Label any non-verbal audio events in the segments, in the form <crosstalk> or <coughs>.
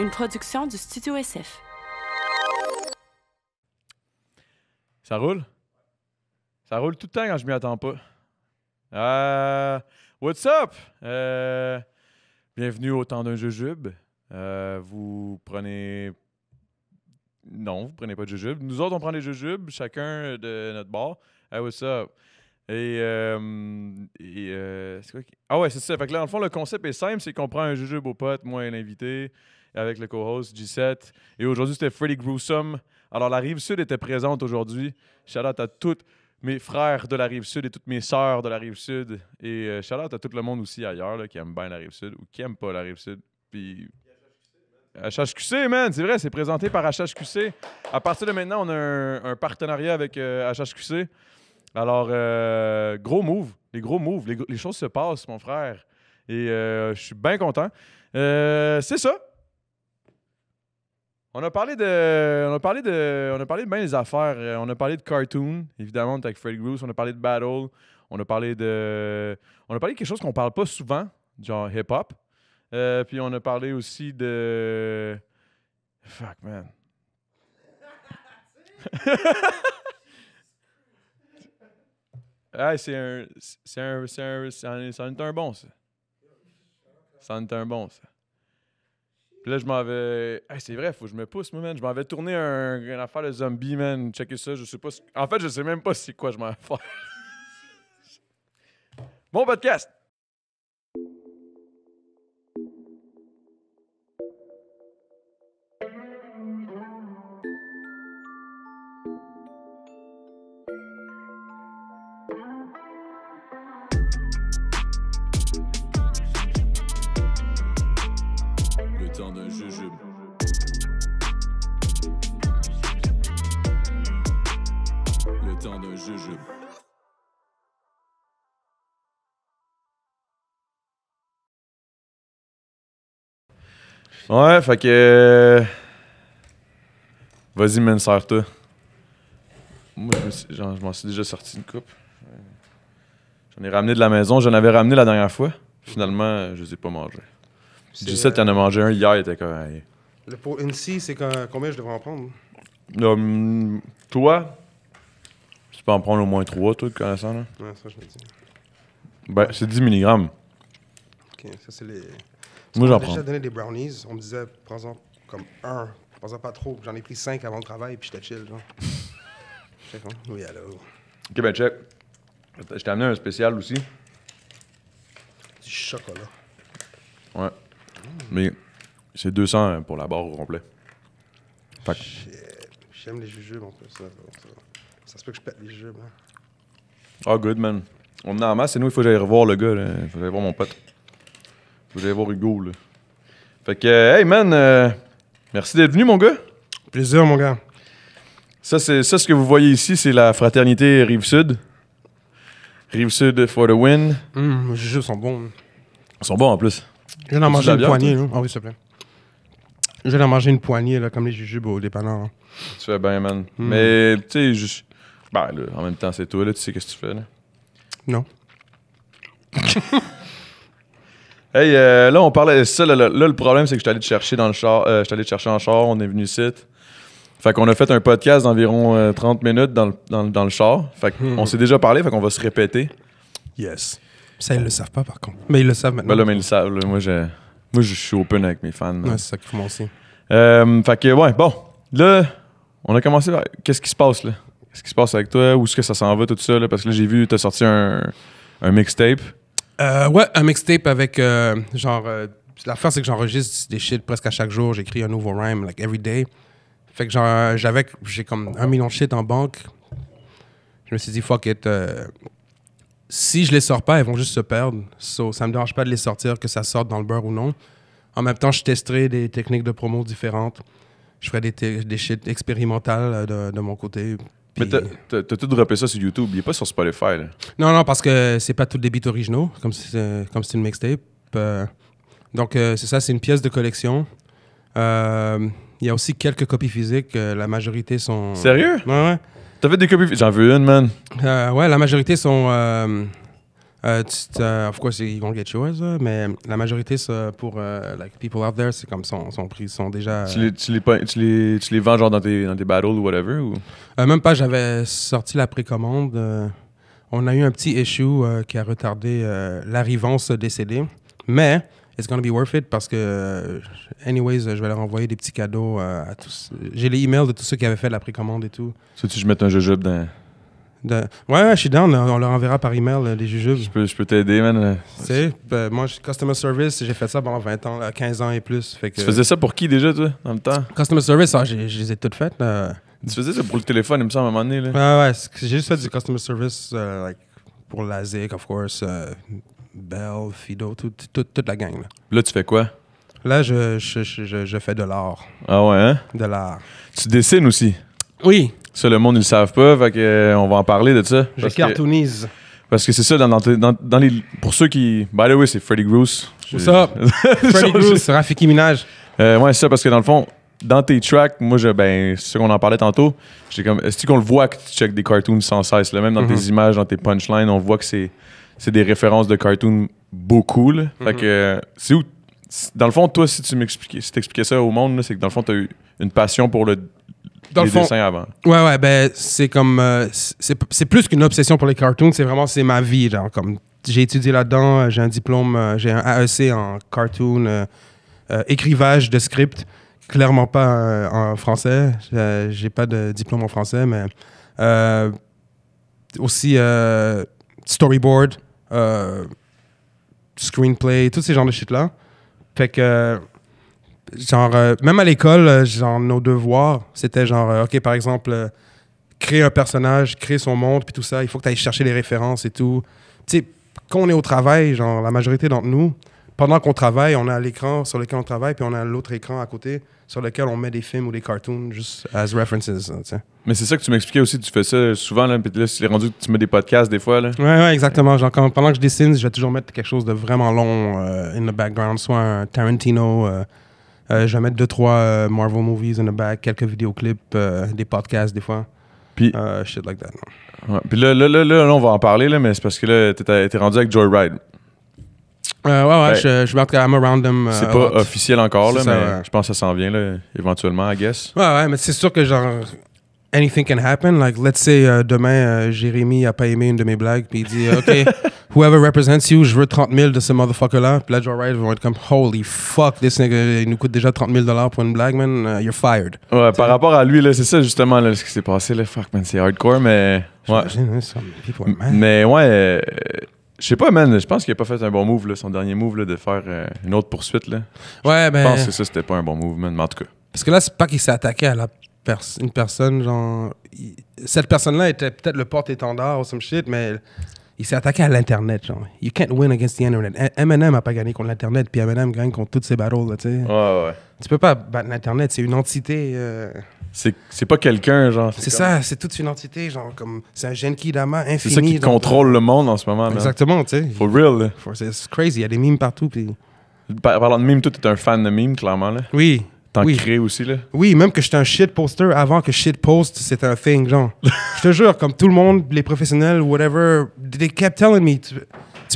une production du Studio SF. Ça roule? Ça roule tout le temps quand je m'y attends pas. Euh, what's up? Euh, bienvenue au temps d'un jujube. Euh, vous prenez. Non, vous prenez pas de jujube. Nous autres, on prend des jujubes, chacun de notre bord. Hey, euh, what's up? Et, euh, euh quoi Ah ouais, c'est ça. Fait que là, dans le fond, le concept est simple, c'est qu'on prend un jujube au pote, moi et l'invité avec le co-host G7. Et aujourd'hui, c'était Freddy Gruesome. Alors, la rive sud était présente aujourd'hui. Shout à tous mes frères de la rive sud et toutes mes sœurs de la rive sud. Et euh, à tout le monde aussi ailleurs qui aime bien la rive sud ou qui aime pas la rive sud. Puis. HHQC, man, c'est vrai, c'est présenté par HHQC. À partir de maintenant, on a un, partenariat avec HHQC. Euh, Alors, euh, gros move, les gros moves, les, choses se passent, mon frère. Et euh, je suis bien content. c'est ça, on a parlé de. On a parlé de. On a parlé de bien des affaires. Euh, on a parlé de cartoon, évidemment, avec Fred Grouse. On a parlé de battle. On a parlé de. On a parlé de quelque chose qu'on parle pas souvent, genre hip-hop. Euh, puis on a parlé aussi de. Fuck, man. c'est un. C'est un. C'est un. un bon, ça. C'en est un bon, ça. Puis là, je m'avais, c'est vrai, faut que je me pousse, moi, man. Je m'avais tourné un... affaire de zombie, man. Checker ça, je sais pas. En fait, je sais même pas c'est quoi je m'en vais faire. <laughs> podcast! Ouais, fait que. Vas-y, mène, serre-toi. Moi, je, je m'en suis déjà sorti une coupe. J'en ai ramené de la maison. J'en avais ramené la dernière fois. Finalement, je les ai pas mangés. Je sais tu en as mangé un hier, il était scie, Le pour NC, c'est combien je devrais en prendre? Mm, toi, tu peux en prendre au moins trois, toi, connaissant. Là. Ouais, ça, je me dis. Ben, c'est 10 mg. Ok, ça, c'est les. Moi, j'en prends. déjà donné des brownies. On me disait, prends-en comme un. Prends-en pas trop. J'en ai pris cinq avant le travail, puis j'étais chill. Genre. <laughs> check, hein? Oui, alors. OK, ben check. Je t'ai amené un spécial aussi. Du chocolat. Ouais. Mais c'est 200 hein, pour la barre au complet. Fait J'aime les jujubes en plus. Ça, ça, se peut que je pète les jujubes. oh, hein. ah, good, man. On est a en masse, et nous, il faut que j'aille revoir le gars. Là. Il faut que j'aille voir mon pote. Vous allez voir Hugo, là. Fait que, euh, hey man, euh, merci d'être venu, mon gars. Plaisir, mon gars. Ça, c'est ce que vous voyez ici, c'est la fraternité Rive-Sud. Rive-Sud for the win. Mmh, les jujubes sont bons. Ils sont bons en plus. Je viens d'en manger une poignée. Là. Ah oui, s'il te plaît. Je viens d'en manger une poignée, là, comme les jujubes au dépanneur. Tu fais bien, man. Hum. Mais, tu sais, juste. Ben, là, en même temps, c'est toi, là, tu sais qu'est-ce que tu fais, là. Non. <laughs> Hey, euh, là, on parlait. Ça, là, le problème, c'est que je suis allé te chercher dans le char. Euh, je allé te chercher en char, on est venu site. Fait qu'on a fait un podcast d'environ 30 euh, minutes dans le, dans, char. Fait qu'on hmm. s'est déjà parlé, fait qu'on va se répéter. Yes. Ça, ils le savent pas, par contre. Mais ils le savent maintenant. Ben là, mais ils savent. Moi, je, moi, je suis open avec mes fans. Ouais, c'est ça qu'il faut, aussi. fait que, ouais, bon. Là, on a commencé. Qu'est-ce qui se passe, là? Qu'est-ce qui se passe avec toi? Où est-ce que ça s'en va, tout ça? Parce que là, j'ai vu, t'as sorti un, un mixtape. Euh, ouais, un mixtape avec euh, genre. Euh, l'affaire, c'est que j'enregistre des shit presque à chaque jour. J'écris un nouveau rhyme, like every day. Fait que j'avais. J'ai comme un million de shit en banque. Je me suis dit, fuck it. si je les sors pas, elles vont juste se perdre. So, ça me dérange pas de les sortir, que ça sorte dans le beurre ou non. En même temps, je testerai des techniques de promo différentes. Je ferai des, des shit expérimentales de, de mon côté. Mais euh, t'as tout droppé ça sur YouTube, il est pas sur Spotify. Non, non, parce que c'est pas tout des beats originaux, comme c'est une mixtape. Euh. donc, euh, c'est ça, c'est une pièce de collection. Il y a aussi quelques copies physiques, la majorité sont. Sérieux? Ouais, ouais. T'as fait des copies physiques J'en veux une, man. ouais, la majorité sont Uh, uh, of course, ils vont get yours, mais la majorité, pour euh, like, people out there, c'est comme sont, sont pris, sont déjà. Tu les, tu, les, tu, les, tu les, vends genre dans tes, dans battles ou whatever euh, même pas, j'avais sorti la précommande. Euh, on a eu un petit issue qui a retardé l'arrivance des CD, mais it's gonna be worth it parce que, anyways, je vais leur envoyer des petits cadeaux à tous. J'ai les emails de tous ceux qui avaient fait la précommande et tout. Si tu je mets un jujube dans. Ouais, ouais, je suis down. On leur enverra par email euh, les jujubes. Je peux, peux t'aider, man. Tu sais, ben, moi, je suis customer service. J'ai fait ça pendant 20 ans, 15 ans et plus. Tu faisais ça pour qui déjà, toi, en même temps Customer service, ah, j'ai je les ai toutes faites. Tu faisais ça pour le téléphone, il me semble, à un moment donné. Là. ouais, j'ai juste fait du customer service euh, like, pour la of course, euh, Bell, Fido, toute la gang. Là. tu fais quoi Là, je, je, je, je fais de l'art. Ah ouais, hein? De l'art. Tu dessines aussi oui. Ça, le monde, ils le savent pas. Fait que, euh, on va en parler de ça. Je parce cartoonise. parce que c'est ça, dans, les, pour ceux qui. By the way, c'est Freddy Groose. What's <laughs> up? Freddy Groose, Rafiki Minaj. Euh, ouais, c'est ça, parce que dans le fond, dans tes tracks, moi, je, ben, c'est ce qu'on en parlait tantôt. J'ai comme, est-ce qu'on le voit que tu check des cartoons sans cesse? Là? Même dans tes mhm. images, dans tes punchlines, on voit que c'est, c'est des références de cartoons beaucoup. Là. Fait mhm. que c'est où. Dans le fond, toi, si tu m'expliquais, si ça au monde, c'est que dans le fond, t'as eu une passion pour le dans le fond, avant. Ouais, ouais, ben c'est comme. Euh, c'est plus qu'une obsession pour les cartoons, c'est vraiment c'est ma vie. comme j'ai étudié là-dedans, euh, j'ai un diplôme, euh, j'ai un AEC en cartoon, écrivage de script, clairement pas en français. J'ai pas de diplôme en français, mais aussi storyboard, screenplay, tous ces genres de shit là. Fait que genre, euh, même à l'école, euh, genre, nos devoirs, c'était genre, euh, OK, par exemple, créer un personnage, créer son monde, puis tout ça, il faut que tu ailles chercher les références et tout. Tu sais, quand on est au travail, genre, la majorité d'entre nous, pendant qu'on travaille, on a l'écran sur lequel on travaille, puis on a l'autre écran à côté sur lequel on met des films ou des cartoons, juste as references. Hein, Mais c'est ça que tu m'expliquais aussi, tu fais ça souvent, là, puis là, tu rendu tu mets des podcasts des fois. Là. Ouais, exactement. Genre, pendant que je dessine, je vais toujours mettre quelque chose de vraiment long in the background, soit un Tarantino euh, je vais mettre deux, trois euh, Marvel movies in the back, quelques vidéoclips, euh, des podcasts des fois. Puis, shit like that. Puis là, là, là, là, on va en parler, là, mais c'est parce que là, t'es, t'es rendu avec Joyride. Euh, ouais, ouais, je, je vais I'm un random. c'est pas officiel encore, là, mais je pense que ça s'en vient là, éventuellement, I guess. Ouais, ouais, mais c'est sûr que genre, anything can happen. Like, let's say euh, demain, euh, Jérémy a pas aimé une de mes blagues, puis il dit, euh, OK, <laughs> whoever represents you, je veux 30 000 de ce motherfucker-là. Puis là, Joe Wright va être comme, holy fuck, this nigga, il nous coûte déjà 30 000 pour une blague, man, you're fired. Ouais, par rapport à lui, là, c'est ça justement là, ce qui s'est passé, là. Fuck, man, c'est hardcore, mais. Ouais. Hein, mais ouais, je sais pas, man, je pense qu'il a pas fait un bon move, là, son dernier move, là, de faire une autre poursuite, là. Ouais, ben. Je pense que ça, c'était pas un bon move, man, mais en tout cas. Parce que là, c'est pas qu'il s'est attaqué à la une personne, genre. cette personne-là était peut-être le porte-étendard ou some shit, mais il s'est attaqué à l'Internet, genre. You can't win against the Internet. Eminem n'a pas gagné contre l'Internet, puis Eminem gagne contre toutes ces battles, tu sais. Ouais, ouais. Tu peux pas battre l'Internet, c'est une entité. Euh, c'est pas quelqu'un, genre. C'est ça, c'est toute une entité, genre, comme. C'est un Genki Dama infini. C'est ça qui contrôle le monde en ce moment, Exactement, tu sais. For real, C'est crazy, il y a des mimes partout, puis. Parlant de mimes, toi, t'es un fan de mimes, clairement, là. Oui. T'en crées aussi, là? Oui, même que j'étais un shit poster avant que shit post, c'est un thing, genre. <laughs> je te jure, comme tout le monde, les professionnels, whatever, they kept telling me, tu,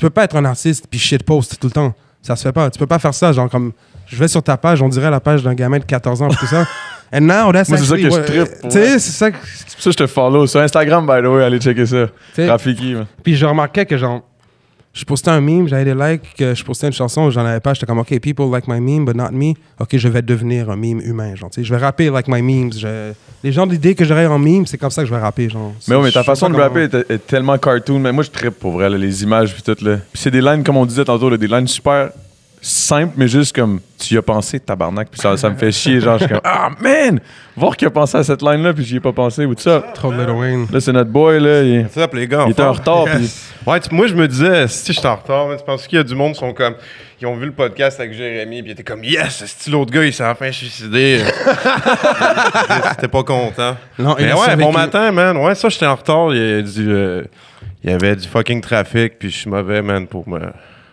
peux pas être un artiste puis shit post tout le temps. Ça se fait pas. Tu peux pas faire ça, genre, comme, je vais sur ta page, on dirait la page d'un gamin de 14 ans, tout ça. <laughs> And now, that's Moi, c'est ça que je c'est ça ça je te follow. Sur Instagram, by the way, allez checker ça. Rafiki. Puis je remarquais que, genre, je postais un meme, j'avais des likes, je postais une chanson, j'en avais pas, j'étais comme, OK, people like my meme, but not me. OK, je vais devenir un meme humain, genre, je vais rapper like my memes. Les gens, l'idée que j'aurais en meme, c'est comme ça que je vais rapper, genre. Mais oui, mais ta façon de rapper est, tellement cartoon, mais moi, je tripe pour vrai, les images, puis tout, là. Puis c'est des lines, comme on disait tantôt, des lines super simple, mais juste comme tu y as pensé, tabarnak, puis ça, ça me fait chier. Genre, je suis comme Ah, man! Voir qu'il a pensé à cette line-là, puis j'y ai pas pensé, ou tout ça. Trop Little Wayne. Là, c'est notre boy, là. Il, up, les gars. Il était en retard, puis... <laughs> Ouais, moi, je me disais, si je suis en retard, mais tu penses qu'il y a du monde qui sont comme. Ils ont vu le podcast avec Jérémy, puis ils étaient comme Yes, ce l'autre gars, il s'est enfin suicidé. <laughs> C'était pas content. Non, mais ouais, bon matin, man. Ouais, ça, j'étais en retard. Il y a du. Euh, il y avait du fucking trafic, puis je suis mauvais, man, pour me.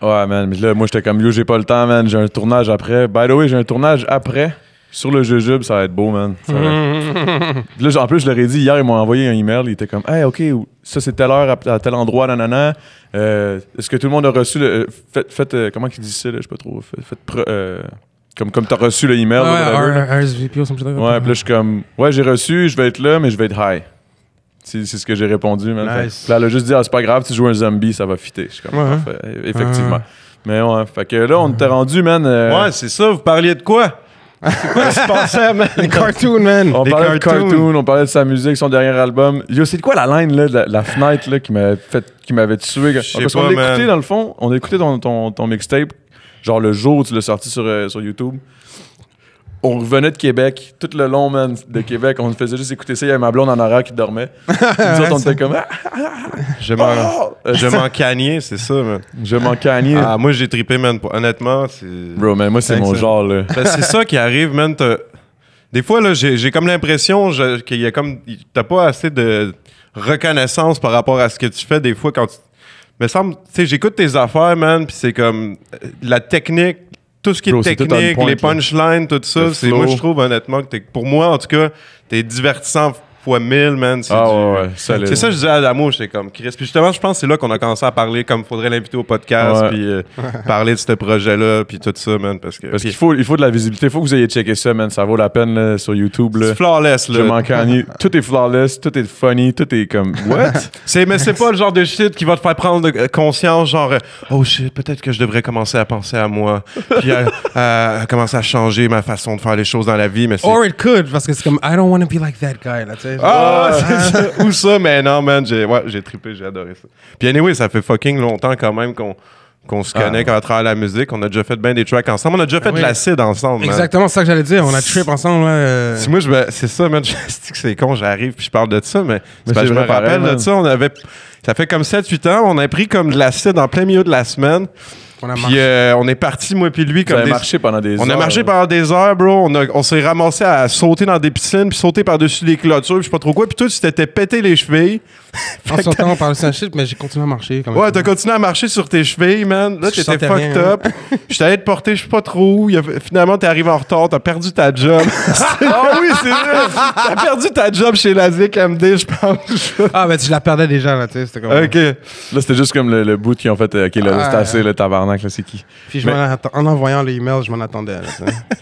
Ouais, man. Mais là, moi, j'étais comme, yo, j'ai pas le temps, man. J'ai un tournage après. By the way, j'ai un tournage après. Sur le jujube, ça va être beau, man. <laughs> là, en plus, je leur ai dit, hier, ils m'ont envoyé un email. il était comme, hey, OK, ça, c'est telle heure à, tel endroit, nanana. Euh, Est-ce que tout le monde a reçu le. Euh, faites. Euh, comment qu'ils disent ça, là? Je sais pas trop. Euh, comme, comme t'as reçu le email. Ouais, Ouais, puis là, je suis comme, ouais, j'ai reçu, je vais être là, mais je vais être high. C'est ce que j'ai répondu, là, elle a juste dit, ah, c'est pas grave, tu joues un zombie, ça va fitter. Je suis comme, hein. effectivement. Mais ouais, fait que là, on était rendu, man. Euh, ouais, c'est ça, vous parliez de quoi? C'est quoi se man? <laughs> Les cartoons, man. On parlait de on parlait de sa musique, son dernier album. Yo, c'est quoi la line, là, la, fenêtre, là, qui m'avait fait, qui m'avait tué? Parce qu'on écouté dans le fond, on a écouté ton, ton mixtape, genre le jour où tu l'as sorti sur, euh, sur YouTube on revenait de Québec, tout le long, man, de Québec, on faisait juste écouter ça. Il y avait ma blonde en arrière qui dormait. <laughs> Nous autres, on était comme. Ah, ah, ah, je m'en, oh! cagnais, c'est ça, man. Je m'en cagnais. Ah, moi, j'ai trippé, man. Honnêtement, c'est. Bro, mais moi, c'est mon genre, là. Ben, c'est ça qui arrive, man. Des fois, là, j'ai, comme l'impression qu'il y a comme. T'as pas assez de reconnaissance par rapport à ce que tu fais, des fois, quand tu. Me tu sais, j'écoute tes affaires, man, puis c'est comme. Euh, la technique, tout ce qui est, technique, les punchlines, tout ça. C'est moi, je trouve honnêtement que pour moi, en tout cas, t'es divertissant fois 1000, man. C'est ah, C'est ça je disais à Damo, comme Chris. Puis justement, je pense que c'est là qu'on a commencé à parler comme faudrait l'inviter au podcast, puis euh, <laughs> parler de ce projet-là, puis tout ça, man. Parce que. qu'il faut, il faut de la visibilité. Il faut que vous ayez checké ça, man. Ça vaut la peine sur YouTube. C'est flawless, là. Je Tout est flawless, tout est funny, tout est comme. What? <laughs> c'est, mais c'est pas le genre de shit qui va te faire prendre euh, conscience, genre, euh, oh shit, peut-être que je devrais commencer à penser à moi, puis à, commencer à changer ma façon de faire les choses dans la vie. Mais Or it could, parce que c'est comme, I don't want to be like that guy, ah, c'est ça. Ou ça, mais non, man, j'ai ouais, j'ai trippé, j'ai adoré ça. Puis anyway, ça fait fucking longtemps quand même qu'on qu'on se ah. connecte à travers la musique. On a déjà fait bien des tracks ensemble. On a déjà fait de l'acide ensemble. Exactement, c'est ça que j'allais dire. On a trip ensemble. Euh. Si moi, c'est ça, man. <laughs> Je que c'est con, j'arrive puis je parle de ça, mais, je me rappelle de ça. On avait, ça fait comme 7-8 ans. On a pris comme de l'acide en plein milieu de la semaine. On, euh, on est parti, moi puis lui. Comme on a marché pendant des heures. On a marché pendant des heures, bro. On, s'est ramassé à sauter dans des piscines, puis sauter par-dessus des clôtures, puis je sais pas trop quoi. Puis toi, tu t'étais pété les chevilles. <laughs> en sortant, on parlait de shit, mais j'ai continué à marcher. Ouais, t'as continué à marcher sur tes chevilles, man. Là, t'étais fucked up. j'étais hein. je t'allais te porter, je sais pas trop Finalement, t'es arrivé en retard, t'as perdu ta job. <laughs> ah oui, c'est vrai. T'as perdu ta job chez Lazic MD, je pense. ah, mais ben, tu la perdais déjà, là, tu sais. Ok. Là, c'était juste comme le, le bout qui ont fait. Euh, ok, là, ah, assez, le tabarnak c'est qui. Puis je en, en envoyant l'email, je m'en attendais.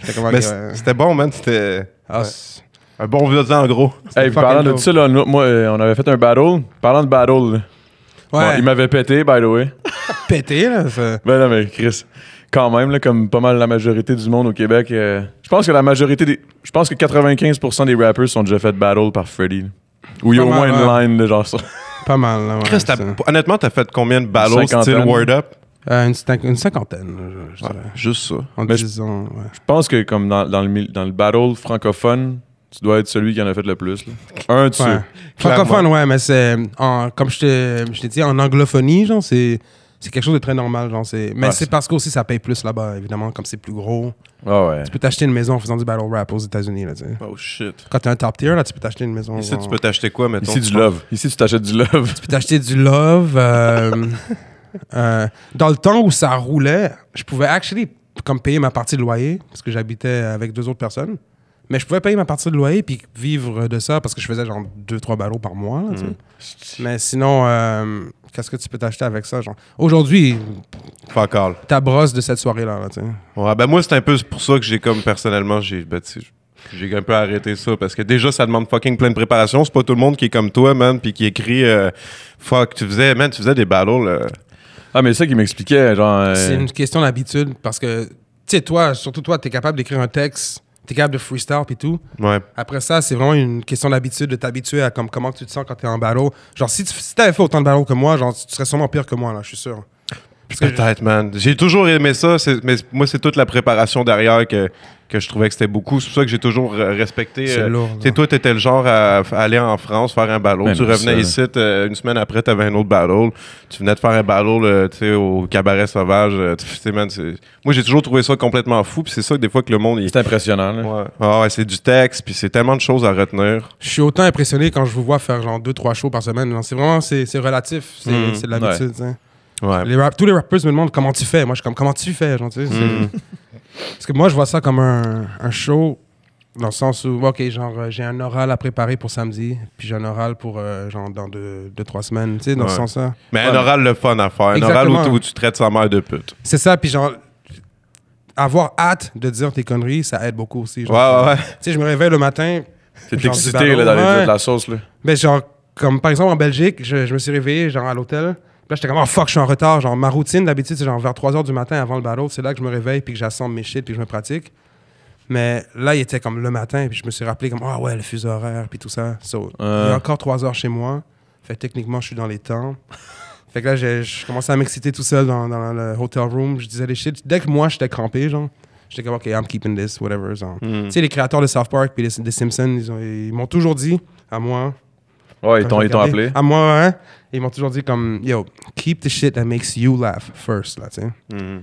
<laughs> C'était bon, man. C'était. Ah, un bon vieux en gros. parlant de ça, moi, euh, on avait fait un battle. Parlant de battle, il m'avait pété, by the way. <laughs> pété, là? Ça... Ben non, mais Chris, quand même, là, comme pas mal la majorité du monde au Québec, euh, je pense que la majorité des. Je pense que 95% des rappers sont déjà fait battle par Freddy. Ou il y a au moins une line de genre ça. Pas mal, là, Chris, honnêtement, t'as fait combien de battles style Word Up? Euh, une, cinquantaine, je, ah, Juste ça. En disant je, ans, ouais. je pense que comme dans, le, dans le battle francophone, tu dois être celui qui en a fait le plus. Un de Francophone, ouais, mais c'est. Comme je t'ai dit, en anglophonie, genre, c'est. C'est quelque chose de très normal, genre. Mais c'est parce qu'aussi ça paye plus là-bas, évidemment, comme c'est plus gros. Ah tu peux t'acheter une maison en faisant du battle rap aux États-Unis, là, tu sais. Oh shit. Quand t'es un top tier, là, tu peux t'acheter une maison. Ici, tu peux t'acheter quoi, mettons Ici, du love. Ici, tu t'achètes du love. Tu peux t'acheter du love. Euh, <laughs> Euh, dans le temps où ça roulait, je pouvais actually comme payer ma partie de loyer parce que j'habitais avec deux autres personnes. Mais je pouvais payer ma partie de loyer puis vivre de ça parce que je faisais genre deux trois ballots par mois. Hmm. Mais sinon, euh, qu'est-ce que tu peux t'acheter avec ça? Aujourd'hui, Fuck all. ta brosse de cette soirée-là. ben moi, c'est un peu pour ça que j'ai comme personnellement, j'ai ben, j'ai un peu arrêté ça parce que déjà ça demande fucking plein de préparation c'est pas tout le monde qui est comme toi man puis qui écrit euh, fuck tu faisais man tu faisais des ballons Là ah, mais c'est ça qui m'expliquait, genre. Euh, c'est une question d'habitude parce que, tu sais, toi, surtout toi, t'es capable d'écrire un texte, t'es capable de freestyle pis tout. Ouais. Après ça, c'est vraiment une question d'habitude de t'habituer à comme, comment tu te sens quand t'es en barreau. Genre, si tu si fait autant de barreaux que moi, genre, tu serais sûrement pire que moi, là, je suis sûr. Peut-être, man. J'ai toujours aimé ça, mais moi, c'est toute la préparation derrière que que je trouvais que c'était beaucoup. C'est pour ça que j'ai toujours respecté. C'est euh, Toi, tu étais le genre à, aller en France faire un battle. Ben, tu revenais ici, euh, une semaine après, tu avais un autre battle. Tu venais de faire un battle euh, au cabaret sauvage. Moi, j'ai toujours trouvé ça complètement fou. c'est ça que des fois que le monde. C'est impressionnant. Ah ouais. c'est du texte, puis c'est tellement de choses à retenir. Je suis autant impressionné quand je vous vois faire genre deux, trois shows par semaine. C'est vraiment c'est relatif. C'est mm. de l'habitude. Ouais. Hein tous les rappers me demandent comment tu fais. Moi, je suis comme, comment tu fais? Genre, tu sais, mm. <laughs> Parce que moi, je vois ça comme un, un show dans le sens où, OK, genre, euh, j'ai un oral à préparer pour samedi, puis j'ai un oral pour, euh, genre, dans deux, deux, trois semaines, tu sais, dans le sens-là. Mais un oral, le fun à faire. Un oral où, tu traites sa mère de pute. C'est ça, puis genre, avoir hâte de dire tes conneries, ça aide beaucoup aussi. Genre, ouais, ouais, ouais. Tu sais, je me réveille le matin. T'es excité, là, dans les, de la sauce, là. Mais ben, genre, comme par exemple en Belgique, je, je me suis réveillé, genre, à l'hôtel. Là, j'étais comme, oh fuck, je suis en retard. Genre, ma routine d'habitude, c'est genre vers 3 h du matin avant le battle. C'est là que je me réveille, puis que j'assemble mes shit, puis que je me pratique. Mais là, il était comme le matin, puis je me suis rappelé comme, ah ouais, le fuseau horaire, puis tout ça. So, Il y a encore 3 heures chez moi. Fait que techniquement, je suis dans les temps. <laughs> fait que là, je commençais à m'exciter tout seul dans, le hotel room. Je disais les shit. Dès que moi, j'étais crampé, genre, j'étais comme, OK, I'm keeping this, whatever. Hmm. Tu sais, les créateurs de South Park puis des Simpsons, ils m'ont toujours dit à moi, Ouais, ils t'ont appelé. À moi, hein? Ils m'ont toujours dit comme, yo, keep the shit that makes you laugh first, là, tu sais. Mm-hmm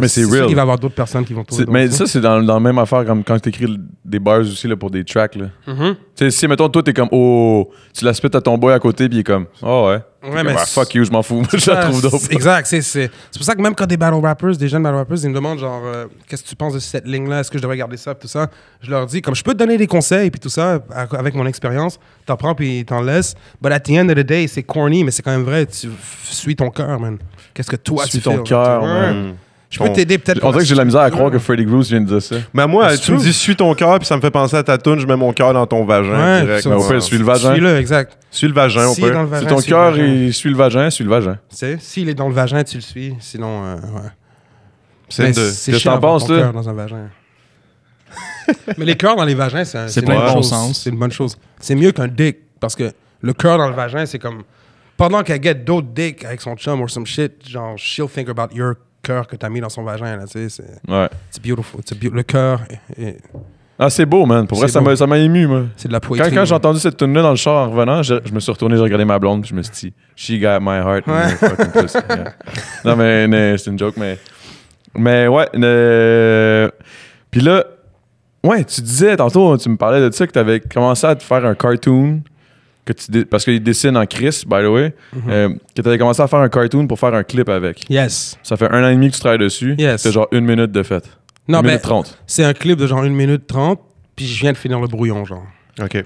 mais c'est real. Il va y avoir d'autres personnes qui vont tourner. Mais ça, c'est dans, dans la même affaire comme quand tu écris des bars aussi là, pour des tracks. Là. Mm-hmm. Tu sais, si, mettons, toi, t'es comme, oh, tu la spéta à ton boy à côté, puis il est comme, oh ouais. Ouais, mais ah, fuck you, je m'en fous, <laughs> je la trouve d'autres. Exact, c'est pour ça que même quand des battle rappers, des jeunes battle rappers, ils me demandent genre, euh, qu'est-ce que tu penses de cette ligne-là, est-ce que je devrais garder ça, tout ça. Je leur dis, comme je peux te donner des conseils, puis tout ça, avec mon expérience, t'en prends, puis t'en laisses. But at the end of the day, c'est corny, mais c'est quand même vrai, tu suis ton cœur, man. Qu'est-ce que toi, tu fais? Suis ton cœur, je peux t'aider peut-être. On dirait que j'ai la misère à croire que Freddy Groose vient de dire ça. Mais moi, tu me dis suis ton cœur, puis ça me fait penser à ta toune, je mets mon cœur dans ton vagin direct. Mais au fait, suis le vagin. Suis-le, exact. Suis le vagin, on peut. Si ton cœur, il suit le vagin, suis le vagin. Tu sais, s'il est dans le vagin, tu le suis. Sinon, euh, ouais. C'est de. t'en penses, tu dans un vagin. <laughs> Mais les cœurs dans les vagins, c'est C'est une, bon sens. C'est une bonne chose. C'est mieux qu'un dick, parce que le cœur dans le vagin, c'est comme. Pendant qu'elle get d'autres dicks avec son chum or some shit, genre, she'll think about your que tu as mis dans son vagin. Là, c'est, ouais. c'est beautiful. le cœur. Ah, c'est beau, man. Pour vrai, ça m'a, ça m'a ému, moi. C'est de la poésie. Quand, j'ai entendu cette tune-là dans le char en revenant, je, me suis retourné, j'ai regardé ma blonde, puis je me suis dit, She got my heart. <laughs> Non, mais, c'est une joke, mais. Mais ouais. ne Puis là, ouais, tu disais tantôt, tu me parlais de ça, que tu avais commencé à te faire un cartoon que tu parce qu'il dessine en Chris, by the way, mhm. euh, que tu avais commencé à faire un cartoon pour faire un clip avec. Yes. Ça fait un an et demi que tu travailles dessus. Yes. C'est genre une minute de fête. Non, mais C'est un clip de genre une minute trente, puis je viens de finir le brouillon, genre. OK.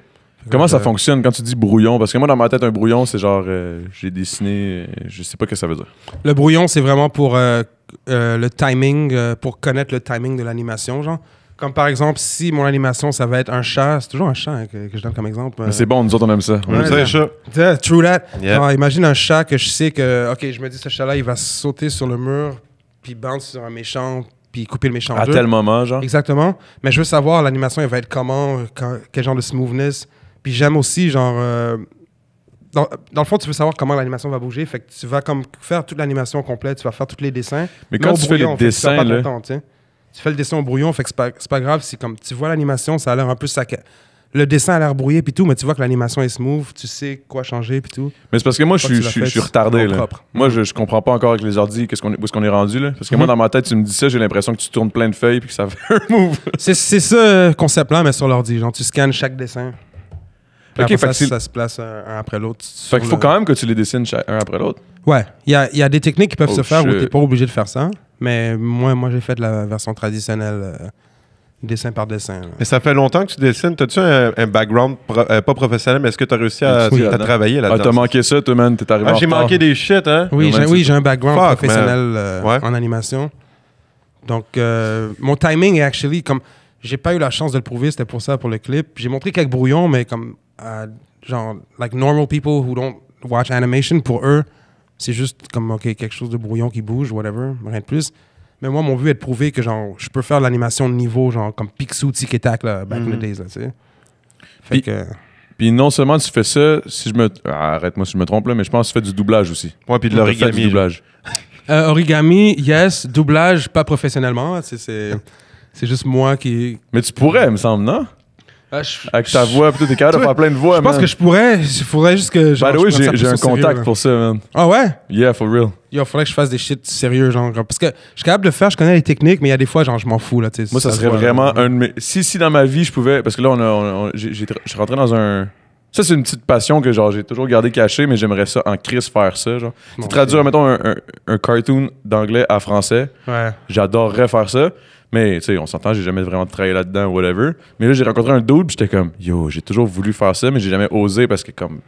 Comment ça fonctionne quand tu dis brouillon? Parce que moi, dans ma tête, un brouillon, c'est genre, euh, j'ai dessiné, euh, je sais pas ce que ça veut dire. Le brouillon, c'est vraiment pour le timing, pour connaître le timing de l'animation, genre. Comme par exemple, si mon animation, ça va être un chat, c'est toujours un chat hein, que, je donne comme exemple. Euh, c'est bon, nous autres, on aime ça. On aime ça, les chats. true that. imagine un chat que je sais que, OK, je me dis, ce chat-là, il va sauter sur le mur, puis bande sur un méchant, puis couper le méchant À tel moment, genre. Exactement. Mais je veux savoir, l'animation, elle va être comment, quel genre de smoothness. Puis j'aime aussi, genre... Euh, dans, le fond, tu veux savoir comment l'animation va bouger. Fait que tu vas comme faire toute l'animation complète, tu vas faire tous les dessins. Mais quand tu fais les dessins, là tu fais le dessin au brouillon, fait que c'est pas, grave. si comme, tu vois l'animation, ça a l'air un peu sac. Le dessin a l'air brouillé, puis tout, mais tu vois que l'animation est smooth, tu sais quoi changer, puis tout. Mais c'est parce que moi, je suis, retardé. Moi, je, je comprends pas encore avec les ordi qu'est-ce qu'on est, où est-ce qu'on est rendu. Là. Parce que mhm. moi, dans ma tête, tu me dis ça, j'ai l'impression que tu tournes plein de feuilles, puis que ça fait un move. <laughs> c'est, c'est ça, concept-là, mais sur l'ordi. Genre, tu scannes chaque dessin. ok ça, ça, se place un, après l'autre. Fait qu'il faut quand même que tu les dessines un après l'autre. Ouais. Il y a, des techniques qui peuvent oh, se faire où tu pas obligé de faire ça. Mais moi, moi j'ai fait de la version traditionnelle, euh, dessin par dessin. Mais ça fait longtemps que tu dessines. T'as-tu un, background euh, pas professionnel, mais est-ce que tu as réussi à, travailler là-dedans. Ah, t'as manqué ça, toi, man. T'es arrivé Ah, j'ai manqué des shit, hein? Oui, j'ai, un background professionnel euh, en animation. Donc, mon timing est actually comme. J'ai pas eu la chance de le prouver, c'était pour ça, pour le clip. J'ai montré quelques brouillons, mais comme. genre, like normal people who don't watch animation, pour eux, c'est juste comme, OK, quelque chose de brouillon qui bouge, whatever, rien de plus. Mais moi, mon but est de prouver que genre, je peux faire l'animation de niveau, genre comme Picsou, Tic Tac, back in the mhm. days, là, puis, que... puis non seulement tu fais ça, si je me. Ah, arrête-moi si je me trompe, là, mais je pense que tu fais du doublage aussi. Ouais, puis de l'origami. doublage. <laughs> Euh, origami, yes. Doublage, pas professionnellement. C'est juste moi qui. Mais tu pourrais, me semble, non? Ah, avec ta voix, t'es capable de faire plein de voix, Je pense que je pourrais, il faudrait juste que. j'ai, j'ai un contact pour ça, man. Ah ouais? Yeah, for real. Yo, faudrait que je fasse des shit sérieux, genre. Parce que je suis capable de faire, je connais les techniques, mais il y a des fois, genre, je m'en fous, là, Moi, ça, serait vraiment un de mes. Si, si dans ma vie, je pouvais. Parce que là, on a, j'ai, je suis rentré dans un. Ça, c'est une petite passion que, genre, j'ai toujours gardé cachée, mais j'aimerais ça en crise faire ça, genre. traduire, mettons, un, un, cartoon d'anglais à français. Ouais. J'adorerais faire ça. Mais, tu sais, on s'entend, j'ai jamais vraiment travaillé là-dedans, ou whatever. Mais là, j'ai rencontré un dude, j'étais comme, yo, j'ai toujours voulu faire ça, mais j'ai jamais osé parce que, comme,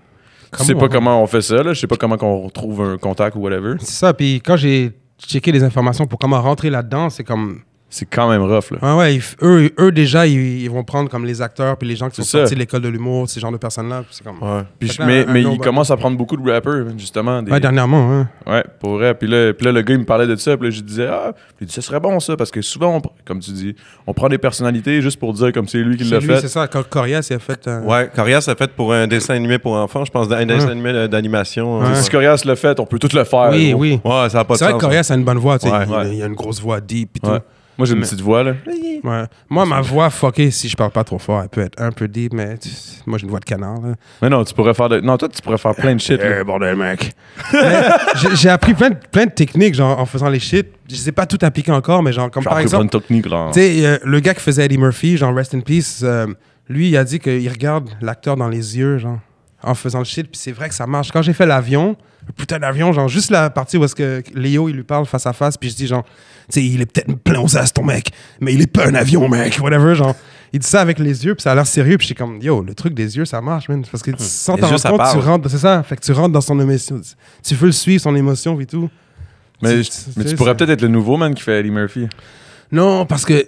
je sais pas comment on fait ça, là. Je sais pas comment qu'on trouve un contact ou whatever. C'est ça. Puis quand j'ai checké les informations pour comment rentrer là-dedans, c'est comme c'est quand même rough. Là. ouais, eux, déjà, ils, vont prendre comme les acteurs puis les gens qui sont sortis de l'école de l'humour, ces genres de personnes-là. Comme... Ouais. Puis mais, ils commencent à prendre beaucoup de rappers, justement. Ouais, dernièrement. ouais. Hein. Ouais, pour vrai. Puis là, le gars, il me parlait de ça. Puis là, je disais, ah, puis ce serait bon ça, parce que souvent, comme tu dis, on prend des personnalités juste pour dire comme c'est lui qui l'a fait. C'est ça, Corias a fait. Euh, ouais, Corias a fait pour un dessin animé pour enfants, je pense, un dessin animé euh, d'animation. Hein. Si Corias l'a fait, on peut tout le faire. Oui, oui. Ouais, ça a pas C'est vrai que Corias hein. a une bonne voix, Il, a une grosse voix deep et moi, j'ai une petite voix, là. Moi, ma voix fuckée, si je parle pas trop fort, elle peut être un peu deep, mais moi, j'ai une voix de canard, là. Mais non, tu pourrais faire Non, toi, tu pourrais faire plein de shit, eh, bordel, mec. j'ai appris plein de, plein de techniques, genre, en faisant les shit. Je sais pas tout appliquer encore, mais genre, comme par exemple... technique, là. Tu sais, euh, le gars qui faisait Eddie Murphy, genre, Rest in Peace, euh, lui, il a dit qu'il regarde l'acteur dans les yeux, genre en faisant le shit. Puis c'est vrai que ça marche. Quand j'ai fait l'avion, putain d'avion, genre juste la partie où est-ce que Léo il lui parle face à face, puis je dis genre, tu sais, il est peut-être plein aux as ton mec, mais il est pas un avion mec, whatever, genre. Il dit ça avec les yeux, puis ça a l'air sérieux, puis je comme, yo, le truc des yeux, ça marche, man. Parce que hmm. sans t'en rendre compte, tu rentres, c'est ça, fait que tu rentres dans son émotion, tu veux le suivre, son émotion, et tout. Mais mais tu pourrais peut-être être le nouveau man qui fait Eddie Murphy. Non, parce que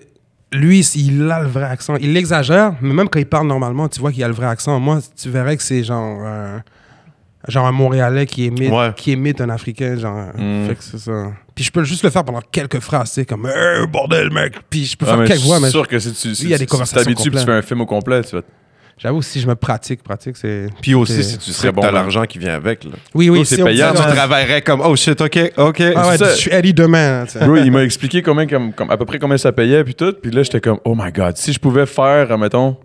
lui, il a le vrai accent. Il l'exagère, mais même quand il parle normalement, tu vois qu'il a le vrai accent. Moi, tu verrais que c'est genre, euh, genre un Montréalais qui émite, qui émite un Africain. Genre, mm. Fait que c'est ça. Puis je peux juste le faire pendant quelques phrases, C'est comme hey, bordel, mec. Puis je peux ah, faire quelques voix, mais. Je sûr que si tu si, il y a des tu, tu fais un film au complet, tu vois. J'avoue, si je me pratique, pratique, c'est. Puis aussi, si tu serais bon, t'as l'argent qui vient avec. Là. Oui, oui, c'est payant. Tu travaillerais comme, oh shit, ok, ok. Ah ouais, je suis allé demain. Hein, il m'a expliqué comme, à peu près combien ça payait, puis tout. Puis là, j'étais comme, oh my god, si je pouvais faire, euh, mettons,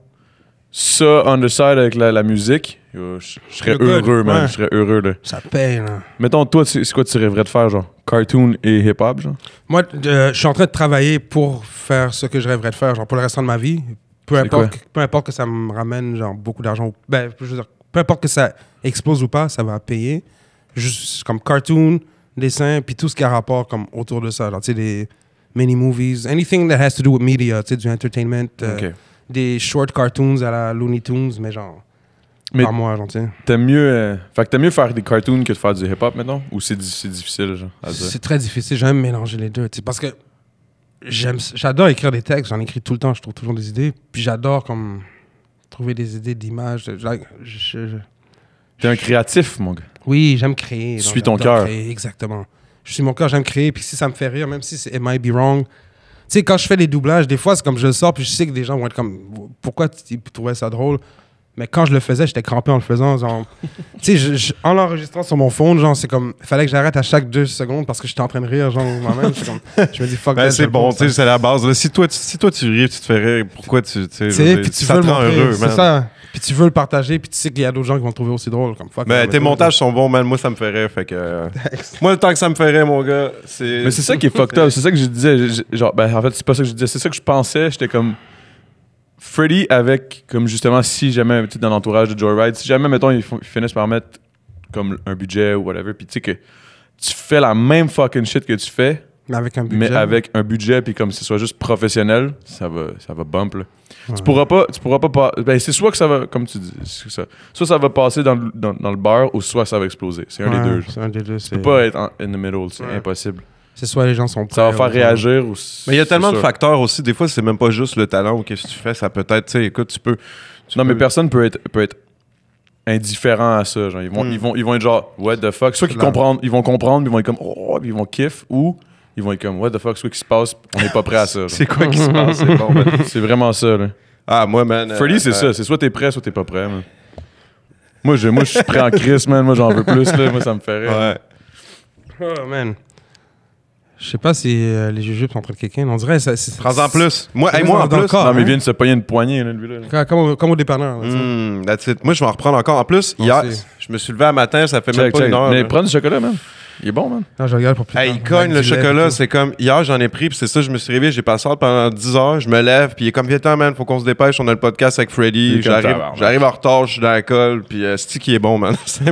ça on the side avec la, musique, je, serais heureux, man. Je serais heureux, là. Ça paye, là. Mettons, toi, c'est quoi tu rêverais de faire, genre Cartoon et hip-hop, genre Moi, euh, je suis en train de travailler pour faire ce que je rêverais de faire, genre pour le restant de ma vie. Peu importe, que, ça me ramène genre beaucoup d'argent. Ben, peu importe que ça explose ou pas, ça va payer. Juste comme cartoon, dessin, puis tout ce qui a rapport comme autour de ça. tu sais, des mini-movies, anything that has to do with media, tu du entertainment, euh, des short cartoons à la Looney Tunes, mais genre. Mais par genre, tu T'aimes mieux, euh, mieux faire des cartoons que de faire du hip-hop maintenant Ou c'est, difficile, genre, C'est très difficile, j'aime mélanger les deux, parce que j'aime j'adore écrire des textes j'en écris tout le temps je trouve toujours des idées puis j'adore comme trouver des idées d'images t'es un créatif mon gars oui j'aime créer suis ton cœur exactement je suis mon cœur j'aime créer puis si ça me fait rire même si c'est it might be wrong tu sais quand je fais les doublages des fois c'est comme je le sors puis je sais que des gens vont être comme pourquoi tu trouvais ça drôle mais quand je le faisais, j'étais crampé en le faisant. Genre, <laughs> en l'enregistrant sur mon phone, genre, c'est comme, fallait que j'arrête à chaque deux secondes parce que j'étais en train de rire, genre, <laughs> je me dis, fuck ben, C'est bon, c'est la base. si, toi, tu, si toi, tu tu te fais rire, pourquoi tu. tu sais, tu veux le C'est ça. Puis tu veux le partager, puis tu sais qu'il y a d'autres gens qui vont le trouver aussi drôle. Comme, ben, tes montages sont bons, mais Moi, ça me ferait... Fait que. <laughs> moi, le temps que ça me ferait, mon gars, c'est. Mais c'est ça qui est fucked up. C'est ça que je disais. Ben, en fait, c'est pas ça que je disais. C'est ça que je pensais. J'étais comme. Freddy, avec, comme justement, si jamais, tu dans l'entourage de Joyride, si jamais, mettons, ils, finissent par mettre comme un budget ou whatever, puis tu sais que tu fais la même fucking shit que tu fais, Mais avec un budget. mais avec un budget, puis comme ce soit juste professionnel, ça va, ça va bump, Tu pourras pas, tu pourras pas, ben, c'est soit que ça va, comme tu dis, ça, soit ça va passer dans, le- bar, ou soit ça va exploser. C'est un des deux. C'est pas être in the middle, c'est impossible c'est soit les gens sont prêts. Ça va faire réagir ou... Mais il y a tellement de facteurs aussi. Des fois, c'est même pas juste le talent ou qu'est-ce que tu fais. Ça peut être, tu sais, écoute, tu peux. non, mais personne peut être, peut être indifférent à ça. Genre, ils vont, hmm. ils vont, ils vont être genre, what the fuck. Soit qu'ils ils vont comprendre, ils vont être comme, oh, oh ils vont kiff ou ils vont être comme, what the fuck, quoi qui se passe, on n'est pas prêt à ça. <laughs> c'est quoi qui se passe? C'est vraiment ça, là. Ah, moi, man. Euh, Freddy, c'est euh, ça. C'est soit t'es prêt, soit t'es pas prêt, Moi, je, moi, suis prêt en crise, man. Moi, j'en veux plus, là. Moi, ça me fait Ouais. Oh, man. Je sais pas si euh, les jujubes sont train de quelqu'un. On dirait. Ça, c'est- Prends en plus. Moi, moi en plus. Non, mais hein. il vient de se pogner une poignée, là, Comme, au- hmm, Moi, je vais en reprendre encore. En plus, je me suis levé un matin, ça fait même pas une heure. Mais prends du chocolat, même il est bon, man. Non, je regarde pour plus Il cogne le chocolat. C'est comme hier, j'en ai pris. Puis c'est ça, je me suis réveillé. J'ai passé pendant 10 heures. Je me lève. Puis il est comme, viens, man, faut qu'on se dépêche. On a le podcast avec Freddy. J'arrive, j'arrive en retard. Je suis dans la colle. Puis cest euh, c'est qui est bon, man. <laughs> J'ai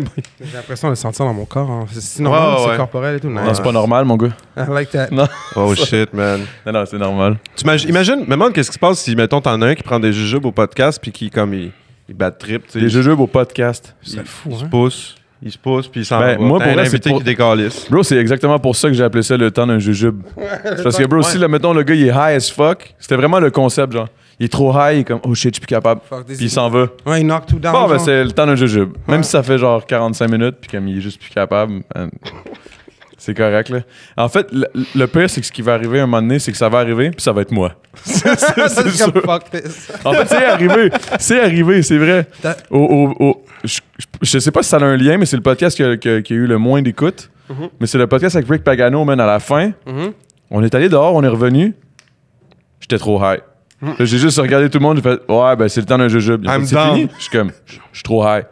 l'impression de le sentir dans mon corps. Hein. cest C'est normal. C'est corporel et tout. Non, c'est pas normal, mon gars. <laughs> I like that. <laughs> Oh shit, man. Non, non, c'est normal. Tu imagines, me demande qu'est-ce qui se passe si, mettons, t'en as un qui prend des jujubes au podcast. Puis qui, comme, il, bat trip. Des jujubes au podcast. C'est fou, hein. Il se pousse, puis il s'en ben, va. Moi, pour un c'est Bro, c'est exactement pour ça que j'ai appelé ça le temps d'un jujube. parce que, bro, si, mettons, le gars, il est high as fuck, c'était vraiment le concept, genre. Il est trop high, il est comme, oh shit, je suis plus capable. puis il s'en va. Ouais, il knock tout down. Bon, ben, c'est le temps d'un jujube. Même si ça fait genre 45 minutes, puis comme il est juste plus capable. C'est correct, là. En fait, le, le pire, c'est que ce qui va arriver un moment donné, c'est que ça va arriver, puis ça va être moi. <laughs> c'est <laughs> En fait, c'est arrivé. C'est arrivé, c'est vrai. je, je, sais pas si ça a un lien, mais c'est le podcast qui a, eu le moins d'écoute. Mhm. Mais c'est le podcast avec Rick Pagano, man, à la fin. Mhm. On est allé dehors, on est revenu. J'étais trop high. Mhm. J'ai juste regardé tout le monde, j'ai fait Ouais, ben c'est le temps d'un jujube. Je suis comme Je suis trop high.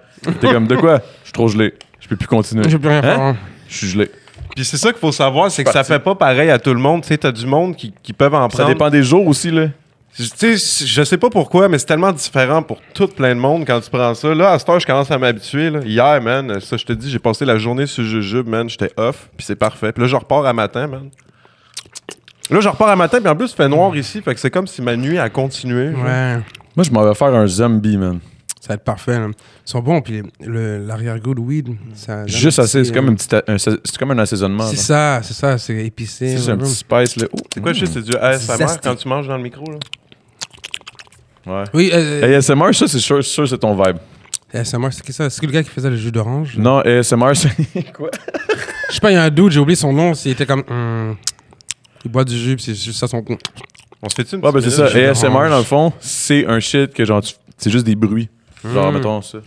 T'es comme De quoi Je suis trop gelé. Je peux plus continuer. plus rien hein? Hein. Je suis gelé. Puis c'est ça qu'il faut savoir, c'est que ça fait pas pareil à tout le monde. Tu sais, t'as du monde qui, peuvent en prendre. Ça dépend des jours aussi, là. Tu je sais pas pourquoi, mais c'est tellement différent pour tout plein de monde quand tu prends ça. Là, à cette heure, je commence à m'habituer. là. Hier, man, ça, je te dis, j'ai passé la journée sur Jujube, man, j'étais off, puis c'est parfait. Puis là, je repars à matin, man. Là, je repars à matin, puis en plus, il fait noir ici, fait que c'est comme si ma nuit a continué. Ouais. Moi, je m'en vais faire un zombie, man. Ça va être parfait. Ils sont bons. Puis l'arrière-goût de weed, mm. ça. Juste assez. C'est comme, euh, comme un assaisonnement. C'est ça, c'est ça. C'est épicé. C'est un petit spice. c'est quoi juste? C'est du mm. ASMR quand tu manges dans le micro. Là? Ouais. Oui. Euh, euh, ASMR, ça, c'est sûr, c'est ton vibe. ASMR, c'est qui ça? C'est le gars qui faisait le jus d'orange? Non, ASMR, c'est <laughs> quoi? Je sais pas, il y a un doute, j'ai oublié son nom. Il était comme. Hmm. il boit du jus, puis c'est juste ça son. On se fait une Ouais, ben c'est ça. ASMR, dans le fond, c'est un shit que genre, c'est juste des bruits. Genre, hmm. mettons ça.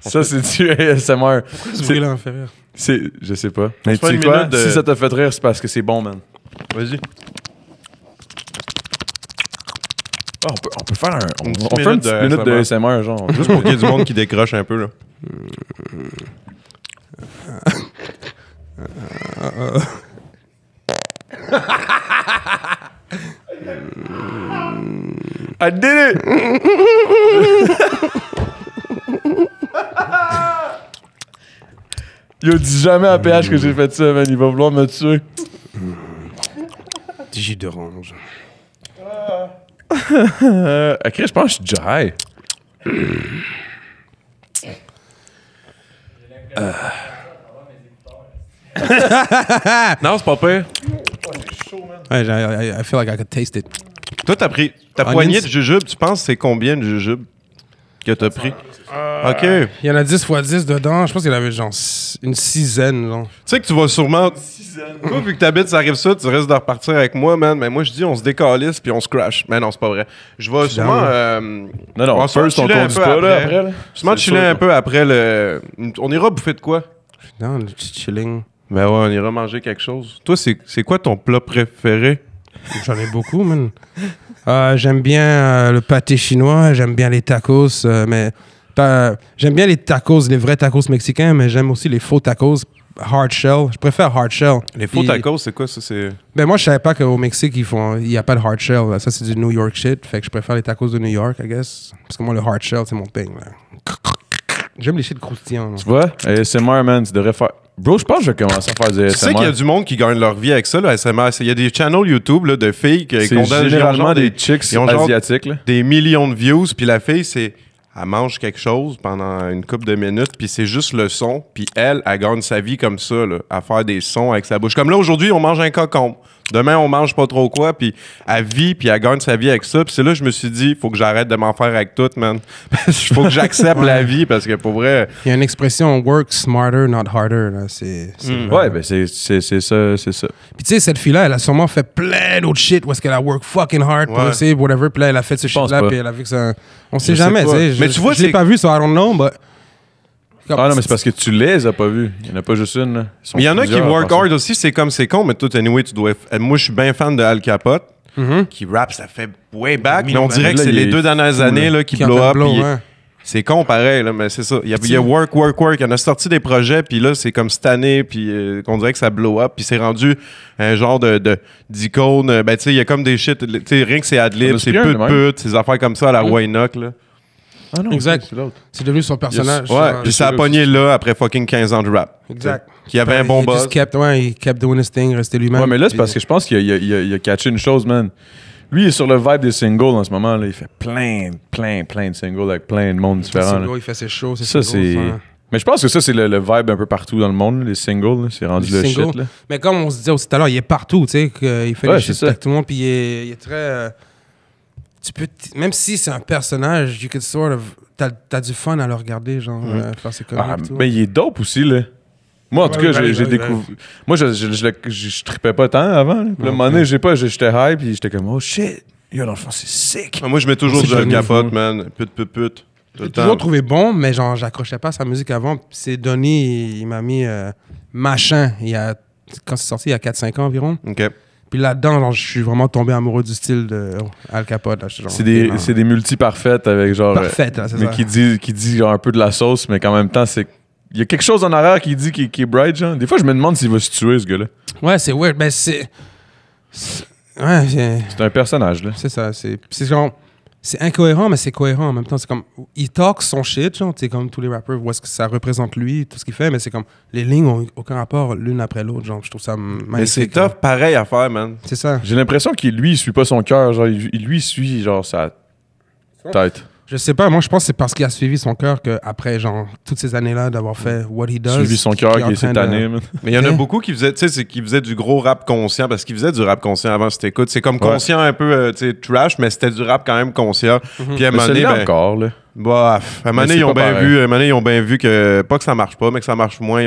Ça, c'est du ASMR. C'est là fait rire. je sais pas. Mais tu quoi? Si ça t'a fait rire, c'est parce que c'est bon, man. Vas-y. Ah, on, peut, on peut faire un. On, fait une minute genre. Juste pour qu'il y ait du monde qui décroche un peu, là. <laughs> I did it! Yo, dis jamais à PH que j'ai fait ça, man. Il va vouloir me tuer. Du jus d'orange. Euh... ok, je pense que je suis déjà high. Euh... <laughs> non, c'est pas pire. Ouais, I, I feel like I could taste it. Toi, t'as pris ta poignée de jujube, tu penses c'est combien de jujube que t'as pris? Euh, OK. Il y en a 10 fois 10 dedans. Je pense qu'il y en avait genre une sixaine. Tu sais que tu vas sûrement. Toi, vu que t'habites, ça arrive ça, tu risques de repartir avec moi, man. Mais moi, je dis, on se décalisse puis on se crash. Mais non, c'est pas vrai. Je vais sûrement. Euh, non, non, on un peu après. là. Sûrement chiller un peu après le. On ira bouffer de quoi? Non, le petit chilling. Ben ouais, on ira manger quelque chose. Toi, c'est quoi ton plat préféré? J'en ai beaucoup, man. Euh, j'aime bien euh, le pâté chinois, j'aime bien les tacos, euh, mais mais j'aime bien les tacos, les vrais tacos mexicains, mais j'aime aussi les faux tacos hard shell. Je préfère hard shell. Les faux tacos, c'est quoi ça c'est... Ben moi je savais pas qu'au Mexique ils font, il y a pas de hard shell. Ça c'est du New York shit. Fait que je préfère les tacos de New York, I guess, parce que moi le hard shell c'est mon thing. J'aime les shit croustillants. Tu vois, C'est man, tu devrais faire. Bro, je pense que je vais à faire des SMS. Tu sais qu'il y a du monde qui gagne leur vie avec ça, le SMS. Il y a des channels YouTube là, de filles qui ont généralement des, chicks asiatiques. Des millions de views, puis la fille, c'est elle mange quelque chose pendant une couple de minutes, puis c'est juste le son, puis elle, elle gagne sa vie comme ça, à faire des sons avec sa bouche. Comme là, aujourd'hui, on mange un cocon. Demain, on mange pas trop quoi, puis elle vit, puis elle gagne sa vie avec ça. Puis c'est là que je me suis dit, faut que j'arrête de m'en faire avec tout, man. <laughs> Il faut que j'accepte la vie, parce que pour vrai. Il y a une expression, work smarter, not harder. Là. C'est, hmm. Ouais, ben c'est, ça, c'est ça. Puis tu sais, cette fille-là, elle a sûrement fait plein d'autres shit où est-ce qu'elle a work fucking hard, ouais. pour whatever. Puis là, elle a fait ce shit-là, puis elle a vu que ça. On sait jamais, Mais tu vois, je l'ai pas vu, so I don't know, but. Ah non, mais c'est parce que tu les as pas vus. Il n'y en a pas juste une. Mais il y en a qui work hard aussi. C'est comme c'est con, mais toi, anyway, tu dois. Moi, je suis bien fan de Al Capote, mm-hmm. qui rap, ça fait way back. Mais on dirait que c'est les deux dernières années là, qui, blow up. C'est con pareil, là, mais c'est ça. Il y, a, work, work, work. Il y en a sorti des projets, puis là, c'est comme cette année, puis euh, on dirait que ça blow up, puis c'est rendu un genre de, d'icône. Euh, ben, tu sais, il y a comme des shit. Tu sais, rien que c'est Adlib, c'est pute, pute, ces affaires comme ça à la mm là. Ah non, exact. C'est devenu son personnage. Ouais, puis ça a pogné là après fucking 15 ans de rap. Exact. Qui avait un ben, bon boss. Kept, ouais, il kept doing his thing, restait lui-même. Ouais, mais là, c'est parce que je pense qu'il a, il a, a, catché une chose, man. Lui, il est sur le vibe des singles en ce moment. Là. Il fait plein, plein, plein de singles avec plein de monde différent il fait ses shows, ça, c'est... Mais je pense que ça, c'est le, vibe un peu partout dans le monde, les singles. C'est rendu le show. Là. Mais comme on se disait aussi tout à l'heure, il est partout, tu sais. Il fait ouais, les shit avec tout le monde, puis il est, très... Euh, tu peux même si c'est un personnage, you could sort of t'as as du fun à le regarder genre mm-hmm. euh, faire ah, mais il est dope aussi là. Moi en tout cas, j'ai découvert moi je je, tripais pas tant avant. Le moment donné, j'ai pas j'étais hype puis j'étais comme oh shit. il dans le fond, c'est sick. Ah, moi, je mets toujours du capote, man. Put, put, put. » J'ai toujours trouvé bon, mais genre, j'accrochais pas à sa musique avant. C'est Donny, il, m'a mis euh, machin il y a, quand c'est sorti il y a 4-5 ans environ. OK. Puis là-dedans, je suis vraiment tombé amoureux du style de Al Capote. C'est des, des multi-parfaites avec genre. Parfaites, euh, hein, c'est ça. Mais qui dit, qui dit un peu de la sauce, mais qu'en même temps, c'est il y a quelque chose en arrière qui dit qui est bright, genre. Des fois, je me demande s'il va se tuer, ce gars-là. Ouais, c'est weird. mais ben, c'est. Ouais, c'est un personnage, là. C'est ça. C'est genre c'est incohérent, mais c'est cohérent en même temps. C'est comme, il talk son shit, genre, sais, comme tous les rappeurs, où est-ce que ça représente lui, tout ce qu'il fait, mais c'est comme, les lignes ont aucun rapport l'une après l'autre, genre, je trouve ça magnifique. Mais c'est hein. tough, pareil à faire, man. C'est ça. J'ai l'impression qu'il, lui, il suit pas son cœur, genre, il, lui, suit, genre, sa tête. Je sais pas, moi je pense que c'est parce qu'il a suivi son cœur qu'après, genre, toutes ces années-là d'avoir fait What He Does. Suivi son cœur qui est cette année. Mais il y en a hein? beaucoup qui faisaient, tu sais, qui faisaient du gros rap conscient parce qu'ils faisaient du rap conscient avant, c'était écoute C'est comme conscient un peu, euh, trash, mais c'était du rap quand même conscient. Mm-hmm. Puis à un ben, encore, là. à un moment ils ont bien vu, ils ont bien vu que, pas que ça marche pas, mais que ça marche moins.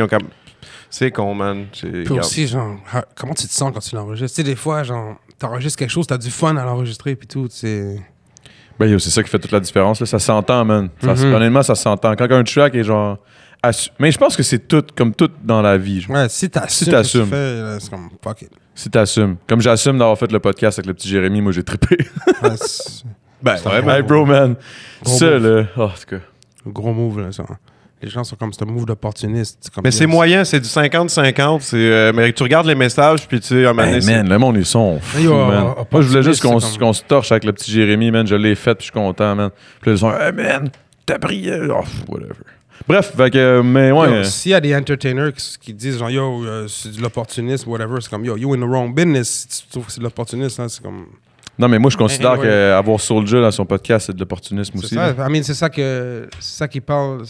C'est con, man. Puis aussi, genre, comment tu te sens quand tu l'enregistres? Tu sais, des fois, genre, t'enregistres quelque chose, t'as du fun à l'enregistrer, puis tout, tu sais ben, c'est ça qui fait toute la différence. Ça s'entend, man. Ça, mhm. Honnêtement, ça s'entend. Quand un track est genre. Mais je pense que c'est tout, comme tout dans la vie. Ouais, si t'assumes. Si t'assumes. comme Si t'assumes. Comme j'assume d'avoir fait le podcast avec le petit Jérémy, moi j'ai trippé. <laughs> ben, ouais, bro, man. Gros ça, là. Ah, gros move, là, ça les gens sont comme, c'est un move d'opportuniste. Mais c'est moyen, c'est du 50-50. Euh, mais tu regardes les messages, puis tu sais, ben, man, le monde, ils sont euh, Moi, je voulais juste qu'on se torche avec le petit Jérémy, man. Je l'ai fait, puis je suis content, man. Puis ils sont, hey, man, t'as pris... Oh, whatever. Bref, fait que, mais ouais. S'il y a des entertainers qui, disent, genre, yo, euh, c'est de l'opportunisme, whatever, c'est comme, yo, you in the wrong business. Si tu trouves que c'est de l'opportuniste, hein, c'est comme. Non, mais moi, je considère anyway. qu'avoir Soulja dans son podcast, c'est de l'opportunisme aussi. c'est ça que c'est ça qui parle.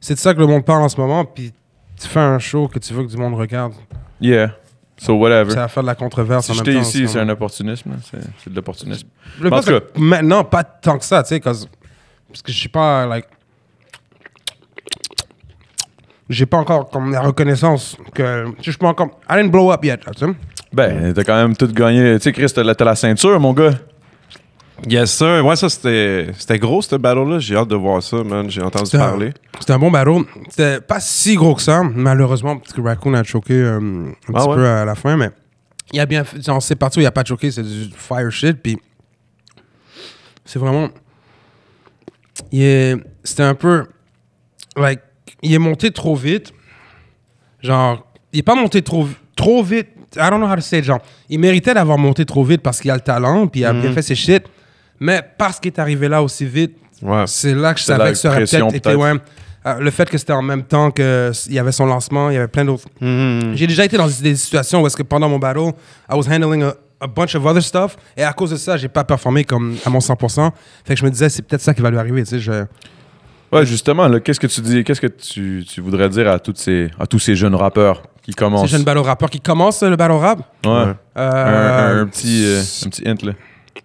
C'est de ça que le monde parle en ce moment, puis tu fais un show que tu veux que du monde regarde. Yeah. So whatever. C'est va faire de la controverse si en ici, c'est un opportunisme. C'est de l'opportunisme. Parce que Maintenant, pas tant que ça, tu sais, parce que je suis pas, like... J'ai pas encore comme la reconnaissance que... Je suis pas encore... I didn't blow up yet, tu sais. Ben, t'as quand même tout gagné. Tu sais, Chris, t'as la, ceinture, mon gars. Yes, sir. Ouais, ça, c'était, c'était gros, ce battle-là. J'ai hâte de voir ça, man. J'ai entendu parler. c'était un bon battle. C'était pas si gros que ça. Malheureusement, parce que Raccoon a choqué euh, un ah petit peu à la fin, mais il a bien. On sait partout, il n'y a pas choqué. C'est du fire shit. Puis c'est vraiment. c'était un peu. Like, il est monté trop vite. Genre, il est pas monté trop, trop vite, I don't know how to say, genre, il méritait d'avoir monté trop vite parce qu'il a le talent, puis il a bien mm. fait ses shit. Mais parce qu'il est arrivé là aussi vite, c'est là que je savais que ça aurait peut-être été. Ouais, ah, le fait que c'était en même temps qu'il y avait son lancement, il y avait plein d'autres. Mm, mm, j'ai déjà été dans des situations où est-ce que pendant mon battle, I was handling a, bunch of other stuff et à cause de ça, j'ai pas performé comme à mon 100%. Fait que je me disais, c'est peut-être ça qui va lui arriver, tu sais, je... Ouais, justement, qu'est-ce que tu dis, qu'est-ce que tu, voudrais dire à, toutes à tous ces jeunes rappeurs qui commence. C'est au battle rappeur qui commence euh, le battle rap. Ouais. Euh, un, petit, euh, un, petit, hint là.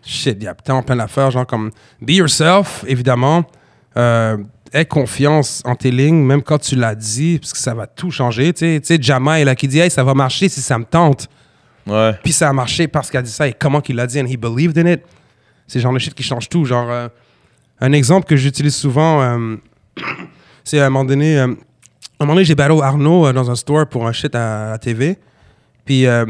Shit, il y a plein d'affaires, genre comme Be yourself, évidemment. Euh, aie confiance en tes lignes, même quand tu l'as dit, parce que ça va tout changer. Tu sais, Jama là qui dit Hey, ça va marcher si ça me tente. Ouais. Puis ça a marché parce qu'il a dit ça et comment qu'il l'a dit, and he believed in it. C'est genre le shit qui change tout. Genre, un exemple que j'utilise souvent, <coughs> c'est à un moment donné un moment donné, j'ai battu Arnaud euh, dans un store pour un shit à, la TV. Puis euh,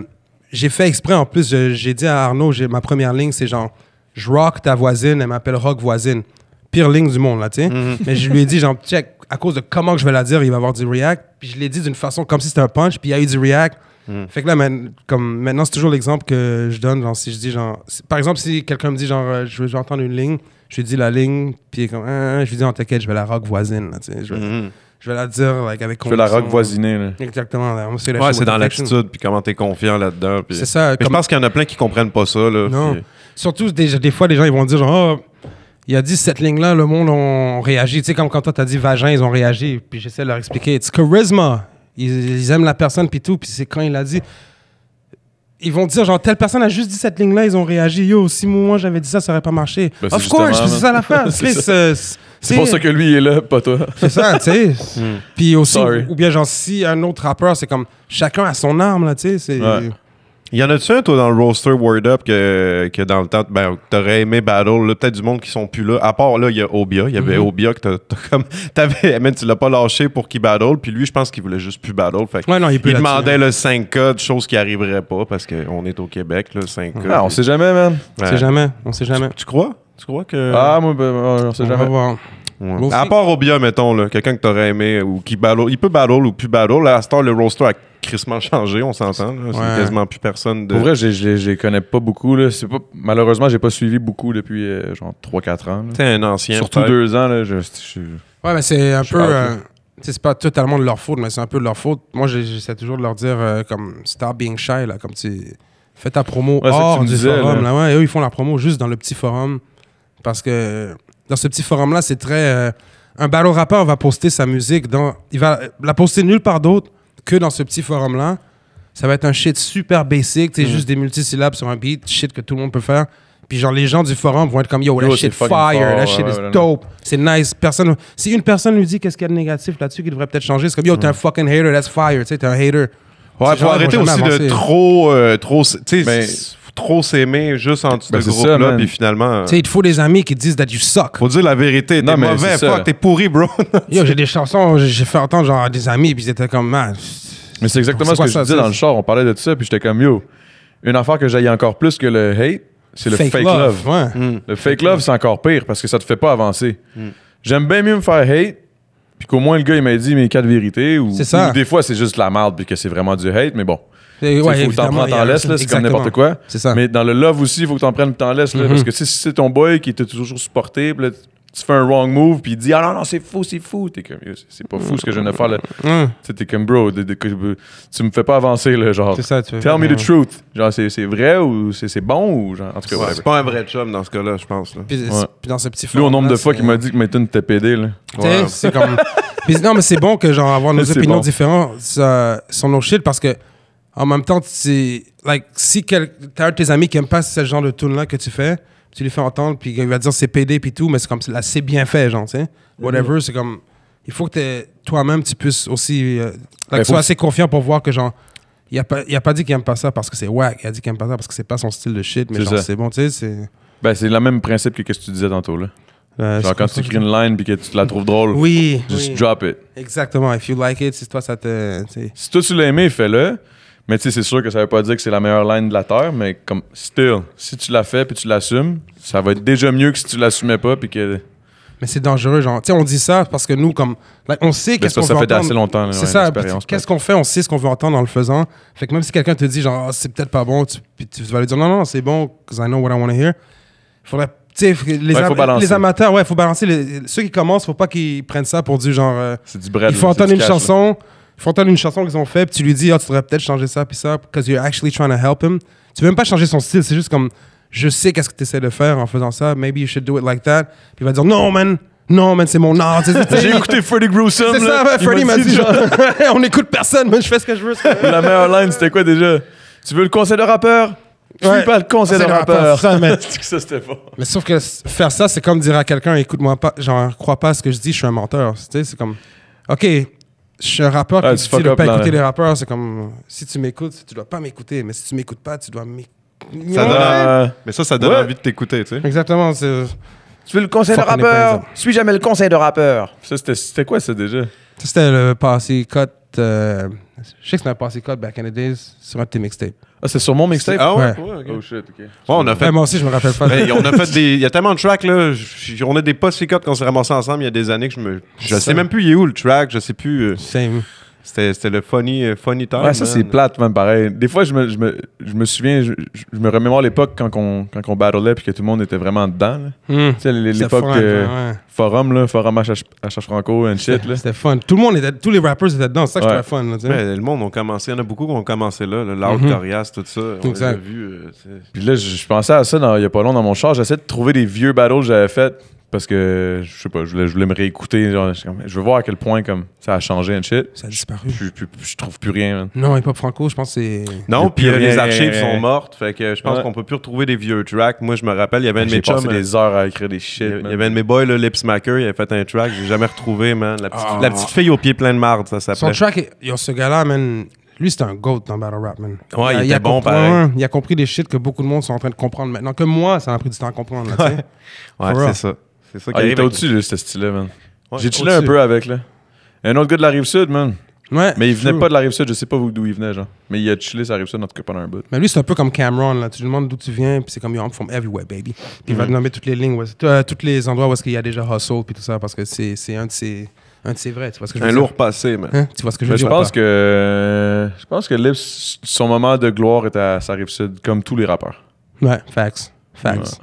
j'ai fait exprès en plus. J'ai dit à Arnaud, ma première ligne, c'est genre, je rock ta voisine, elle m'appelle rock voisine. Pire ligne du monde, là, tu sais. Mhm. Mais je lui ai dit, genre, check, à cause de comment je vais la dire, il va avoir du react. Puis je l'ai dit d'une façon comme si c'était un punch, puis il y a eu du react. Mhm. Fait que là, comme maintenant, c'est toujours l'exemple que je donne. Genre, si je dis, genre, par exemple, si quelqu'un me dit, genre, euh, je veux entendre une ligne, je lui dis la ligne, puis comme, hein, hein, je lui dis, en je vais la rock voisine. Là, tu je vais la dire avec confiance. Je vais la voisiner Là. Exactement. c'est dans l'attitude, puis comment tu es confiant là-dedans. C'est ça. Je pense qu'il y en a plein qui comprennent pas ça. Là, Surtout, des, des, fois, les gens ils vont dire genre, oh, il a dit cette ligne-là, le monde ont réagi. » Tu sais, comme quand toi, tu as dit vagin, ils ont réagi. Puis j'essaie de leur expliquer. It's charisma. Ils, aiment la personne, puis tout. Puis c'est quand il a dit. Ils vont dire, genre, telle personne a juste dit cette ligne-là, ils ont réagi. Yo, si moi j'avais dit ça, ça aurait pas marché. Ben, of course, c'est ça la fin. <laughs> C'est pour ça que lui il est là, pas toi. C'est ça, tu sais. <laughs> Hmm. Puis aussi, ou bien genre si un autre rappeur, c'est comme chacun a son arme, là, tu sais. Il Y en a-tu un, toi, dans le roster Word Up que, dans le temps, ben, t'aurais aimé Battle, peut-être du monde qui sont plus là. À part, là, il y a Obia. Il y avait mhm. Obia que t'as, comme. <laughs> même, tu l'as pas lâché pour qu'il battle, puis lui, je pense qu'il voulait juste plus battle. il, demandait hein. le 5K, choses qui n'arriveraient pas, parce qu'on est au Québec, le 5K. On on sait jamais, man. On sait jamais. On sait jamais. tu crois? Tu crois que. Ah, moi, ben, on jamais. À part Obia, mettons, là, quelqu'un que t'aurais aimé ou qui battle, il peut battle ou plus battle. Là, à le roster a crissement changé, on s'entend. C'est quasiment plus personne de. Pour vrai, je les connais pas beaucoup. Là. pas... Malheureusement, j'ai pas suivi beaucoup depuis euh, genre 3-4 ans. T'es un ancien. Surtout 2 deux ans. Là, je, Ouais, mais c'est un peu. Euh, c'est pas totalement de leur faute, mais c'est un peu de leur faute. Moi, j'essaie toujours de leur dire, euh, comme, stop being shy, là, comme tu. Fais ta promo hors du forum. eux, ils font la promo juste dans le petit forum parce que dans ce petit forum-là, c'est très. Euh, un ballot rappeur va poster sa musique dans. Il va la poster nulle part d'autre que dans ce petit forum-là. Ça va être un shit super basic, c'est sais, mhm. juste des multisyllabes sur un beat, shit que tout le monde peut faire. Puis genre les gens du forum vont être comme yo, la shit fire, la shit is dope, c'est nice. Personne, si une personne lui dit qu'est-ce qu'il y a de négatif là-dessus qu'il devrait peut-être changer, c'est comme yo, t'es un mhm. fucking hater, that's fire, tu sais, t'es un hater. Ouais, faut arrêter aussi de trop, euh, trop, tu sais trop s'aimer juste en dessous ben, de groupe-là, puis finalement. Euh, tu sais, il te faut des amis qui disent that you suck. Faut dire la vérité. T'es mauvais, t'es pourri, bro. <laughs> Yo, j'ai des chansons, j'ai fait entendre genre des amis, puis ils étaient comme, Mais c'est exactement ce que tu je disais dans le char. On parlait de tout ça, puis j'étais comme, yo, une affaire que j'aille encore plus que le hate, c'est le fake, love. Mm. Le fake love, c'est encore pire parce que ça te fait pas avancer. Mm. J'aime bien mieux me faire hate puis qu'au moins le gars il m'a dit mes quatre vérités ou, des fois c'est juste la merde puis que c'est vraiment du hate mais bon il faut que t'en prennes t'en laisses, c'est comme n'importe quoi. Mais dans le love aussi, il faut que t'en prennes, t'en laisses. Mm-hmm. Parce que si c'est ton boy qui t'a toujours supporté, tu fais un wrong move, puis il dit Ah non, non, c'est fou, c'est fou. T'es comme, c'est pas fou ce que je viens de faire. Là. Mm. T'es comme, bro, euh, tu me fais pas avancer, là, genre. Tell me the truth. Genre, c'est vrai ou c'est bon ou genre, c'est pas un vrai chum dans ce cas-là, je pense. Là. Puis, dans ce petit Lui, au nombre de fois qu'il m'a dit que maintenant était pédé, là. C'est comme. <laughs> non, mais c'est bon que, genre, avoir nos opinions différentes sur nos shit parce que en même temps, c'est. Like, si quelqu'un t'as un de tes amis qui aime pas ce genre de tune-là que tu fais, tu lui fais entendre, puis il va dire c'est PD, puis tout, mais c'est comme là, c'est bien fait, genre, tu sais. Whatever, c'est comme. Il faut que toi-même, tu puisses aussi. tu euh, sois assez confiant pour voir que, genre. Il a, pas, il a pas dit qu'il aime pas ça parce que c'est wack. Il a dit qu'il aime pas ça parce que c'est pas son style de shit, mais genre, c'est bon, tu sais. c'est... Ben, c'est le même principe que ce que tu disais tantôt, là. Euh, genre, quand tu écris une line puis que tu la trouves drôle, oui, just drop it. Exactement. If you like it, si toi, ça te. Si toi, tu l'as fais-le. Mais tu sais, c'est sûr que ça veut pas dire que c'est la meilleure line de la Terre, mais comme, still, si tu l'as fais puis tu l'assumes, ça va être déjà mieux que si tu l'assumais pas puis que. Mais c'est dangereux, genre. Tu sais, on dit ça parce que nous, comme. on sait ben, qu'est-ce qu'on veut entendre. Ça fait assez longtemps, C'est ça. Qu'est-ce qu'on fait On sait ce qu'on veut entendre en le faisant. Fait que même si quelqu'un te dit, genre, ah, c'est peut-être pas bon, tu, tu vas lui dire, non, non, c'est bon, because I know what I want to hear. Faudrait les, ouais, les, amateurs, ouais, il faut balancer. ceux qui commencent, faut pas qu'ils prennent ça pour du genre. Euh, il faut entendre une chanson, ils font une chanson qu'ils ont fait, puis tu lui dis, ah, tu devrais peut-être changer ça, puis ça, because you're actually trying to help him. Tu veux même pas changer son style, c'est juste comme, je sais qu'est-ce que tu essaies de faire en faisant ça, maybe you should do it like that. Puis il va dire, non, man, non, man, c'est mon art. <laughs> J'ai écouté Freddy Gruesome. C'est ça, ouais, Freddy m'a dit, genre, <laughs> on écoute personne, man, je fais ce que je veux. <laughs> La meilleure line, c'était quoi déjà? Tu veux le conseil de rappeur? Je suis pas le conseil de rappeur. Ça, c'était Mais sauf que faire ça, c'est comme dire à quelqu'un, écoute-moi pas, genre, crois pas à ce que je dis, je suis un menteur. Tu c'est comme, OK, je suis un rappeur si ah, qui ne de pas écouter les rappeurs. C'est comme si tu m'écoutes, tu dois pas m'écouter. Mais si tu m'écoutes pas, tu dois m'écouter. Mais ça, ça donne envie de t'écouter, tu sais. Exactement. Tu veux le conseil de rappeur Suis jamais le conseil de rappeur. C'était quoi ça déjà C'était le passé cut. Euh, je sais que c'est un passé code back in the days sur un de mixtape. Ah, c'est sur mon mixtape? Ah ouais? Oh shit, ok. on a fait... moi aussi, je me rappelle pas. Ben, on a fait des... Il y a tellement de tracks, là. On a des passé codes qu'on s'est ramassés ensemble il y a des années que je me. Je sais même plus il est où le track, je sais plus. Euh. same c'était le funny, euh, funny time. Ouais, ça, c'est plate, même pareil. Des fois, je me, je me, je me souviens, je, me remémore l'époque quand, on, quand on battlait puis que tout le monde était vraiment dedans. Hmm. Tu sais, l'époque forum, là, forum HH, Franco and shit. C'était fun. Tout le monde était, tous les rappers étaient dedans. C'est ça que ouais. fun. le monde ont commencé, il y en a beaucoup qui ont commencé là. le Loud, mhm. Darius, tout ça. Tout on Vu, euh, puis là, je, pensais à ça il n'y a pas long dans mon char. j'essaie de trouver des vieux battles que j'avais faits parce que je sais pas, je voulais, je me réécouter. je veux voir à quel point comme ça a changé and shit. Ça a disparu. je trouve plus rien. Man. Non, a pas Franco, je pense c'est. Non, puis les archives sont mortes. Fait que je pense qu'on peut plus retrouver des vieux tracks. Moi, je me rappelle, il y avait un de mes chums. des heures à écrire des shit. Il y, avait un de mes boys, le Lipsmacker, il avait fait un track. J'ai jamais retrouvé, ah. La petite, fille aux pieds plein de marde, ça s'appelle. Son track, ce gars-là, Lui, c'est un goat dans Battle Rap, man. Ouais, il, était a bon, Il a compris des shit que beaucoup de monde sont en train de comprendre maintenant. Que moi, ça a pris du temps à comprendre. <laughs> ouais c'est ça ah, Il était au-dessus, de ce style-là, man. J'ai chillé un peu avec, là. Un autre gars de la Rive-Sud, man. Ouais, mais il venait pas de la rive sud, je sais pas d'où il venait, genre. Mais il a chillé sa rive sud, notre pendant un bout. Mais lui, c'est un peu comme Cameron, là. Tu lui demandes d'où tu viens, puis c'est comme, I'm from everywhere, baby. Puis il va mhm. te nommer toutes les lignes, euh, tous les endroits où est-ce qu'il y a déjà hustle, puis tout ça, parce que c'est un de ses. Un de vrais, tu vois que je veux un lourd passé, man. Hein? Tu vois ce que je veux dire? Je pense que. Euh, je pense que Lips, son moment de gloire est à sa rive sud, comme tous les rappeurs. Ouais, facts. Facts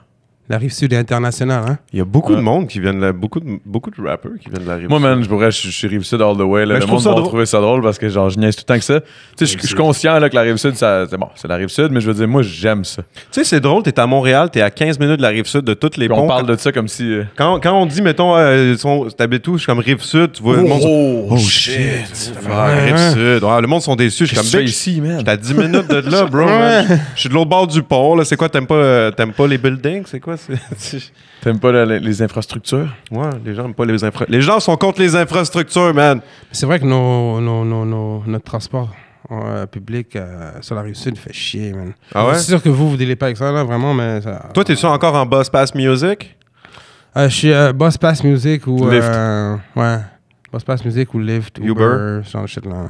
la rive sud est internationale. Hein? Il y a beaucoup de monde qui viennent là. beaucoup de, beaucoup de rappers qui viennent de la rive Moi, sud. man, je pourrais, je, suis rive sud all the way. Ben, le je monde va trouver ça drôle parce que genre, je niaise tout le temps que ça. Tu sais, je, suis conscient que la rive sud, c'est bon, c'est la rive sud, mais je veux dire, moi, j'aime ça. Tu sais, c'est drôle, t'es à Montréal, t'es à 15 minutes de la rive sud de toutes les Puis On parle de ça comme si. Euh, quand, on dit, mettons, euh, t'habites où? Je suis comme rive sud, tu vois. Oh, le oh, shit! rive sud. le monde sont déçus. Je suis comme, ici, man. à 10 minutes de là, bro. <laughs> Je suis de l'autre bord du port. C'est quoi, t'aimes pas, euh, pas les buildings? C'est quoi? <laughs> T'aimes pas les infrastructures? Ouais, les gens pas les Les gens sont contre les infrastructures, man! C'est vrai que nos, nos, notre transport euh, public euh, sur la réussite sud fait chier, man. Ah ouais? C'est sûr que vous, vous délez pas avec ça, là, vraiment, mais. Toi, t'es-tu encore en Boss Pass Music? Euh, je suis Boss Pass Music ou. Lyft. ouais. Boss Pass Music ou Lyft, Uber, Uber genre shit, là.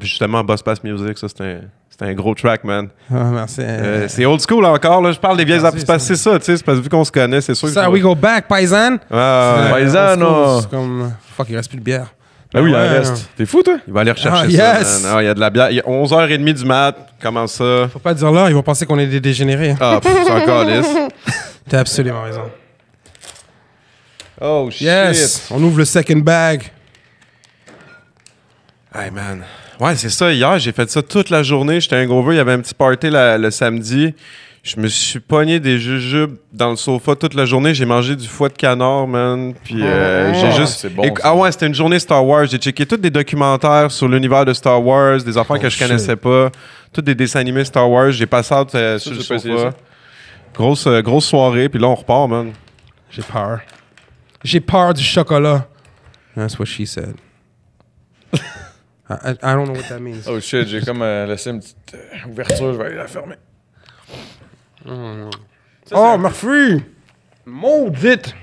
Justement, Boss Pass Music, ça, c'est un, gros track, man. Ah, merci. Euh, c'est old school encore, Je parle des vieilles applications. C'est ça, tu sais. C'est parce vu qu'on se connaît, c'est sûr que. Ça, we go back, paisan. Ah, paisan, oh. C'est comme. Fuck, il reste plus de bière. Ben oui, il reste. T'es fou, toi? Il va aller rechercher ah, yes. ça. Ah, il y a de la bière. Il est 11h30 du mat. Comment ça? Faut pas dire l'heure, ils vont penser qu'on est des dégénérés. Ah, c'est encore lisse. <laughs> T'as absolument raison. Oh, shit. Yes, on ouvre le second bag. Hey man. Ouais, c'est ça. Hier, j'ai fait ça toute la journée. J'étais un gros vœu. Il y avait un petit party le samedi. Je me suis pogné des jujubes dans le sofa toute la journée. J'ai mangé du foie de canard, man. Puis euh, j'ai ah, juste. Ah ouais, c'était une journée Star Wars. J'ai checké tous des documentaires sur l'univers de Star Wars, des enfants oh, que je connaissais pas, tous des dessins animés Star Wars. J'ai passé euh, sur le sofa. Grosse, euh, grosse soirée. Puis là, on repart, man. J'ai peur. J'ai peur du chocolat. That's what she said. I, I, don't know what that means. Oh shit, j'ai comme euh, laissé une petite euh, ouverture, je vais aller la fermer. oh, oh Murphy! Maudite!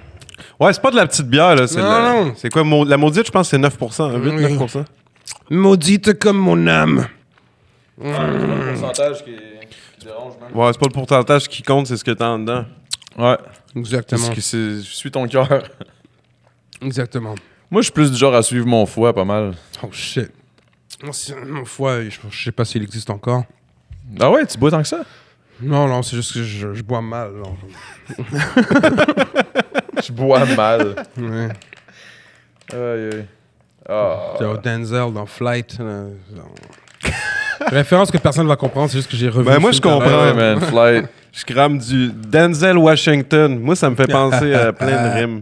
Ouais, c'est pas de la petite bière, là. C'est non, non. C'est quoi, la maudite, je pense que c'est 9%, mm. Maudite comme mon âme. Mm. c'est pas le pourcentage qui, dérange, Ouais, c'est pas le pourcentage qui compte, c'est ce que t'as en dedans. Ouais. Exactement. que Je suis ton cœur. Exactement. Moi, je suis plus du genre à suivre mon foie, pas mal. Oh shit ouais, je, je sais pas s'il existe encore. Ah ouais, tu bois tant que ça? Non, non, c'est juste que je, bois mal. <laughs> Je bois mal. Ouais. Aïe, aïe. Ah. Denzel dans Flight. <laughs> Référence que personne ne va comprendre, c'est juste que j'ai revu. Mais ben, moi, je comprends, Flight. Je crame du Denzel Washington. Moi, ça me fait <laughs> penser à plein de rimes.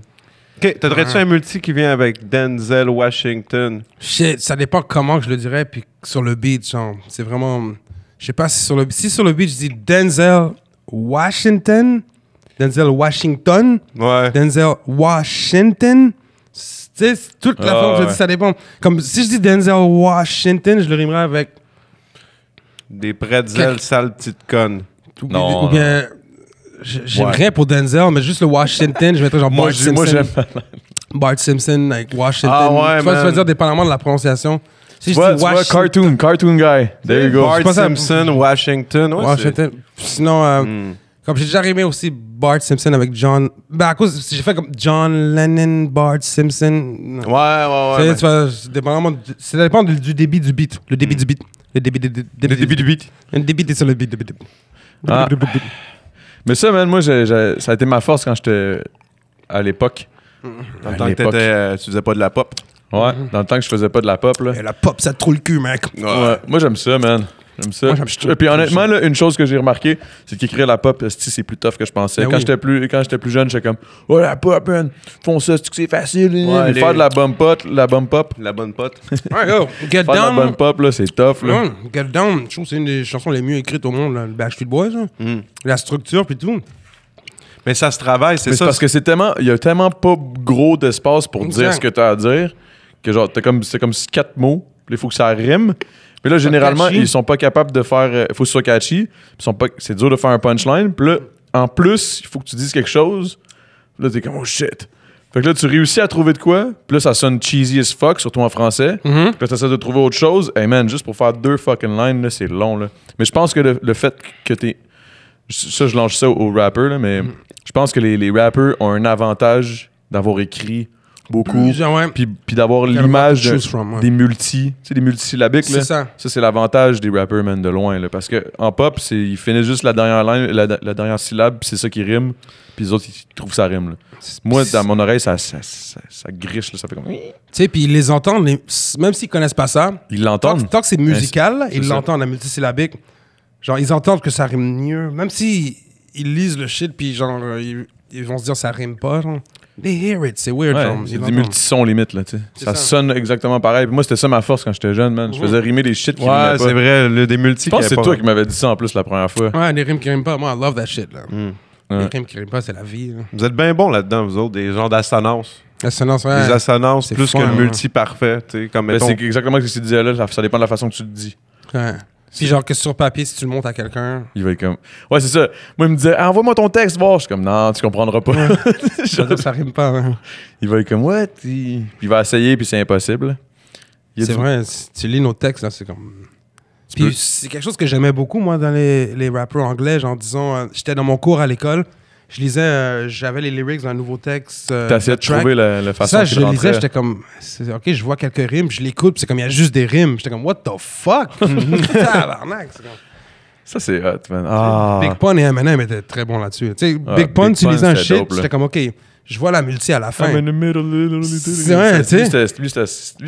Ok, tu un multi qui vient avec Denzel Washington? Shit, ça dépend comment je le dirais, puis sur le beat, genre, c'est vraiment... Je sais pas si sur le... Si sur le beat, je dis Denzel Washington, Denzel Washington, Ouais. Denzel Washington, tu sais, toute la ah, forme que je dis, ça dépend. Comme si je dis Denzel Washington, je le rimerais avec... Des pretzels Quel- sales petites connes. Ou, Non, ou non. J'aime rien pour Denzel, mais juste le Washington, je mettrais genre moi, Bart Simpson. Moi, j'aime Bart Simpson like Washington. Ah ouais, tu vois, tu vas dire dépendamment de la prononciation. Si je vois, cartoon, cartoon guy. There you go. Bart Simpson, Washington. Washington. Sinon, euh, hmm. comme j'ai déjà aimé aussi Bart Simpson avec John. Ben, à cause, j'ai fait comme John Lennon, Bart Simpson. Ouais, ouais, ouais. Ça dépend du débit du beat. Le débit hmm. du beat. Le débit, du beat. le débit du beat. Le débit sur le beat. Le ah. débit, mais ça, man, moi, ça a été ma force quand j'étais à l'époque. Dans le temps que euh, tu faisais pas de la pop. Ouais, dans le temps que je faisais pas de la pop, là. Et la pop, ça te trouve le cul, mec. Ouais. Moi, j'aime ça, man. J'aime ça. Puis honnêtement, une chose que j'ai remarqué, c'est qu'écrire la pop, c'est plus tough que je pensais. Ben quand j'étais plus quand j'étais plus jeune, j'étais comme Oh la pop, font ça, c'est facile. Faire de la bonne pop, la bonne pop. La bonne pote. la bomb pop, là, c'est tough. Là. get down, je trouve c'est une des chansons les mieux écrites au monde, le Backstreet Boys. Hein. Mm. La structure, puis tout. Mais ça se travaille, c'est ça. Parce que c'est tellement. Il y a tellement pas gros d'espace pour dire ce que tu as à dire que genre, comme, c'est comme quatre mots, il faut que ça rime. Mais là, généralement, ils sont pas capables de faire. Il euh, faut que ce soit catchy. c'est dur de faire un punchline. Puis là, en plus, il faut que tu dises quelque chose. Là, t'es comme, oh shit. Fait que là, tu réussis à trouver de quoi. Puis là, ça sonne cheesy as fuck, surtout en français. Mm-hmm. Puis là, t'essaies de trouver autre chose. Hey man, juste pour faire deux fucking lines, là, c'est long, là. Mais je pense que le, fait que t'es. Ça, je lance ça aux rappers, là, mais mm-hmm. je pense que les, les rappers ont un avantage d'avoir écrit beaucoup. Puis, puis d'avoir l'image des multi, des multisyllabiques. C'est ça. c'est l'avantage des rappers, man, de loin. Là, parce qu'en pop, ils finissent juste la dernière, la, dernière syllabe, puis c'est ça qui rime. Puis les autres, ils trouvent ça rime. Moi, dans mon oreille, ça, ça, ça, griche. Là, ça fait comme. Tu sais, puis ils les entendent, même s'ils connaissent pas ça. Ils l'entendent. Tant, que c'est hein, musical, ils l'entendent, la multisyllabique. Genre, ils entendent que ça rime mieux. Même si ils lisent le shit, puis genre, euh, ils, ils vont se dire ça rime pas. Genre. They hear it, c'est weird. Ouais, c'est des multisons limite, là, tu Ça, sonne exactement pareil. moi, c'était ça ma force quand j'étais jeune, man. Je faisais rimer des shit qui ouais, c'est vrai, le, des multis. Je pense que c'est toi qui m'avais dit ça en plus la première fois. Ouais, des rimes qui riment pas. Moi, I love that shit, là. Mm. Les rimes qui riment pas, c'est la vie. Vous êtes bien bons là-dedans, vous autres, des genres d'assonance. Assonance, ouais. Des assonances, plus que le hein. multi-parfait, tu sais. Comme ben, C'est exactement ce que tu disais là, ça dépend de la façon que tu le dis. Ouais. Puis genre que sur papier, si tu le montes à quelqu'un. Il va être comme. Ouais, c'est ça. Moi, il me disait, ah, envoie-moi ton texte, voir. Je suis comme, non, tu comprendras pas. <laughs> ça, pas. Hein. Il va être comme, what? Puis il va essayer, puis c'est impossible. C'est vrai, si tu lis nos textes, là, c'est comme. Puis c'est quelque chose que j'aimais beaucoup, moi, dans les, les rappeurs anglais, genre, disons, euh, j'étais dans mon cours à l'école je lisais, euh, j'avais les lyrics d'un nouveau texte. Euh, tu as essayé de trouver la, façon la façon ça, je lisais, j'étais comme, ok, je vois quelques rimes, je l'écoute, c'est comme, il y a juste des rimes. J'étais comme, what the fuck? <laughs> Tabarnak! C'est Ça, c'est hot, man. Ah. Big Pun et Eminem étaient très bons là-dessus. Tu sais, ah, Big Pun, tu lisais un shit, j'étais comme, ok, je vois la multi à la fin. C'est vrai, tu Lui,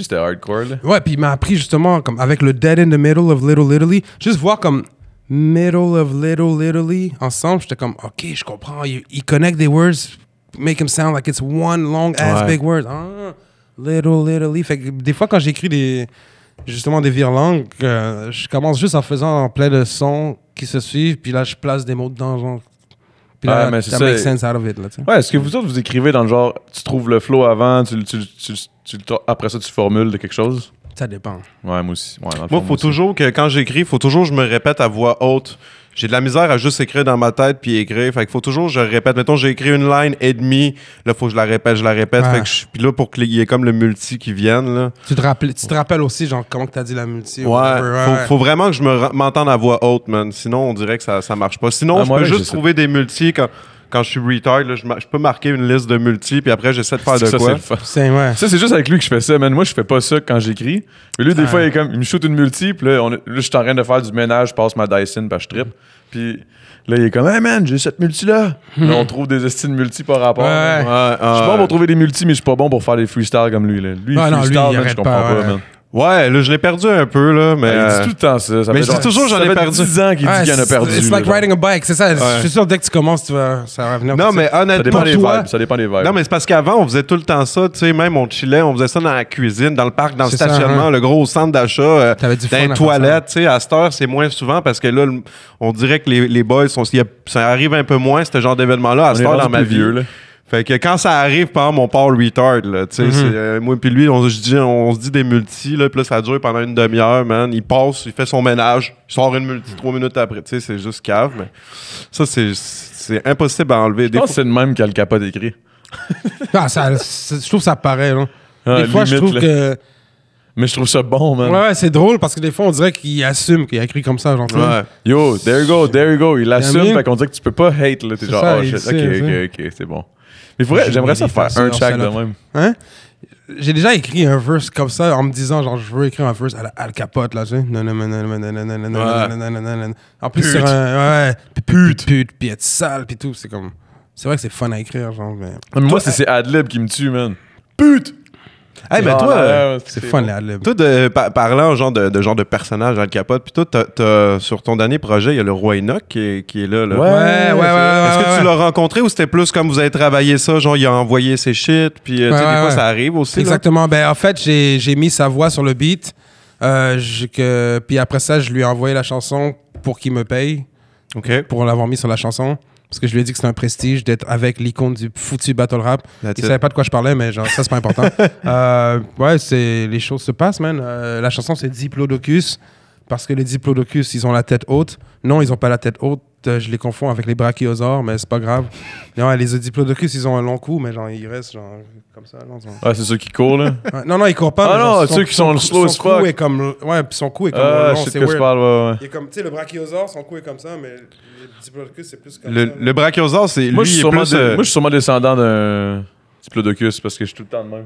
c'était hardcore. Là. Ouais, puis il m'a appris justement, comme avec le Dead in the Middle of Little Italy, juste voir comme Middle of Little literally, ensemble, j'étais comme, OK, je comprends. il connecte des words, make them sound like it's one long ass big word. Ah, little literally. des fois, quand j'écris des justement des virelangues, euh, je commence juste en faisant plein de sons qui se suivent, puis là, je place des mots dedans, Puis là, ça make sense out of it. Là, ouais, est-ce que vous autres, vous écrivez dans le genre, tu trouves le flow avant, tu, tu, tu, après ça, tu formules de quelque chose ça dépend. Ouais, moi aussi. moi, faut toujours que quand j'écris, il faut toujours que je me répète à voix haute. J'ai de la misère à juste écrire dans ma tête puis écrire. Fait qu'il faut toujours que je répète. Mettons, j'ai écrit une line et demie. Là, faut que je la répète, je la répète. Fait que je suis là pour qu'il y ait comme le multi qui vienne. Tu, te rappelles, tu te rappelles aussi, genre, comment tu as dit la multi. Ouais. Faut, vraiment que je m'entende à voix haute, man. Sinon, on dirait que ça, ça marche pas. Sinon, on je peux juste trouver des multis. Quand quand je suis retard, je, peux marquer une liste de multi, puis après, j'essaie de faire de quoi. Ça, c'est juste avec lui que je fais ça, man. Moi, je fais pas ça quand j'écris. Mais lui, des ah fois, il, est comme, il me shoot une multi, puis là, je suis en train de faire du ménage, je passe ma Dyson, puis je trip. Puis là, il est comme, hey man, j'ai cette multi-là. on trouve des estimes multi par rapport. je suis bon pour trouver des multi, mais je suis pas bon pour faire des freestyles comme lui. Là. Lui, ah, freestyle, je comprends pas, Ouais, là, je l'ai perdu un peu, là, mais. Ah, il dit euh, tout le temps ça. mais je dis toujours, j'en ai perdu. 10 ans qu'il dit qu'il en a perdu. It's like riding a bike, c'est ça. Je suis sûr, dès que tu commences, tu vas, ça va venir. Non, mais honnêtement. Ça dépend des vibes. Ça dépend des vibes. Non, mais c'est parce qu'avant, on faisait tout le temps ça, tu sais, même on chillait, on faisait ça dans la cuisine, dans le parc, dans le stationnement, hein. le gros centre d'achat, euh, dans les toilettes, tu sais. À cette heure, c'est moins souvent parce que là, on dirait que les, les boys, ça arrive un peu moins, ce genre d'événement-là. À cette heure, dans ma vie. Fait que quand ça arrive, par exemple, on part retard, là, tu sais, mhm. euh, moi puis lui, on, se dit des multis, là, puis là, ça dure pendant une demi-heure, man, il passe, il fait son ménage, il sort une multi trois minutes après, tu sais, c'est juste cave, mais ça, c'est impossible à enlever. je c'est le même qu'elle le capot d'écrit. Ah, ça, je trouve que ça paraît, là. Ah, des fois, je trouve que... Mais je trouve ça bon, man. Ouais, c'est drôle parce que des fois, on dirait qu'il assume qu'il a écrit comme ça, genre. Ouais. Yo, there you go, there you go. Il assume, fait qu'on dirait que tu peux pas hate, là. T'es genre, oh, shit, ok, ok, ok, c'est bon j'aimerais ça faire un track de même. J'ai déjà écrit un verse comme ça en me disant genre je veux écrire un verse à la, capote là, En plus c'est un ouais, pute pute puis être sale puis tout, c'est comme c'est vrai que c'est fun à écrire genre mais... Moi c'est c'est qui me tue. man. Pute Hey, mais toi, ah euh, c'est fun, parlant genre de, genre de personnage Al Capote, puis toi, sur ton dernier projet, il y a le roi Enoch qui est, là, Ouais, ouais, ouais. Est-ce que tu l'as rencontré ou c'était plus comme vous avez travaillé ça, genre il a envoyé ses shit, puis euh, des fois ça arrive aussi. Exactement. Ben en fait, j'ai mis sa voix sur le beat, euh, puis après ça, je lui ai envoyé la chanson pour qu'il me paye, pour l'avoir mis sur la chanson parce que je lui ai dit que c'était un prestige d'être avec l'icône du foutu battle rap. il savait pas de quoi je parlais, mais genre, ça, c'est pas important. <laughs> Euh, ouais, c'est les choses se passent, man. Euh, la chanson, c'est Diplodocus, parce que les Diplodocus, ils ont la tête haute. Non, ils ont pas la tête haute. Euh, je les confonds avec les brachiosaures, mais c'est pas grave. Non, les diplodocus, ils ont un long cou, mais genre, ils restent genre, comme ça. Genre. Ah, c'est ceux qui courent, là? <laughs> non, non, ils courent pas. Ah non, ceux qui sont slow as fuck. Est comme, ouais, puis son cou est comme ah, c'est weird. Parle, ouais, Il est comme, tu sais, le brachiosaure, son cou est comme ça, mais le diplodocus, c'est plus comme le, ça. Le brachiosaure, c'est lui, est plus... Euh, moi, je suis sûrement descendant d'un... Diplodocus parce que je suis tout le temps de même.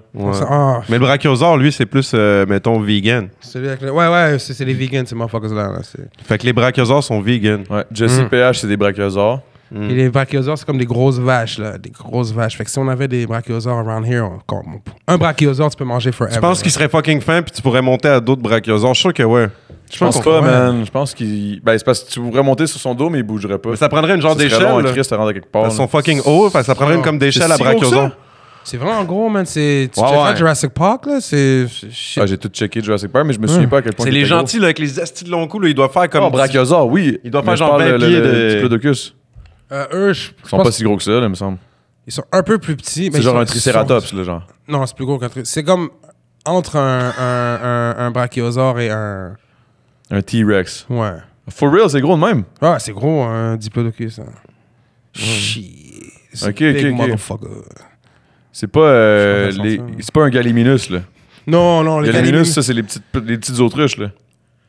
Ah, mais le brachiosaure, lui, c'est plus, euh, mettons, vegan. Ouais, ouais, c'est les vegans, ces motherfuckers là. là fait que les brachiosaures sont vegan. Ouais. Jesse mm. PH, c'est des brachiosaures. Et mm. les brachiosaures, c'est comme des grosses vaches, là. Des grosses vaches. Fait que si on avait des brachiosaures around here, on... un brachiosaure, tu peux manger forever. Je pense qu'il serait fucking fin puis tu pourrais monter à d'autres brachiosaures? Je suis sûr que ouais. Je pense pas, man. Je pense qu'il. Ben, c'est parce que tu pourrais monter sur son dos, mais il bougerait pas. Mais ça prendrait une genre d'échelle. quelque part Ils sont fucking hauts. Ça prendrait une comme ah. d'échelle à brachiosaure. C'est vraiment gros, man. C'est, tu ouais, ouais. Jurassic Park, là? C'est, ah, j'ai tout checké Jurassic Park, mais je me souviens hmm. pas à quel point. C'est les gentils, là, avec les astilles de long cou, là. Ils doivent faire comme. Oh, Brachiosaur, oui. Ils doivent faire genre 20 pieds de. Diplodocus. Euh, eux, je. Ils sont pas si gros que ça, là, il me semble. Ils sont un peu plus petits. C'est genre un triceratops, là, genre. Non, c'est plus gros qu'un triceratops. C'est comme entre un, un, et un. Un T-Rex. Ouais. For real, c'est gros de même. Ouais, ah, c'est gros, un diplodocus. Hein. Ok, ok, ok. Motherfucker. C'est pas, euh, les... c'est pas un Galliminus là. Non, non, les ça, c'est les petites, les petites autruches, là.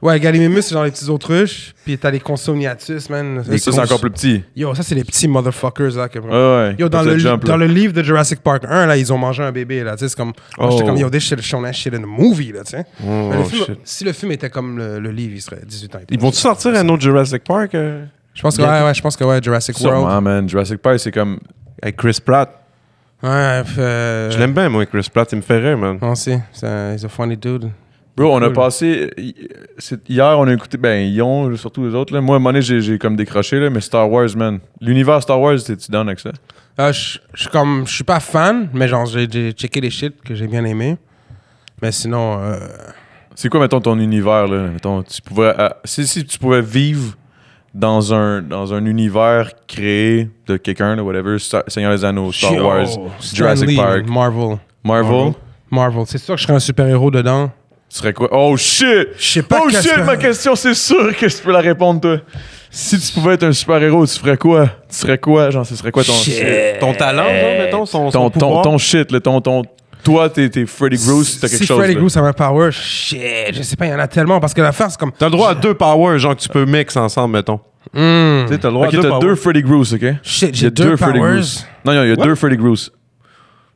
Ouais, galimimus, c'est genre les petites autruches. Puis t'as les consomniatus, man. Et ça, c'est encore plus petit. Yo, ça, c'est les petits motherfuckers, là. Que... ouais, yo, dans le, dans le livre de Jurassic Park 1, là, ils ont mangé un bébé, là. Tu sais, c'est comme. Oh. comme, yo, this shit, shown shit in a movie, là, tu oh, si le film était comme le, livre, il serait 18 ans. Ils vont-tu sortir un autre Jurassic Park euh? Je pense que, ouais, je pense que, ouais, Jurassic World. Sûrement, man. Jurassic Park, c'est comme. Avec Chris Pratt. Ouais, euh, Je l'aime bien, moi, Chris Pratt. Il me fait rire, man. On sait. He's a funny dude. Bro, on a passé. Hier, on a écouté. Ben, Yon, surtout les autres. Là. Moi, à un moment donné, j'ai comme décroché, là, mais Star Wars, man. L'univers Star Wars, t'es-tu down avec ça? Ah, je suis comme. Je suis pas fan, mais genre, j'ai checké des shit que j'ai bien aimé. Mais sinon. Euh, c'est quoi, mettons, ton univers, là? Mettons, tu pouvais. Euh, si, si tu pouvais vivre dans un, dans un univers créé de quelqu'un, whatever, Seigneur des Anneaux, Star Wars, Jurassic Park. Marvel. Marvel. Marvel. C'est sûr que je serais un super-héros dedans. Tu serais quoi? Oh shit! Je sais pas. Oh shit, ma question, c'est sûr que tu peux la répondre, toi. Si tu pouvais être un super-héros, tu ferais quoi? Tu serais quoi? Genre, ce serait quoi ton. Ton talent, mettons, ton, ton, shit, ton, toi, t'es es Freddy Groose, t'as quelque chose. Si Freddy Groose avait un power, shit, je sais pas, il y en a tellement parce que la farce, comme. T'as le droit à deux powers, genre que tu peux mix ensemble, mettons. Hmm. t'as le droit à deux. deux Freddy Groose, ok? Shit, j'ai deux, deux powers. Non, non, il y a deux Freddy Groose.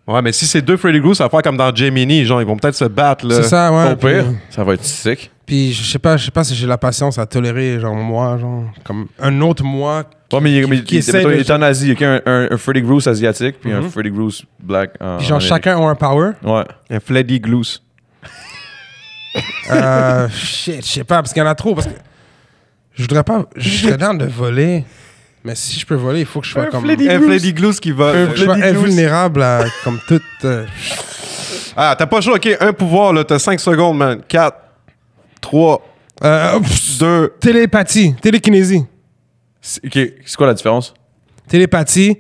Ouais, mais si c'est deux Freddy Groose, ça va faire comme dans Gemini, genre, ils vont peut-être se battre, là. C'est ça, Au pire, ça va être sick. Puis je sais pas, je sais pas si j'ai la patience à tolérer, genre moi, genre, comme un autre moi. Qui, mais, il, est en Asie, Il y un, un, Freddy Groose asiatique, puis un mhm. Freddy Groose black. En, genre, chacun a un power. Ouais. Un Freddy Groose. <laughs> euh, shit, je sais pas, parce qu'il y en a trop. Parce que je voudrais pas. Je serais dans de voler. Mais si je peux voler, il faut que je sois un comme. un Freddy Groose qui va. Un que je sois invulnérable à comme toute. Euh... Ah, t'as pas le ok. Un pouvoir, là, t'as 5 secondes, man. 4, 3, 2. Euh, Télépathie, télékinésie. C'est- OK, c'est quoi la différence? Télépathie,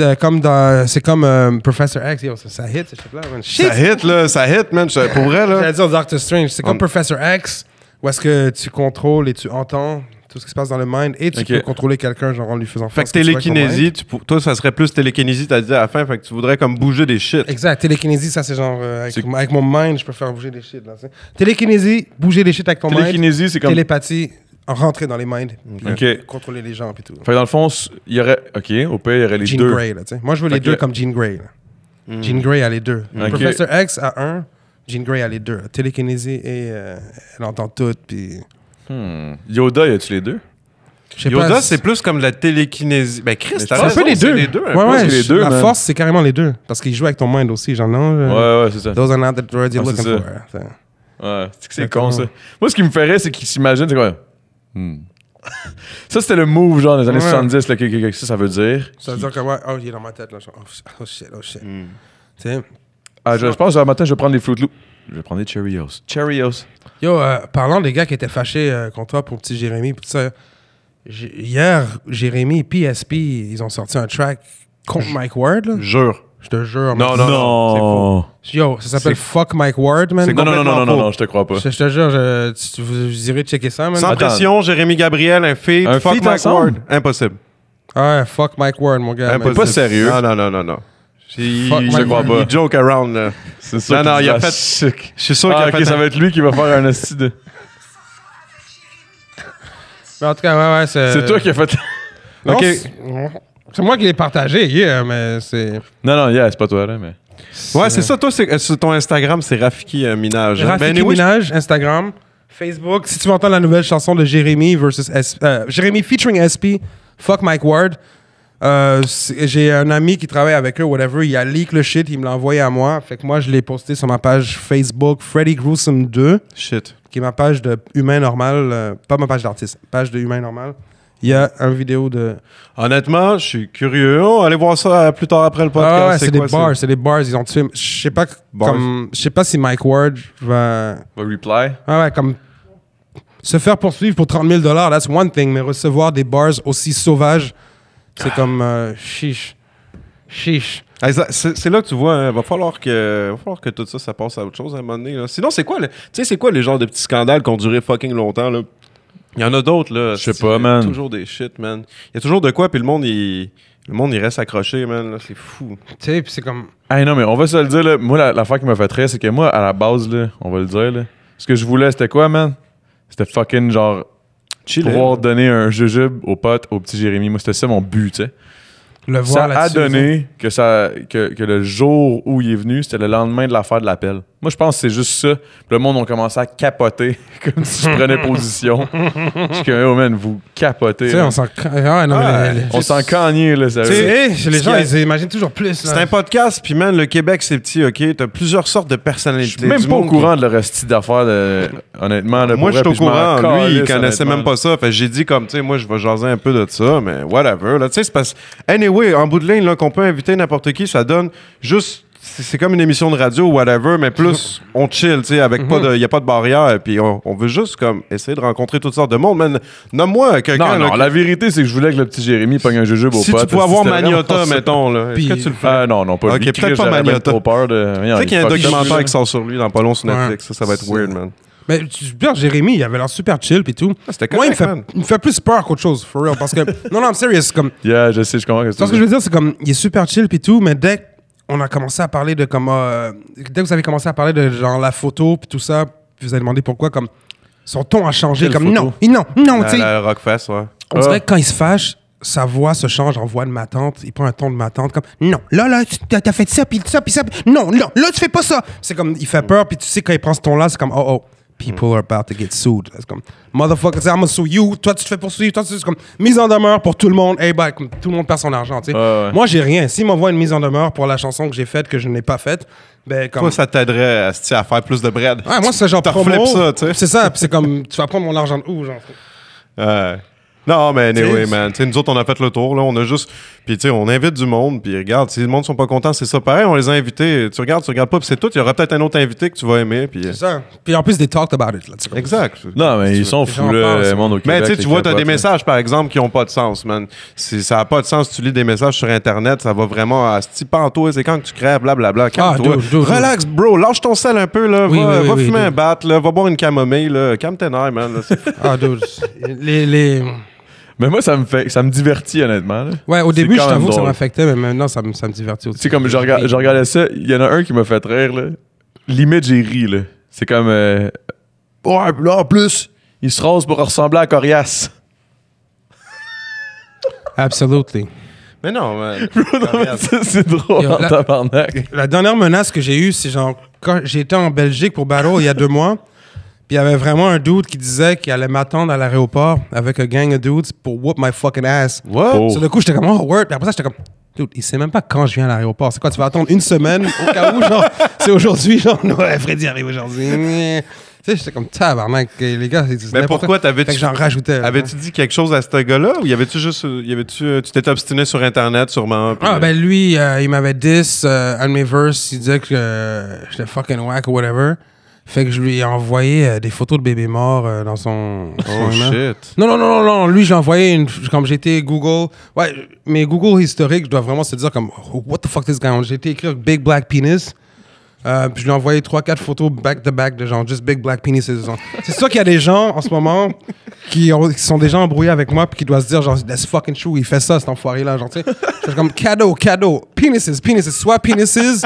euh, comme dans, c'est comme euh, Professor X. ça, hit, là Ça hit, là. Ça hit, man. Pour vrai, là. J'allais dire Strange. C'est comme um, Professor X, où est-ce que tu contrôles et tu entends tout ce qui se passe dans le mind et tu peux contrôler quelqu'un genre en lui faisant face. Fait que télékinésie, pour... toi ça serait plus télékinésie, t'as dit à la fin, fait que tu voudrais comme bouger des shit. Exact, télékinésie ça c'est genre euh, avec, mon mind, je préfère bouger des shit là, Télékinésie, bouger des shit avec ton mind. Télékinésie c'est comme télépathie rentrer dans les minds, contrôler les gens puis tout. Fait dans le fond, il y aurait OK, au pire il y aurait les deux. Jean deux. Grey, là, sais. Moi je veux les deux comme Jean Grey. Hmm. Jean Grey a les deux. Okay. Professor X a un, Jean Grey a les deux. Télékinésie et euh, elle entend tout puis Hmm. Yoda, y a-tu les deux? Yoda, c'est plus comme de la télékinésie. Ben, Chris, t'as raison, c'est les deux. ouais, ouais, les deux, la force, c'est carrément les deux. Parce qu'il joue avec ton mind aussi, genre non. Ouais, ouais, c'est ça. Those are not the droids you're ah, looking for. Ouais, c'est con, ça. Moi, ce qui me ferait, c'est qu'il s'imagine... c'est quoi? Hmm. <laughs> ça, c'était le move, genre, des années 70, là, que, que- ça, veut dire. Ça veut dire que, ouais, oh, il est dans ma tête, là. Oh, oh, shit, oh shit. Hmm. Tu sais, ah, je, pense, que matin, je vais prendre des Fruit Loops. Je vais prendre des Cheerios. Cheerios. Yo, parlons euh, parlant des gars qui étaient fâchés euh, contre toi pour petit Jérémy, tout ça. Hier, Jérémy et PSP, ils ont sorti un track contre Mike Ward. Là. Jure. Je te jure. Non, non, non. Faux. Yo, ça s'appelle Fuck Mike Ward, man. Non, non, non, non, non, non, je te crois pas. Je, te jure, tu, vous, irez checker ça, man. Sans Jérémy Gabriel, un feat, un fuck Mike ensemble. Ward. Impossible. Ah, fuck Mike Ward, mon gars. Impossible. Pas sérieux. Non, non, non, non, non. Il, je crois pas. joke around, là. C'est sûr. Non, non, il a fait. Je suis sûr ah, qu'il a ah, fait. ça va être lui qui va faire un acide. <laughs> Mais En tout cas, ouais, ouais. C'est, c'est toi qui a fait. ok. C'est moi qui l'ai partagé, mais c'est. Non, non, yeah, c'est pas toi, là, mais. Ouais, c'est ça. Toi, c'est, euh, ton Instagram, c'est Rafiki euh, Minage. Hein. Rafiki ben, Minage, Instagram, Facebook. Si tu m'entends la nouvelle chanson de Jérémy versus S... Euh, Jérémy featuring SP, Fuck Mike Ward. Euh, j'ai un ami qui travaille avec eux, whatever. Il a leak le shit, il me l'a envoyé à moi. Fait que moi, je l'ai posté sur ma page Facebook, Freddy Gruesome 2. Shit. Qui est ma page de humain normal. Euh, pas ma page d'artiste, page de humain normal. Il y a une vidéo de. Honnêtement, je suis curieux. Oh, allez voir ça euh, plus tard après le podcast. Ah ouais, c'est des bars, c'est des bars. Ils ont tué. Je sais pas comme. Je sais pas si Mike Ward va. Va reply. Ah ouais, comme. Se faire poursuivre pour 30 000 dollars, that's one thing, mais recevoir des bars aussi sauvages c'est ah. comme euh, chiche. Chiche. c'est là que tu vois, il hein, va falloir que va falloir que tout ça, ça passe à autre chose à un moment donné. Sinon, c'est quoi, sais c'est quoi les genres de petits scandales qui ont duré fucking longtemps? Là? Il y en a d'autres, là. Je sais pas, man. toujours des shit, man. Il y a toujours de quoi, puis le monde, il, le monde, il reste accroché, man. C'est fou. Tu sais, puis c'est comme. Ah non, mais on va se le dire, là. Moi, la, fois qui m'a fait très, c'est que moi, à la base, là, on va le dire, là, ce que je voulais, c'était quoi, man? C'était fucking genre pouvoir donner un jujube au pote, au petit Jérémy. Moi, c'était ça mon but, Le voir ça a donné que, ça, que, que le jour où il est venu, c'était le lendemain de l'affaire de l'appel. Moi, je pense que c'est juste ça. le monde a commencé à capoter, <laughs> comme si je prenais position. je suis comme, oh man, vous capotez. Tu sais, on s'en ah, On s'en là, les gens, ils imaginent toujours plus. C'est un podcast, puis man, le Québec, c'est petit, OK? T'as plusieurs sortes de personnalités. Je suis même pas au courant de leur reste d'affaires, honnêtement. moi, je suis au courant. Lui, il connaissait même pas ça. Fait j'ai dit, comme, tu sais, moi, je vais jaser un peu de ça, mais whatever. Tu sais, c'est parce. Anyway, en bout de ligne, là qu'on peut inviter n'importe qui, ça donne juste c'est comme une émission de radio ou whatever, mais plus on chill, tu sais, avec pas de, mhm. y a pas de barrière, puis on, on, veut juste comme essayer de rencontrer toutes sortes de monde. Mais nomme-moi quelqu'un. Non, la vérité c'est que je voulais que le petit Jérémy pogne un jujube au pote. Si tu pouvais avoir Magnota, mettons là, est-ce que tu le fais euh, Non, non, pas. Ok, peut-être pas Magnota. De... Tu sais qu'il y a un documentaire qui sort sur lui dans pas long sur Netflix. Ça, ça va être weird, man. Mais bien, Jérémy, il avait l'air super chill puis tout. Ah, Moi, il me, fait, plus peur qu'autre chose, for real. Parce que. <laughs> non, non, I'm serious. Comme, yeah, je sais, je comprends. Que parce que je veux dire, c'est comme, il est super chill puis tout, mais dès on a commencé à parler de comment. Euh, dès que vous avez commencé à parler de genre la photo puis tout ça, puis vous avez demandé pourquoi, comme son ton a changé, comme non, non, non, tu sais. Rockfest, ouais. On dirait ah. que quand il se fâche, sa voix se change en voix de ma tante. Il prend un ton de ma tante comme non, là, là, t'as fait ça, puis ça, puis ça. Non, non, là, tu fais pas ça. C'est comme, il fait mm. peur, puis tu sais, quand il prend ce ton-là, c'est comme oh, oh. People are about to get sued. C'est comme, motherfucker, I'm gonna sue you. Toi, tu te fais poursuivre. Toi, c'est comme, mise en demeure pour tout le monde. Hey, eh, bye. comme, tout le monde perd son argent, tu sais. Moi, j'ai rien. S'ils m'envoient une mise en demeure pour la chanson que j'ai faite, que je n'ai pas faite, ben, comme. Toi, ça t'aiderait à, faire plus de bread. Ouais, moi, c'est genre promo. ça, tu sais. C'est ça, c'est comme, tu vas prendre mon argent de où, genre. Ouais. Non, mais anyway, man. nous autres, on a fait le tour. Là. On a juste. Puis, tu sais, on invite du monde. Puis, regarde, si le monde sont pas contents, c'est ça. Pareil, on les a invités. Tu regardes, tu regardes pas. Puis, c'est tout. Il y aura peut-être un autre invité que tu vas aimer. Puis... Euh. C'est ça. Puis, en plus, des talked about it. exact. Non, mais ils sont fous, le monde au Mais, tu vois, tu as des messages, par exemple, qui ont pas de sens, man. Si ça a pas de sens, tu lis des messages sur Internet, ça va vraiment à ce pantois. C'est quand que tu crèves, blablabla. Ah, Calme-toi. Relax, bro. Lâche ton sel un peu. Là. va fumer un bat. Va boire une camomille. Calme tes man. <laughs> Ah, les mais moi, ça me fait, ça me divertit, honnêtement. Ouais, au début, je t'avoue que ça m'affectait, mais maintenant, ça me, ça me divertit aussi. Tu sais, comme je, regardais ça, il y en a un qui m'a fait rire, là. Limite, j'ai ri, là. C'est comme. Oh, Ouais, là, en plus, il se rase pour ressembler à Corias. <laughs> Absolutely. Mais non, man. <laughs> c'est drôle La dernière menace que j'ai eue, c'est genre quand j'étais en Belgique pour Barreau, il y a deux mois. Puis il y avait vraiment un dude qui disait qu'il allait m'attendre à l'aéroport avec un gang de dudes pour whoop my fucking ass. What? Oh. le coup, j'étais comme, oh, word. Pis après ça, j'étais comme, dude, il sait même pas quand je viens à l'aéroport. C'est quoi, tu vas attendre une semaine au cas où, genre, <laughs> c'est aujourd'hui, genre, <laughs> ouais, Freddy arrive aujourd'hui. Tu sais, j'étais comme tabarnak, les gars, Mais pourquoi t'avais-tu. j'en rajoutais. Avais-tu dit quelque chose à ce gars-là ou y avait-tu juste. Y avait-tu, euh, tu t'étais obstiné sur Internet sûrement? Ah, ben lui, euh, il m'avait dit, euh, un de mes il disait que euh, j'étais fucking whack ou whatever. Fait que je lui ai envoyé euh, des photos de bébé morts euh, dans son. Oh shit. Non, non, non, non, Lui, j'ai envoyé une. Comme j'étais Google. Ouais, mais Google historique, je dois vraiment se dire comme, oh, what the fuck this guy? J'ai été écrire Big Black Penis. Euh, puis je lui ai envoyé 3-4 photos back-to-back de genre just big black Penises. C'est sûr qu'il y a des gens en ce moment qui, sont qui, sont déjà embrouillés avec moi puis qui doivent se dire genre that's fucking true, il fait ça cet enfoiré là. Genre, tu sais, comme cadeau, cadeau, penises, penises, soit penises,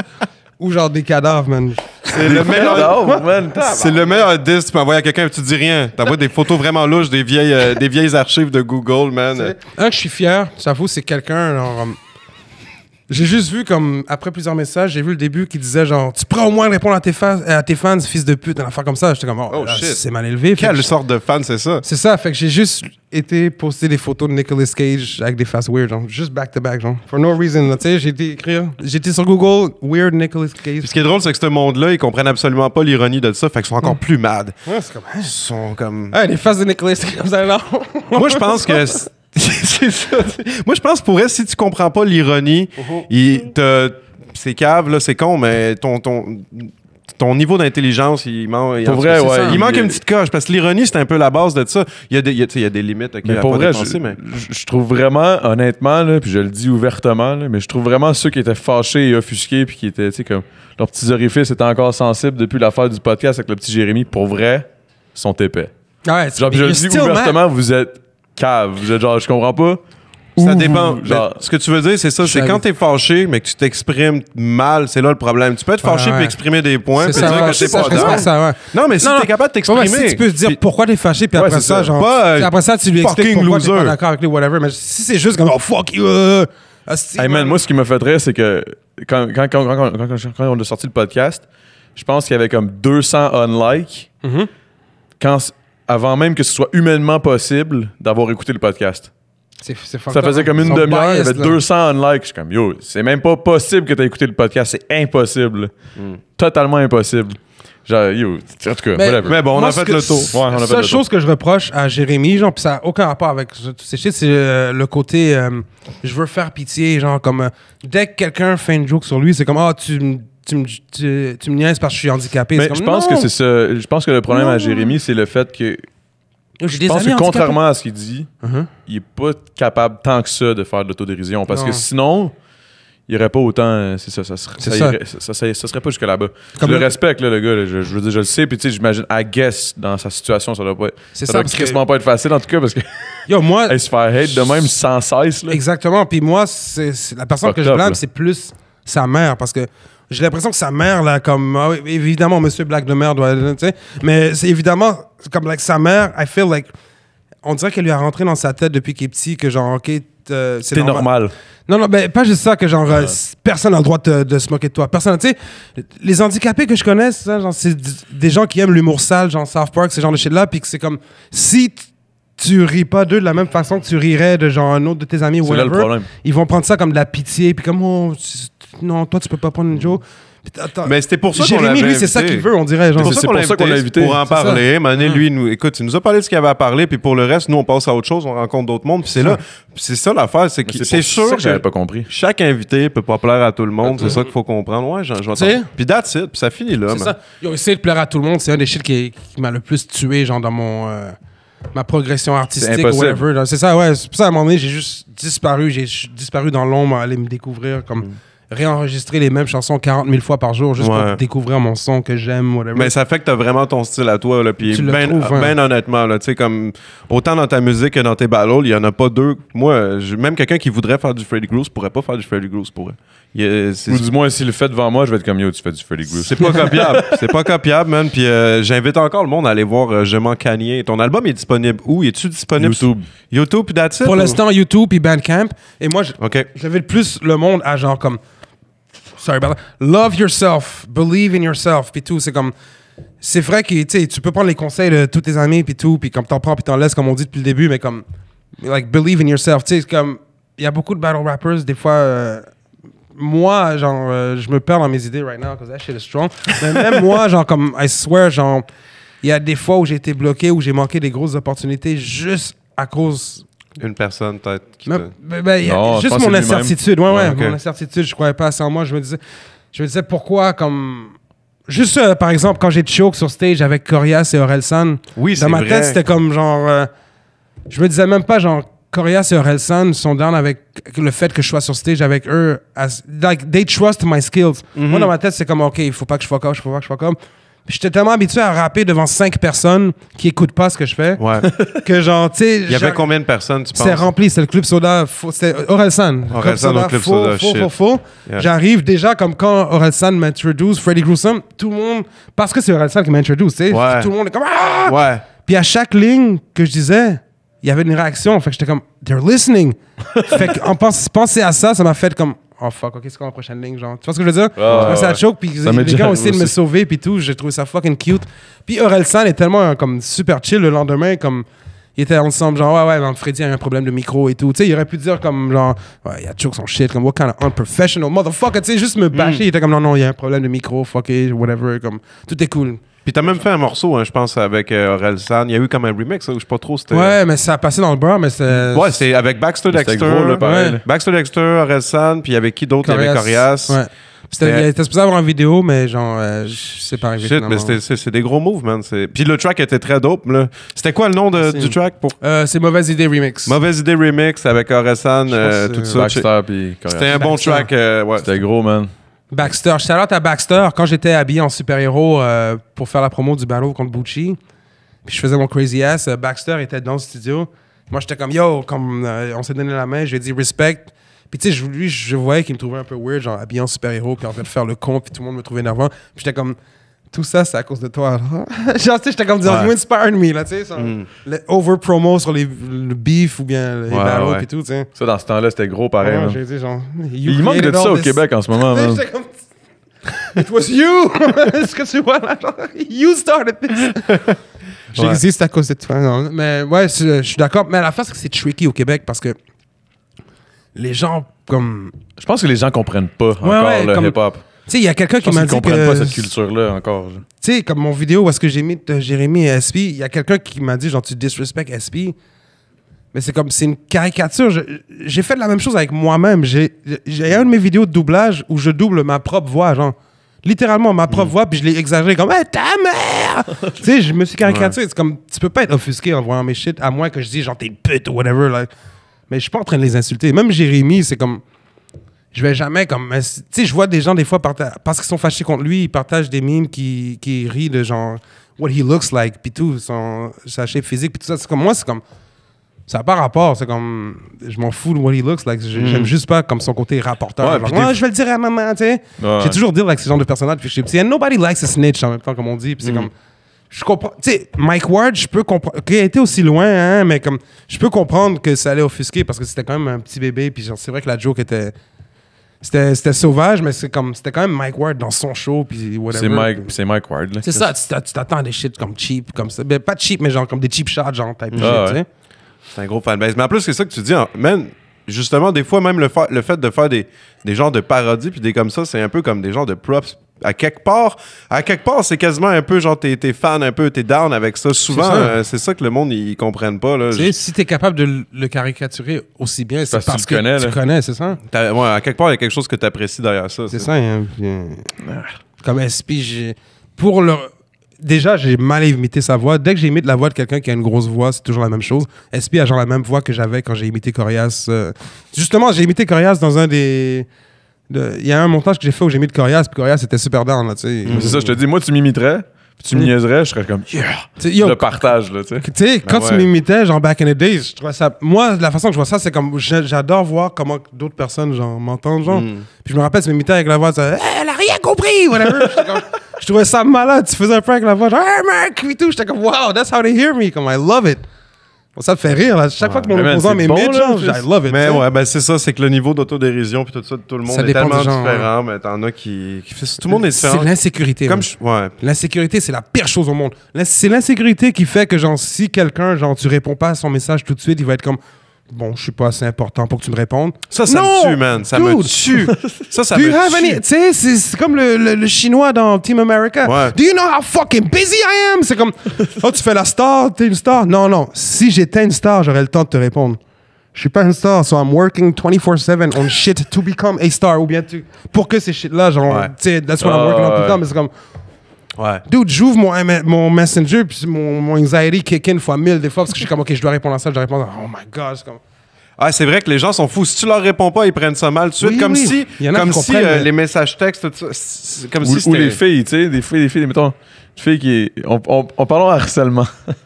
ou genre des cadavres, man. C'est le meilleur. <laughs> C'est le meilleur disque. Tu à quelqu'un et tu dis rien. envoies des photos vraiment louches des vieilles, euh, des vieilles archives de Google, man. Un que je suis fier, ça vaut c'est quelqu'un. J'ai juste vu, comme après plusieurs messages, j'ai vu le début qui disait genre, tu prends au moins de répondre à tes, fans, à tes fans, fils de pute, une affaire comme ça. J'étais comme, oh, oh shit. c'est mal élevé. Quelle sorte de fan, c'est ça? C'est ça, fait que j'ai juste été poster des photos de Nicolas Cage avec des faces weird, genre, juste back to back, genre, for no reason. Tu sais, j'ai été écrire, j'étais sur Google, weird Nicolas Cage. ce qui est drôle, c'est que ce monde-là, ils comprennent absolument pas l'ironie de ça, fait qu'ils sont encore hmm. plus mad. Ouais, c'est comme, hein? Ils sont comme. les faces de Nicolas Cage, comme ça, non? » Moi, je pense que. <laughs> <laughs> Moi, je pense pour vrai, si tu comprends pas l'ironie, mm-hmm. c'est cave, là, c'est con, mais ton, ton, niveau d'intelligence, il, manque. vrai, il, manque. une petite coche parce que l'ironie, c'est un peu la base de ça. Il y a des, il des limites mais à pour je, mais... je, trouve vraiment, honnêtement, puis je le dis ouvertement, mais je trouve vraiment ceux qui étaient fâchés et offusqués, puis qui étaient, tu sais, comme leurs petits orifices étaient encore sensibles depuis l'affaire du podcast avec le petit Jérémy, pour vrai, sont épais. Genre, je le dis ouvertement, vous êtes cave. Je, je comprends pas. Ça dépend. Genre, ben, ce que tu veux dire, c'est ça. C'est quand t'es fâché, mais que tu t'exprimes mal, c'est là le problème. Tu peux être fâché puis exprimer des points, puis dire que c'est pas ça, Non, mais si t'es capable de t'exprimer. tu peux dire pourquoi t'es fâché, puis après ça, genre. Euh, après ça, tu lui expliques pourquoi t'es pas d'accord avec lui, whatever. Mais si c'est juste comme, oh fuck you. Euh, hey man, moi, ce qui me fait c'est que quand, on a sorti le podcast, je pense qu'il y avait comme 200 unlikes. Mm-hmm. Quand avant même que ce soit humainement possible d'avoir écouté le podcast. C'est, ça faisait comme une hein. demi-heure, il y avait 200 likes. Je suis comme, yo, c'est même pas possible que tu aies écouté le podcast, c'est impossible. Hmm. Totalement impossible. Genre, yo, en tout cas, mais, Mais bon, on a fait le tour. la seule chose que je reproche à Jérémy, genre, ça n'a aucun rapport avec Tu ces c'est euh, le côté euh, je veux faire pitié, genre, comme euh, dès que quelqu'un fait une joke sur lui, c'est comme, ah, oh, tu tu me, tu, niaises parce que je suis handicapé. Mais je pense que c'est ça. Je pense que le problème à Jérémy, c'est le fait que. Je pense que contrairement à ce qu'il dit, uh-huh. il est pas capable tant que ça de faire de l'autodérision. Parce que sinon, il n'y aurait pas autant. C'est ça, ça, serait, ça, serait pas jusque là-bas. Je le, respecte, le gars. je, je, veux dire, je le sais. Puis, tu sais, j'imagine, I guess, dans sa situation, ça doit pas être. Ça, doit pas être facile, en tout cas, parce que. <laughs> moi. <laughs> elle se fait hate de même sans cesse, là. Exactement. Puis moi, c'est la personne que je blâme, c'est plus sa mère. Parce que j'ai l'impression que sa mère, là, comme. Ah évidemment, Monsieur Black de merde, tu sais. Mais c'est évidemment, comme like, sa mère, I feel like. On dirait qu'elle lui a rentré dans sa tête depuis qu'il est petit que, genre, OK, euh, c'est normal. Non, non, mais ben, pas juste ça, que genre, euh, personne n'a le droit de, se moquer de toi. Personne, tu sais, les handicapés que je connais, c'est des gens qui aiment l'humour sale, genre South Park, ce genre de shit-là, puis que c'est comme, si tu ris pas d'eux de la même façon que tu rirais de genre un autre de tes amis ou whatever, ils vont prendre ça comme de la pitié, puis comme, oh, non, toi, tu peux pas prendre Joe. mais c'était pour ça qu'on Jérémy, lui, c'est ça qu'il veut, on dirait. C'est pour ça qu'on l'a invité. Pour en parler. Mané, hein. lui, écoute, il nous a parlé de ce qu'il avait à parler, puis pour le reste, nous, on passe à autre chose, on rencontre d'autres mondes, puis c'est là. C'est ça l'affaire, c'est c'est sûr que j'avais pas compris. Chaque invité peut pas plaire à tout le monde, ah, c'est ça qu'il faut comprendre. Ouais, j'entends. Puis that's it, puis ça finit là. C'est Ils ont essayé de plaire à tout le monde, c'est un des shit qui, m'a le plus tué, genre dans mon. Euh, ma progression artistique, whatever. C'est ça, ouais. C'est pour ça, à un moment donné, j'ai juste disparu. J'ai disparu dans l'ombre à aller me découvrir. comme... Mm réenregistrer les mêmes chansons 40 000 fois par jour juste pour découvrir mon son que j'aime, Mais ça fait que t'as vraiment ton style à toi, là. Puis, ben, hein. ben, honnêtement, comme autant dans ta musique que dans tes battles, il n'y en a pas deux. Moi, même quelqu'un qui voudrait faire du Freddy ne pourrait pas faire du Freddy Grouse pour Ou du moins, s'il le fait devant moi, je vais être comme yo, tu fais du Freddy Grouse. C'est pas <laughs> copiable. C'est pas copiable, man. Puis, euh, j'invite encore le monde à aller voir euh, Je m'en Canier. Ton album est disponible où Es-tu disponible YouTube. YouTube, Pour l'instant, YouTube, puis Bandcamp. Et moi, j'avais plus le monde à genre comme sorry Love yourself, believe in yourself, puis tout. C'est comme. C'est vrai que tu peux prendre les conseils de tous tes amis, puis tout, puis comme t'en prends, puis t'en laisses, comme on dit depuis le début, mais comme. Like, believe in yourself. Tu sais, comme. Il y a beaucoup de battle rappers, des fois. Euh, moi, genre, euh, je me perds dans mes idées right now, because that shit is strong. Mais même moi, <laughs> genre, comme, I swear, genre, il y a des fois où j'ai été bloqué, où j'ai manqué des grosses opportunités juste à cause une personne, peut-être. Qui te... Ben, juste mon incertitude. Ouais, ouais, ah, mon incertitude. Je croyais pas assez en moi. Je me disais, je me disais pourquoi, comme. Juste, euh, par exemple, quand j'ai choke sur stage avec Corias et Orelsan. Oui, Dans ma tête, c'était comme genre. Je euh, je me disais même pas, genre, Corias et Orelsan sont down avec le fait que je sois sur stage avec eux. like, they trust my skills. Mhm. Moi, dans ma tête, c'est comme, OK, il faut pas que je fuck up, il faut pas que je fuck comme J'étais tellement habitué à rapper devant cinq personnes qui écoutent pas ce que je fais. Ouais. <laughs> que genre, tu sais. Il y avait combien de personnes, tu penses? C'est rempli, c'est le club soda. C'est Orelsan. Orelsan le club soda. Faux, faux, faux, J'arrive déjà comme quand Orelsan m'introduce, Freddy Gruesome, tout le monde. Parce que c'est Orelsan qui m'introduce, tu sais. Tout le monde est comme. Ah! Ouais. Puis à chaque ligne que je disais, il y avait une réaction. Fait que j'étais comme, they're listening. <laughs> fait que en penser à ça, ça m'a fait comme, oh fuck, ok, c'est quoi la prochaine ligne, genre. Tu vois ce que je veux dire? ça ouais. choque, puis les gars ont essayé de me sauver, puis tout, j'ai trouvé ça fucking cute. Puis Orelsan est tellement euh, comme super chill le lendemain, comme. Il était ensemble, genre, ouais, ouais, ben, Freddy a eu un problème de micro et tout. Tu sais, il aurait pu dire, comme, genre, ouais, il a choke son shit, comme, what kind of unprofessional motherfucker, tu sais, juste me bâcher. Mm. Il était comme, non, non, il y a un problème de micro, fuck it, whatever, comme, tout est cool. Puis t'as même fait un morceau, hein, je pense, avec euh, San. Il y a eu comme un remix, hein, je sais pas trop. C'était... Ouais, mais ça a passé dans le bar, mais c'est. Ouais, c'est avec Baxter Dexter. Gros, Baxter Dexter, Aurel San, puis avec qui d'autre avec y Corias. Ouais. C'était, il supposé avoir en vidéo, mais genre, c'est euh, pas arrivé. mais c'était, c'est, des gros moves, man. C'est... Puis le track était très dope. Là. C'était quoi le nom de, ah, du track pour... Euh, c'est Mauvaise Idée Remix. Mauvaise Idée Remix avec Oresan, tout ça. Baxter, puis C'était un bon track. Ouais. C'était gros, man. Baxter, shout à Baxter. Quand j'étais habillé en super-héros euh, pour faire la promo du battle contre Bucci, puis je faisais mon crazy ass, euh, Baxter était dans le studio. Moi, j'étais comme yo, comme euh, on s'est donné la main, je lui ai dit respect. Puis tu sais, lui, je voyais qu'il me trouvait un peu weird, genre habillé en super-héros, puis en train de faire le con, puis tout le monde me trouvait énervant. Puis j'étais comme, tout ça, c'est à cause de toi. <laughs> sais, j'étais comme disant, you inspire me, là, tu sais. Mm. Over-promo sur les, le beef ou bien les ouais, et tout, tu sais. Ça, dans ce temps-là, c'était gros pareil. Il manque de ça au Québec en ce moment, <laughs> man. <laughs> it was you! Est-ce que tu vois, là, you started this! J'existe à cause de toi, non. Mais ouais, je, suis d'accord. Mais à la fin, c'est que c'est tricky au Québec parce que les gens, comme. Je pense que les gens comprennent pas encore le hip-hop. Tu sais, il y a quelqu'un qui m'a dit. Tu comprennent pas cette culture-là encore. Tu sais, comme mon vidéo où est-ce que j'ai mis Jérémy et SP, il y a quelqu'un qui m'a dit, genre, tu disrespect SP. Mais c'est comme, c'est une caricature. J'ai fait la même chose avec moi-même. J'ai une de mes vidéos de doublage où je double ma propre voix, genre. Littéralement, ma propre hmm. voix, puis je l'ai exagéré comme hey, eh, ta mère! <laughs> tu sais, je me suis caricaturé. C'est comme, tu peux pas être offusqué en voyant mes shit, à moins que je dise genre t'es une pute ou whatever. Mais je suis pas en train de les insulter. Même Jérémy, c'est comme, je vais jamais comme. Tu sais, je vois des gens des fois, parce qu'ils sont fâchés contre lui, ils partagent des mimes qui, qui rient de genre, what he looks like, puis tout, son, sa physique, puis tout ça. C'est comme moi, c'est comme. Ça n'a pas rapport, c'est comme. Je m'en fous de what he looks like. J'aime mm. juste pas comme son côté rapporteur. Ouais, genre, je vais le dire à maman, tu sais. J'ai toujours dit avec ce genre de personnage, puis je nobody likes a snitch en même temps, comme on dit, puis c'est mm. comme je comprends. Tu sais, Mike Ward, je peux comprendre. Qui a été aussi loin, hein, mais comme. Je peux comprendre que ça allait offusquer parce que c'était quand même un petit bébé. Puis c'est vrai que la joke était c'était sauvage, mais c'est comme c'était quand même Mike Ward dans son show. Puis whatever. C'est Mike, c'est Mike Ward. C'est ça, tu t'attends des shit comme cheap, comme ça. Mais ben, pas cheap, mais genre comme des cheap shots, genre type ah, shit, C'est un gros fanbase. Mais en plus, c'est ça que tu dis, hein, justement, des fois, même le, le fait de faire des, des genres de parodies puis des comme ça, c'est un peu comme des genres de props à quelque part, à quelque part, c'est quasiment un peu genre t'es, fan un peu, t'es down avec ça. Souvent, euh, c'est ça, que le monde ils comprennent pas là. Tu si t'es capable de le caricaturer aussi bien, c'est parce, que, tu, connais, c'est ça. à quelque part, il y a quelque chose que t'apprécies derrière ça. C'est, ça. comme SP, j'ai... pour le déjà, j'ai mal imité sa voix. Dès que j'ai imité la voix de quelqu'un qui a une grosse voix, c'est toujours la même chose. SP a genre la même voix que j'avais quand j'ai imité Corias. Euh, justement, j'ai imité Corias dans un des il y a un montage que j'ai fait où j'ai mis de coriace, puis Corias était super down. Là, sais. C'est ça, je te dis, moi, tu m'imiterais, puis tu me je serais comme, yeah! le partage, là, tu sais. quand ben tu m'imitais, genre, back in the days, je trouvais ça. Moi, la façon que je vois ça, c'est comme, j'adore voir comment d'autres personnes, genre, m'entendent, genre. Hmm. Puis je me rappelle, tu m'imitais avec la voix, ça, elle a rien compris, whatever. <laughs> je trouvais ça malade. Tu faisais un prank avec la voix, genre, hey, mec, et tout. J'étais comme, wow, that's how they hear me. Comme, I love it. Ça me fait rire. À chaque fois que mon opposant m'imite, bon, I love it. Mais ouais, ben c'est ça, c'est que le niveau d'autodérision puis tout ça de tout le monde est tellement différent. Mais t'en as qui, qui tout le monde est différent. C'est l'insécurité. Comme L'insécurité, c'est la pire chose au monde. C'est l'insécurité qui fait que genre si quelqu'un genre tu réponds pas à son message tout de suite, il va être comme bon, je suis pas assez important pour que tu me répondes. Ça, ça me tue, man. Ça me tue. Ça, ça <laughs> Do me you have tue. Any... Tu sais, c'est comme le, chinois dans Team America. Do you know how fucking busy I am? C'est comme, oh, tu fais la star, t'es une star. Non, non. Si j'étais une star, j'aurais le temps de te répondre. Je suis pas une star, so I'm working 24-7 on shit to become a star. Ou bien Pour que ces shit-là, genre, tu sais, that's what I'm working on tout le temps. Mais c'est comme, Ouais. Dude, j'ouvre mon, mon Messenger, puis mon, mon anxiety kick in fois mille des fois, parce que je suis comme, OK, je dois répondre à ça, je dois répondre Oh my God, c'est Ah, c'est vrai que les gens sont fous. Si tu leur réponds pas, ils prennent ça mal tout de suite. Comme si, comme si euh, les messages textes, comme si Ou les filles, tu sais, des filles, des filles, mettons, fille qui On, harcèlement. <laughs>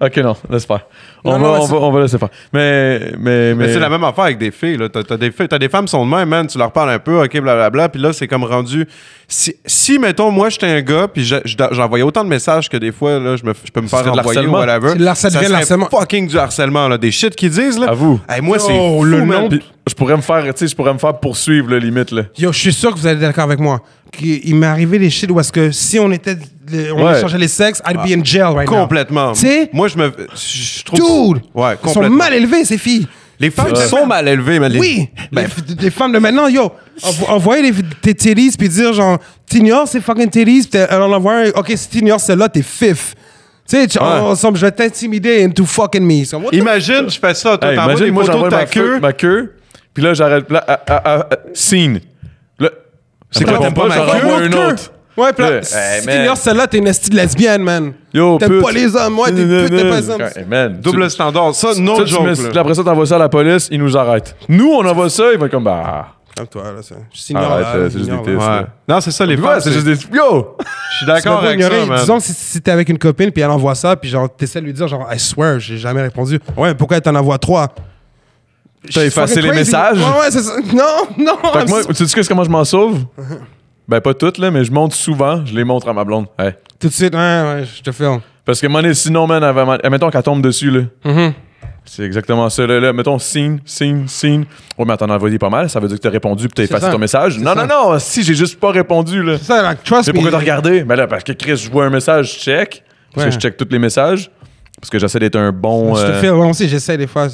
Ok, non, laisse faire. On, va, on, on va laisser faire. Mais, mais, mais, c'est la même affaire avec des filles. là. T'as, des des femmes qui sont de même, Tu leur parles un peu, ok, blablabla. Puis là, c'est comme rendu. Si, si, mettons, moi, j'étais un gars, puis j'envoyais autant de messages que des fois, là, je, peux me faire envoyer ou whatever. C'est l'harcèlement, fucking du harcèlement, là. Des shit qu'ils disent, là. Avoue. moi, c'est. Oh, le je pourrais me faire, tu sais, je pourrais me faire poursuivre, le limite, là. Yo, je suis sûr que vous allez être d'accord avec moi il m'est arrivé des shit où est-ce que si on était on ouais. les sexes, I'd be in ah, jail right now. Complètement. Tu sais? Moi, je me. Je trouve. Dude! Ouais, sont mal élevés, ces filles. Les femmes euh, sont mal élevées, mais Oui! Ben... Les, femmes de maintenant, yo, envoyer tes titties puis dire genre, t'ignores ces fucking titties, puis en envoyer, ok, si t'ignores celle-là, t'es fif. Tu sais, oh, ensemble, je vais t'intimider into fucking me. imagine, je fais ça, hey, t'envoies des photos ta queue. Ma queue, puis là, j'arrête. Là, scene. C'est quoi, t'aimes pas ma queue ou un autre? Ouais, pis là, si t'ignores celle-là, t'es une esti de lesbienne, man. Yo, T'aimes pas les hommes, ouais, t'es pute, t'es pas les hommes. Double standard, ça, non joke. Après ça, t'envoies ça à la police, ils nous arrêtent. Nous, on envoie ça, ils vont comme, bah... Comme toi là, c'est... Euh, je c'est juste des Non, c'est ça, les femmes, c'est juste des... Yo! <laughs> Je suis d'accord avec ça, man. Disons, si t'es avec une copine, puis elle envoie ça, puis genre, t'essaies de lui dire, genre, I swear, j'ai jamais répondu. Ouais, pourquoi elle t'en envoies trois? T'as effacé les messages? Ouais, ouais, c'est ça. Non, non. Fait que moi, comment je m'en sauve? Ben, pas toutes, là, mais je montre souvent, je les montre à ma blonde. Tout de suite, ouais, hein, ouais, je te filme. Parce que, money, sinon, man, elle, eh, mettons qu'elle tombe dessus, là. Mm-hmm. C'est exactement ça, là, là. Mettons, signe, signe, signe. Ouais, mais t'en as envoyé pas mal, ça veut dire que t'as répondu, puis t'as effacé ton message. Non, non, non, si, j'ai juste pas répondu, là. C'est ça, pourquoi t'as regardé? Ben là, parce que Chris, je vois un message, je check. Parce que je check tous les messages. Parce que j'essaie d'être un bon. Je te euh, fais, j'essaie des fois.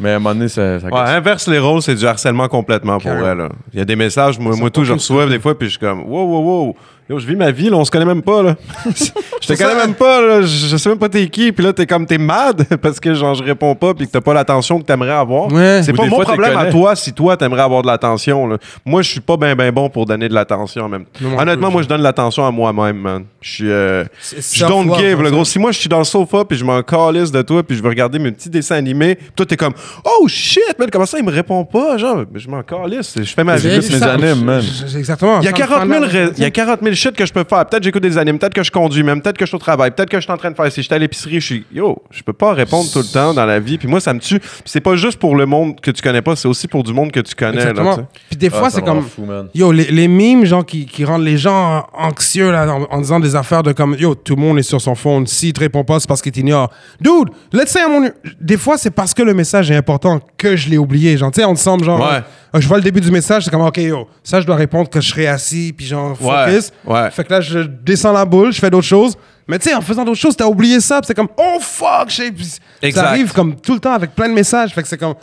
Mais à un moment donné, ça. ça inverse les rôles, c'est du harcèlement complètement pour elle. Il y a des messages, moi, moi tout, je reçois des fois, puis je suis comme, wow, wow, wow je vis ma vie, on se connaît même pas, là. <laughs> je te connais même pas, là. Je, sais même pas t'es qui, puis là, t'es comme, t'es mad <laughs> parce que, genre, je réponds pas, puis que t'as pas l'attention que t'aimerais avoir. C'est pas mon problème à toi si toi, t'aimerais avoir de l'attention, Moi, je suis pas ben, ben bon pour donner de l'attention, même. Honnêtement, moi, je donne l'attention à moi-même, man. Je suis. Euh, je don't give, le hein, gros. Si moi, je suis dans le sofa, puis je m'en calisse de toi, puis je veux regarder mes petits dessins animés, pis toi, t'es comme, oh shit, man, comment ça, il me répond pas, genre, je m'en calisse. Je fais ma vie, plus mes animes, man. Exactement. Il y a 40 000 shit que je peux faire. Peut-être j'écoute des animes, peut-être que je conduis même, peut-être que je suis au travail, peut-être que je suis en train de faire. Si j'étais à l'épicerie, je suis yo, je peux pas répondre tout le temps dans la vie. Puis moi, ça me tue. Puis c'est pas juste pour le monde que tu connais pas, c'est aussi pour du monde que tu connais. Là, Puis des ah, fois, c'est comme. yo, les, mimes, genre, qui, qui, rendent les gens anxieux là, en, disant des affaires de comme yo, tout le monde est sur son phone. si te répond pas, c'est parce qu'il t'ignore. Dude, let's say à mon. Des fois, c'est parce que le message est important que je l'ai oublié. Genre, tu sais, on semble genre. Ouais. Ah, je vois le début du message, c'est comme, OK, yo, ça, je dois répondre que je serai assis, puis genre, focus. Fait que là, je descends la boule, je fais d'autres choses. Mais tu sais, en faisant d'autres choses, t'as oublié ça, c'est comme, oh fuck, ça arrive comme tout le temps avec plein de messages. Fait que c'est comme.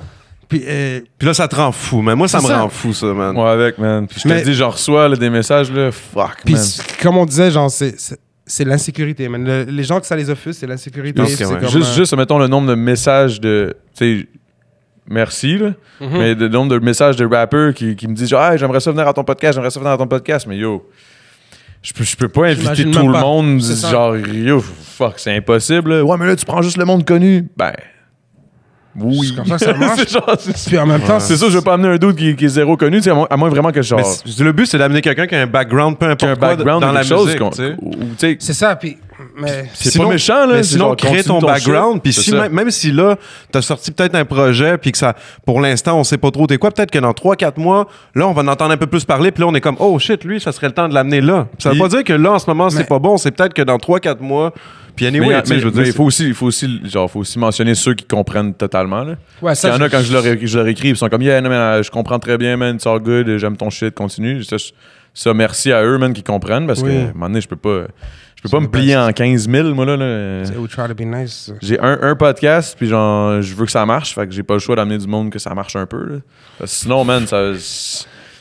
Puis, euh, puis, là, ça te rend fou, mais Moi, ça me rend fou, ça, man. ouais avec, man. Puis je te dis, genre, reçois des messages, là, fuck, puis, Comme on disait, genre, c'est c'est l'insécurité. man. les gens que ça les offusque, c'est l'insécurité. Ouais. Juste, juste, mettons le nombre de messages de merci, là. Mhm. mais le nombre de messages de rappeurs qui, me disent j'aimerais ça venir à ton podcast, j'aimerais ça venir à ton podcast, mais yo, je peux, peux pas inviter tout le monde, genre, yo, fuck, c'est impossible. Ouais, mais là, tu prends juste le monde connu. Ben, oui. Comme ça, ça <laughs> marche. en même temps, c'est ça, je veux pas amener un doute qui, est zéro connu, à moins, vraiment que genre. le but, c'est d'amener quelqu'un qui a un background, peu importe un background dans la chose. musique. C'est ça, puis. Mais. C'est pas méchant, là. sinon, crée ton, background. Puis même, si là, t'as sorti peut-être un projet, puis que ça, pour l'instant, on sait pas trop t'es quoi, peut-être que dans 3-4 mois, là, on va en entendre un peu plus parler, puis là, on est comme, oh shit, lui, ça serait le temps de l'amener là. ça veut pas dire que là, en ce moment, c'est pas bon. C'est peut-être que dans 3-4 mois, mais, il faut aussi, faut aussi, faut aussi mentionner ceux qui comprennent totalement. il y en a quand je leur, ils sont comme, yeah, euh, je comprends très bien, man, it's all good, j'aime ton shit, continue. Ça, merci à eux, man, qui comprennent, parce que, man, je peux pas. Je peux pas me plier en 15 000, moi, là. J'ai un, podcast, puis genre, je veux que ça marche, fait que j'ai pas le choix d'amener du monde que ça marche un peu. Sinon, man, ça.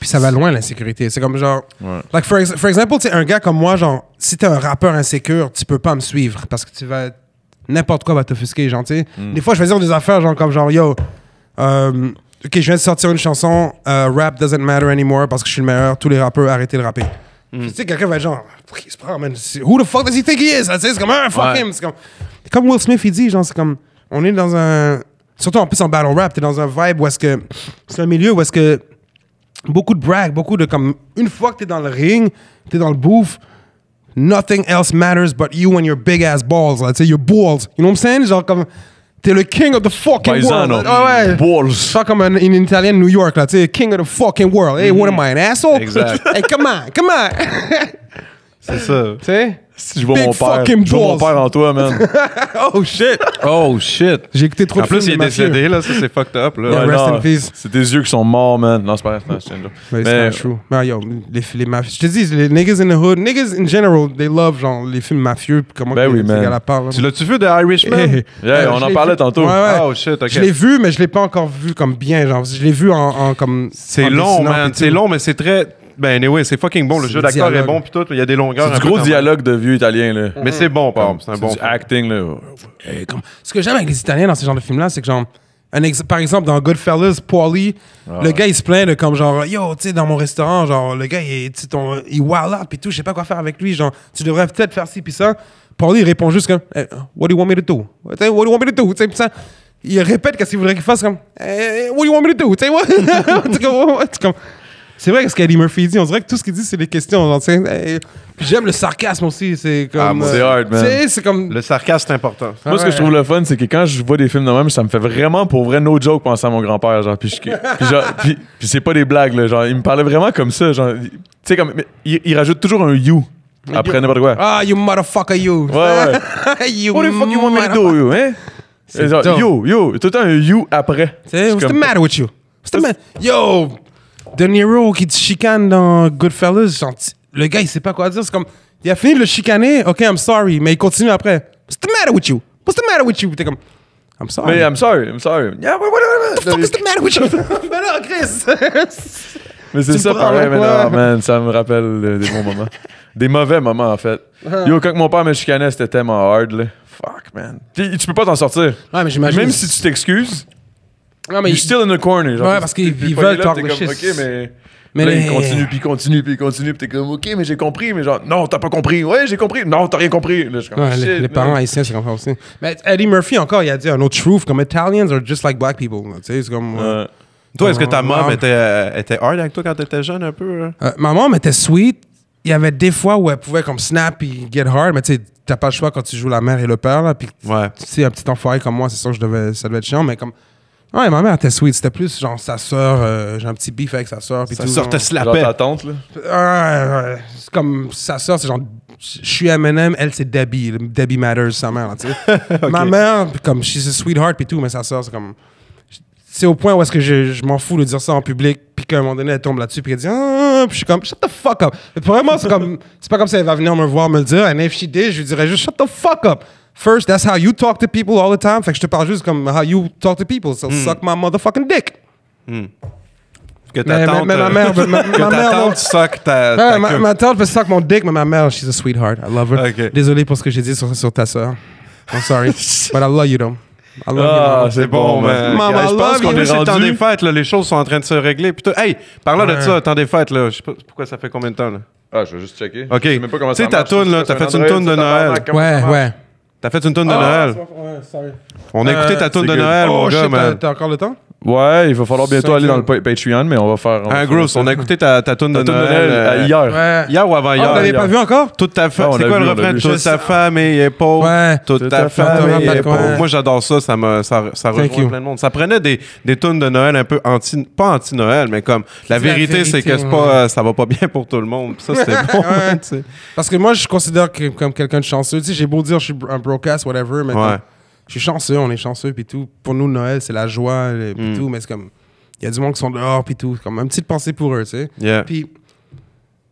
Puis ça va loin, l'insécurité. C'est comme genre. Like for, example, un gars comme moi, genre, si t'es un rappeur insécure, tu peux pas me suivre parce que tu vas. N'importe quoi va t'offusquer, genre, tu mm. Des fois, je faisais des affaires, genre, comme genre, yo. Euh, ok, je viens de sortir une chanson, euh, rap doesn't matter anymore parce que je suis le meilleur, tous les rappeurs arrêtez de rapper. Mm. Tu sais, quelqu'un va être genre, who the fuck does he think he is? C'est comme, un ah, fuck him. Comme, comme Will Smith, il dit, genre, c'est comme, on est dans un. Surtout en plus en battle rap, t'es dans un vibe où est-ce que. C'est un milieu où est-ce que beaucoup de brag, beaucoup de comme. Une fois que t'es dans le ring, t'es dans le bouffe, nothing else matters but you and your big ass balls. say your balls. You know what I'm saying? Genre comme. T'es le king of the fucking world. Oh, ouais. Balls. Ça comme en Italian New York, let's tu king of the fucking world. Hey, what am mhm. I, an asshole? Exact. <laughs> hey, come on, come on. <laughs> C'est ça. Tu sais? Si je vois mon père. Je vois mon père en toi, man. <laughs> oh shit! Oh shit! J'ai écouté trop En de plus, il est décédé, là, ça c'est fucked up, là. rest in peace. C'est tes yeux qui sont morts, man. Non, c'est pas vrai, c'est Mais c'est Mais- pas Mais yo, les, les mafieux. Je te dis, les niggas in the hood, niggas in general, they love genre les films mafieux. Comment Ben oui, man. la Tu l'as-tu vu de Irishman? <laughs> on en parlait tantôt. Oh shit, ok. Je l'ai vu, mais je l'ai pas encore vu comme bien. Genre, je l'ai vu en, comme. C'est long, man. C'est long, mais c'est très. Ben, anyway, c'est fucking bon. Le jeu d'acteur est bon, puis tout. Il y a des longueurs. C'est du gros dialogue de vieux italiens là. Mais c'est bon, par exemple. C'est un bon. acting, là. Ce que j'aime avec les Italiens dans ce genre de films là c'est que genre. Un par exemple, dans Goodfellas, Paulie, ah le gars, il se plaint de comme genre, yo, tu sais, dans mon restaurant, genre, le gars, il, ton, il wild out, puis tout, je sais pas quoi faire avec lui, genre, tu devrais peut-être faire ci, puis ça. Paulie, il répond juste comme, what eh, do you want me to do? What do you want me to do? Tu sais, il répète qu'est-ce qu'il voudrait qu'il fasse comme, what do you want me to do? Tu sais, what? C'est vrai que ce qu'Eddie Murphy dit, on dirait que tout ce qu'il dit, c'est des questions. j'aime le sarcasme aussi. C'est comme. Ah, c'est euh, hard, man. comme. Le sarcasme, c'est important. Moi, ce que je trouve le fun, c'est que quand je vois des films de même, ça me fait vraiment pour vrai no joke penser à mon grand-père. Genre, puis, <laughs> c'est pas des blagues, Genre, il me parlait vraiment comme ça. Genre, comme. Il, rajoute toujours un you. Après n'importe quoi. Ah, you motherfucker, you. Ouais, ouais. <laughs> you What the fuck you want me to do, you, hein? yo, yo, tout le temps un you après. What's the matter with you? Yo, de Niro qui te chicane dans Goodfellas, genre, le gars, il sait pas quoi dire. C'est comme, il a fini de le chicaner, OK, I'm sorry, mais il continue après. What's the matter with you? What's the matter with you? T'es comme, I'm sorry. Mais I'm sorry, I'm sorry. what, the fuck is the matter with you? mais <laughs> ben là, Chris! <laughs> mais c'est ça, pareil, mais non, ah, man, ça me rappelle des bons moments. Des mauvais moments, en fait. Ah. Yo, quand mon père me chicanait, c'était tellement hard, là. Fuck, man. tu peux pas t'en sortir. Ouais, mais j'imagine. Même si tu t'excuses, non, mais You're il... still in the corner. Genre, ouais, parce qu'ils veulent talk the OK, mais... Mais là, il continue, puis continue, puis continue, puis t'es comme, OK, mais j'ai compris, mais genre, non, t'as pas compris. Ouais, j'ai compris. Non, t'as rien compris. ouais, les, parents haïtiens, c'est comme ça aussi. Mais Eddie Murphy, encore, il a dit un autre truth, comme Italians are just like black people. Tu sais, c'est comme. toi, est-ce que ta mère était, euh, était, hard avec toi quand t'étais jeune un peu? Euh, ma mère était sweet. Il y avait des fois où elle pouvait comme snap et get hard, mais tu sais, t'as pas le choix quand tu joues la mère et le père, là. Puis, tu sais, un petit enfoiré comme moi, c'est sûr que ça devait être chiant, mais comme Ouais, ma mère était sweet. C'était plus genre sa sœur, euh, j'ai un petit beef avec sa sœur. Sa sœur te slappait. ta tante, là. ouais. c'est comme sa sœur, c'est genre, je suis M&M, elle c'est Debbie. Debbie Matters, sa mère, tu sais. <laughs> Ma mère, comme, she's a sweetheart, puis tout, mais sa sœur, c'est comme. C'est au point où est-ce que je, je m'en fous de dire ça en public, puis qu'à un moment donné, elle tombe là-dessus, puis elle dit, ah, ah, ah puis je suis comme, shut the fuck up. vraiment, c'est comme, c'est pas comme si elle va venir me voir me le dire, and if she did, je lui dirais juste, shut the fuck up. First, that's how you talk to people all the time. Fait que je te parle juste comme how you talk to people. So hmm. suck my motherfucking dick. Mm. Que ta tante, ma mère, ma, ma, que tante suck ta, ta ah, ma, ma, tante veut suck mon dick, mais ma mère, she's a sweetheart. I love her. Désolé pour ce que j'ai dit sur, sur ta soeur. I'm sorry, <laughs> but I love you though. I love ah, c'est bon, man. Maman, je pense qu'on est rendu. le temps des fêtes, là, les choses sont en train de se régler. Putain, hey, parlant de ça, temps des fêtes, là, je sais pas pourquoi ça fait combien de temps, là? Ah, je vais juste checker. Ok. Je sais même pas comment ça Tu sais, ta toune, là, t'as fait une toune de Noël. Ouais, ouais. T'as fait une tonne de ah, Noël. On a écouté ta euh, tonne de Noël, mon oh, gars, T'as encore le temps? Ouais, il va falloir bientôt aller dans le Patreon, mais on va faire. un gros, on a écouté ta, ta de, Noël, hier. Euh, hier ou avant ah, hier? On ne l'avait pas vu encore? Toute ta ah, femme. c'est quoi le refrain? Toute ta femme et est Ouais. Toute ta femme Moi, j'adore ça. Ça, ça, ça rejoint plein de monde. Ça prenait des, des de Noël un peu anti... Pas anti-Noël, mais comme... La vérité, c'est que c'est pas, ça va pas bien pour tout le monde. Ça, c'était <laughs> bon. Parce que moi, je considère comme quelqu'un de chanceux. Tu sais, j'ai beau dire je suis un broadcast, whatever, mais je suis chanceux, on est chanceux, puis tout. Pour nous, Noël, c'est la joie, puis mm. tout, mais c'est comme, il y a du monde qui sont dehors, puis tout. Comme une petite pensée pour eux, tu sais. Puis,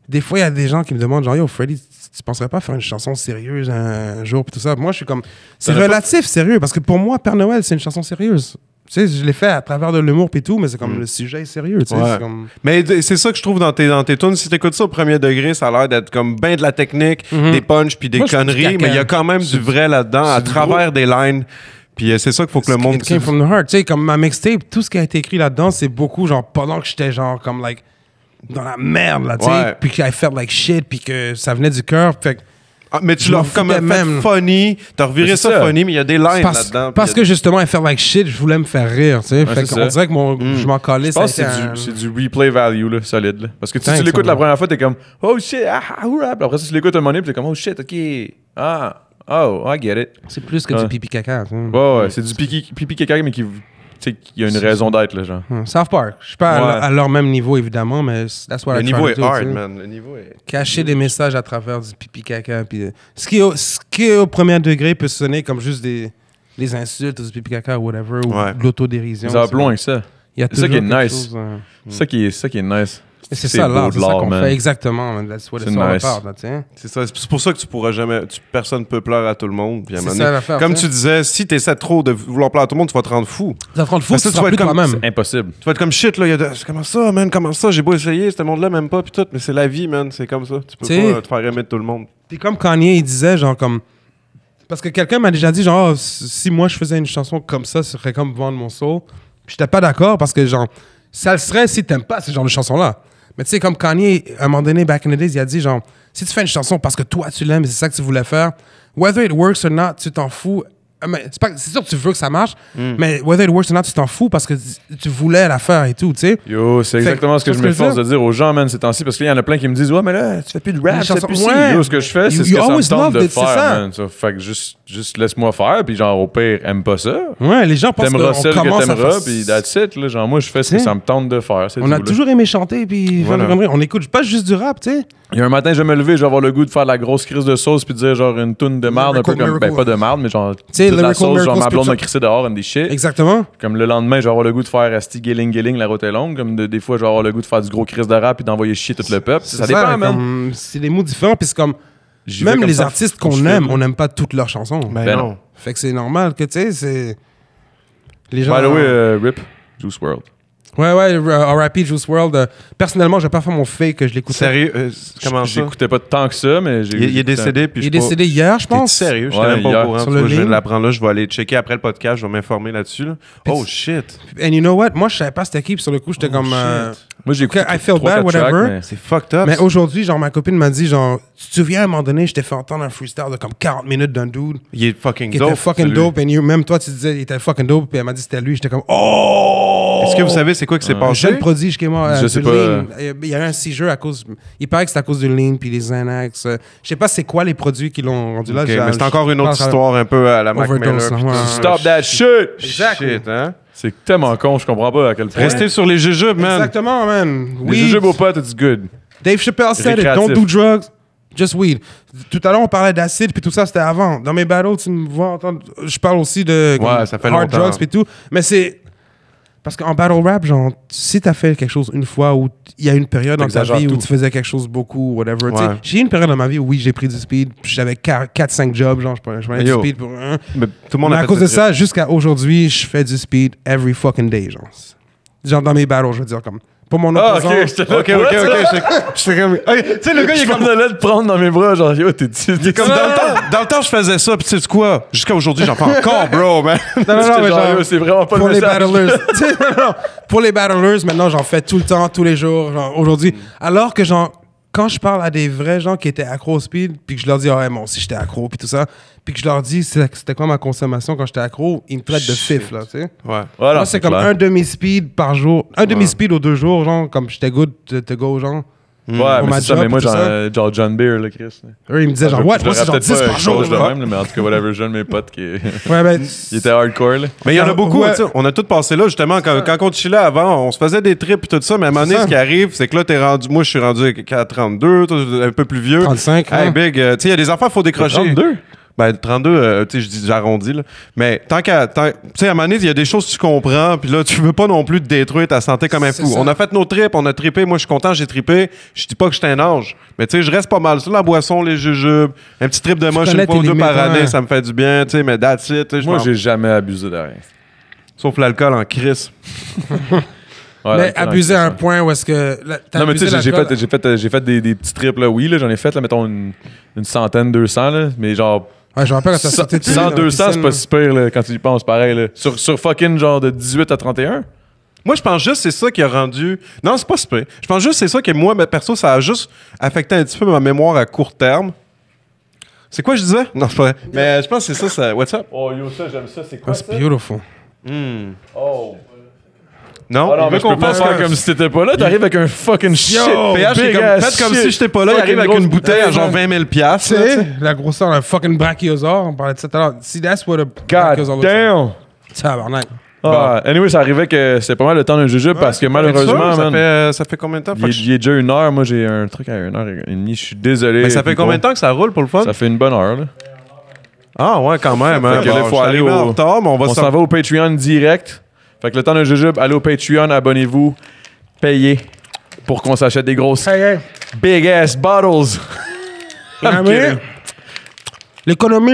des fois, il y a des gens qui me demandent, genre, yo, Freddy, tu penserais pas faire une chanson sérieuse un jour, puis tout ça. Moi, je suis comme, c'est relatif, sérieux, parce que pour moi, Père Noël, c'est une chanson sérieuse sais, je l'ai fait à travers de l'humour et tout, mais c'est comme mm. le sujet est sérieux. tu sais. Comme... Mais c'est ça que je trouve dans tes, dans tes tunes. Si t'écoutes ça au premier degré, ça a l'air d'être comme bien de la technique, mm-hmm. des punches puis des conneries, mais il y a quand même du vrai là-dedans à travers des lines. Puis euh, c'est ça qu'il faut que le monde. It came Tu sais, comme ma mixtape, tout ce qui a été écrit là-dedans, c'est beaucoup genre pendant que j'étais genre comme like dans la merde là, tu sais, puis que j'allais faire like shit, puis que ça venait du cœur. Fait ah, mais tu l'as comme fait même. funny, t'as reviré ça, funny, mais il y a des lines là-dedans. Parce que justement, elle fait like shit, je voulais me faire rire, tu sais. on dirait que mon, hmm. je m'en collais. c'est c'est du, replay value, là, solide. Là. Parce que si tu l'écoutes la première fois, t'es comme, oh shit, ah, ah, ah. Après ça, tu l'écoutes un moment donné, t'es comme, oh shit, ok, ah, oh, I get it. C'est plus que du pipi caca. ouais, c'est du pipi, pipi caca, mais qui sais, il y a une raison d'être, là, genre. Hmm. South Park. Je suis pas à, leur même niveau, évidemment, mais that's what le niveau est hard, man. Le niveau est... Cacher des messages à travers du pipi caca. Puis, euh, ce, qui au, au premier degré, peut sonner comme juste des, des insultes, du pipi caca, whatever, ou de l'autodérision. Ça va plus loin que ça. Hein. C'est ça qui est nice. C'est ça, qui est nice. C'est ça l'art, c'est ça qu'on fait exactement. C'est ça, c'est pour ça que tu pourras jamais, personne peut pleurer à tout le monde. bien comme tu disais, si tu essaies trop de vouloir pleurer à tout le monde, tu vas te rendre fou. vas te rendre fou, ça, tu, vas comme même. Impossible. Tu vas être comme shit là, comment ça, man, comment ça, j'ai beau essayer, ce monde-là même pas puis tout, mais c'est la vie, man, c'est comme ça. Tu peux pas te faire aimer de tout le monde. Puis comme Kanye il disait genre comme parce que quelqu'un m'a déjà dit genre oh, si moi je faisais une chanson comme ça, ce serait comme vendre mon saut. J'étais pas d'accord parce que genre ça le serait si t'aimes pas ce genre de chanson là. Mais tu sais, comme Kanye, à un moment donné, back in the days, il a dit genre, si tu fais une chanson parce que toi tu l'aimes et c'est ça que tu voulais faire, whether it works or not, tu t'en fous, ah, c'est sûr que tu veux que ça marche, hmm. mais whether it works or not, tu t'en fous parce que tu voulais la faire et tout, tu sais. Yo, c'est exactement ce que, je me force de dire aux gens, man, ces temps-ci, parce qu'il y en a plein qui me disent, ouais, mais là, tu fais plus de rap, c'est plus ouais. Yo, ce que je fais, c'est ce que ça me tente de faire, ça. fait que juste, juste laisse-moi faire, puis genre, au pire, aime pas ça. Ouais, les gens pensent que T'aimeras celle que t'aimeras, puis that's it, là. Genre, moi, je fais ce que ça me tente de faire. On a toujours aimé chanter, puis on écoute pas juste du rap, tu sais. Il y a un matin, je vais me lever, je vais avoir le goût de faire la grosse crise de sauce, puis dire genre une toune de marde, un peu comme, ben pas de marde, mais genre de la sauce, genre ma blonde m'a crissé dehors and des shit. Exactement. Comme le lendemain, je avoir le goût de faire Asti Gilling la route est longue. Comme des fois, je avoir le goût de faire du gros crisse de rap et d'envoyer chier tout le peuple. Ça, dépend, même C'est des mots différents, puis c'est comme. Même les artistes qu'on aime, on n'aime pas toutes leurs chansons. Ben, ben, non. Fait que c'est normal que, tu sais, c'est. Les gens. By euh, Rip, Juice World. Ouais, ouais, euh, RIP Juice World. Euh, personnellement, je pas fait mon fake que je l'écoutais. Sérieux? Euh, comment ça? J'écoutais pas tant que ça, mais j'ai. Il, est décédé, puis Il est décédé hier, je pense. sérieux? Je ouais, pas le je vais l'apprendre là. Je vais aller checker après le podcast. Je vais m'informer là-dessus. Oh shit! And you know what? Moi, je savais pas cette équipe. Sur le coup, j'étais oh, comme. Moi, j'ai écouté. I feel bad, whatever. C'est fucked up. Mais aujourd'hui, genre, ma copine m'a dit, genre, tu te souviens à un moment donné, je t'ai fait entendre un freestyle de comme 40 minutes d'un dude. Il est fucking dope. Il était fucking dope. Et même toi, tu disais, il était fucking dope. Puis elle m'a dit, c'était lui. J'étais comme, oh! Est-ce que vous savez c'est quoi qui s'est passé? Jeune prodige qui Je euh, sais pas. Il y a eu un si-jeu à cause. Il paraît que c'est à cause du ligne puis les annexes. Euh, je sais pas c'est quoi les produits qui l'ont rendu là. mais c'est encore une autre histoire un peu à la Mac Miller. Stop that shit! Shit, hein? C'est tellement con, je comprends pas à quel point. Restez sur les jujubes, man. Exactement, man. Les jujubes au pot, it's good. Dave Chappelle said it, don't do drugs. Just weed. Tout à l'heure, on parlait d'acide, puis tout ça, c'était avant. Dans mes battles, tu me vois entendre. Je parle aussi de hard drugs, puis tout. Mais c'est parce qu'en battle rap, genre, si t'as fait quelque chose une fois où il y a une période dans ta vie où tu faisais quelque chose beaucoup, whatever. J'ai eu une période dans ma vie où oui, j'ai pris du speed, j'avais 4-5 jobs, genre, je prenais, du speed pour. un. tout le monde Mais à cause de ça, jusqu'à aujourd'hui, je fais du speed every fucking day, genre. Genre dans mes battles, je veux dire, comme. Pour mon nom. Ah, ok, ok, ok, comme Tu sais, le gars, il est comme de là de prendre dans mes bras, genre, yo, t'es comme dans le temps, dans le temps, je faisais ça, puis tu sais quoi? Jusqu'à aujourd'hui, j'en fais <laughs> encore, bro, man. Non, non, non, c'est vraiment pas pour les battlers. <laughs> pour les battlers, maintenant, j'en fais tout le temps, tous les jours, genre, aujourd'hui. Alors que, genre, quand je parle à des vrais gens qui étaient accro au speed, puis que je leur dis, ah, ouais, moi si j'étais accro, puis tout ça, puis que je leur dis c'était quoi ma consommation quand j'étais accro, ils me traitent de fif, là, tu sais. Ouais. Moi, c'est comme un demi-speed par jour, un demi-speed aux deux jours, genre, comme j'étais good to go, genre. Hmm. Ouais, mais moi, genre, euh, genre, John Beer, là, Chris. Eux, ils me disaient, genre, ouais, moi, c'est genre 10 par jour. Je même, mais en tout cas, whatever, jeune, mes potes qui. <laughs> ouais, ben... <laughs> Il étaient hardcore, là. Mais il y en a beaucoup, On a tous passé là, justement, quand, quand on chillait avant, on se faisait des trips et tout ça, mais à un moment donné, ce qui arrive, c'est que là, t'es rendu. Moi, je suis rendu à 32, un peu plus vieux. 35. big, euh, tu sais, il y a des enfants, il faut décrocher. Ben, 32, euh, tu sais, je dis j'arrondis, là. Mais tant qu'à. Tu sais, à un moment il y a des choses que tu comprends, puis là, tu veux pas non plus te détruire ta santé comme un fou. On a fait nos trips, on a trippé. Moi, je suis content, j'ai trippé. Je dis pas que je suis un ange, mais tu sais, je reste pas mal sur la boisson, les jujubes. Un petit trip de moi, je pas deux par année, hein. ça me fait du bien, tu sais, mais that's it. Moi, j'ai jamais abusé de rien. Sauf l'alcool en crise. <laughs> mais abuser à un point où est-ce que. non, mais tu sais, j'ai fait, j'ai fait, des, petits trips, là. Oui, là, j'en ai fait, là, mettons une, centaine, cents, là, mais genre Ouais, je rappelle quand ça 100, 200, c'est pas si pire quand tu y penses, pareil. Sur, sur fucking genre de 18 à 31. Moi, je pense juste que c'est ça qui a rendu. Non, c'est pas super. Je pense juste que c'est ça que moi, perso, ça a juste affecté un petit peu ma mémoire à court terme. C'est quoi je disais? Non, c'est pas vrai. Mais je pense que c'est ça, ça. What's up? Oh, yo, ça, j'aime ça. C'est quoi That's c'est beautiful. Hmm. Oh, non, mais qu'on pense faire comme si t'étais pas là. T'arrives avec un fucking shit. PH, est comme, faites comme si j'étais pas là. Il arrive avec une bouteille à genre 20 000 piastres. La grosseur d'un fucking brachiosaur. On parlait de ça tout à l'heure. See, that's what a brachiosaur God damn! Tabarnak. Ah, bah. anyway, ça arrivait que c'était pas mal le temps d'un jujube parce que malheureusement. Ça, man, fait, euh, ça, fait, combien de temps? Il, est, déjà une heure. Moi, j'ai un truc à une heure et demie. Je suis désolé. Mais ça fait combien de temps que ça roule pour le fun? Ça fait une bonne heure. Là. Ah ouais, quand même. Hein. Bon, faut aller au... on va s'en va au Patreon direct. Fait que le temps d'un jujube, allez au Patreon, abonnez-vous, payez pour qu'on s'achète des grosses big ass bottles. <laughs> L'économie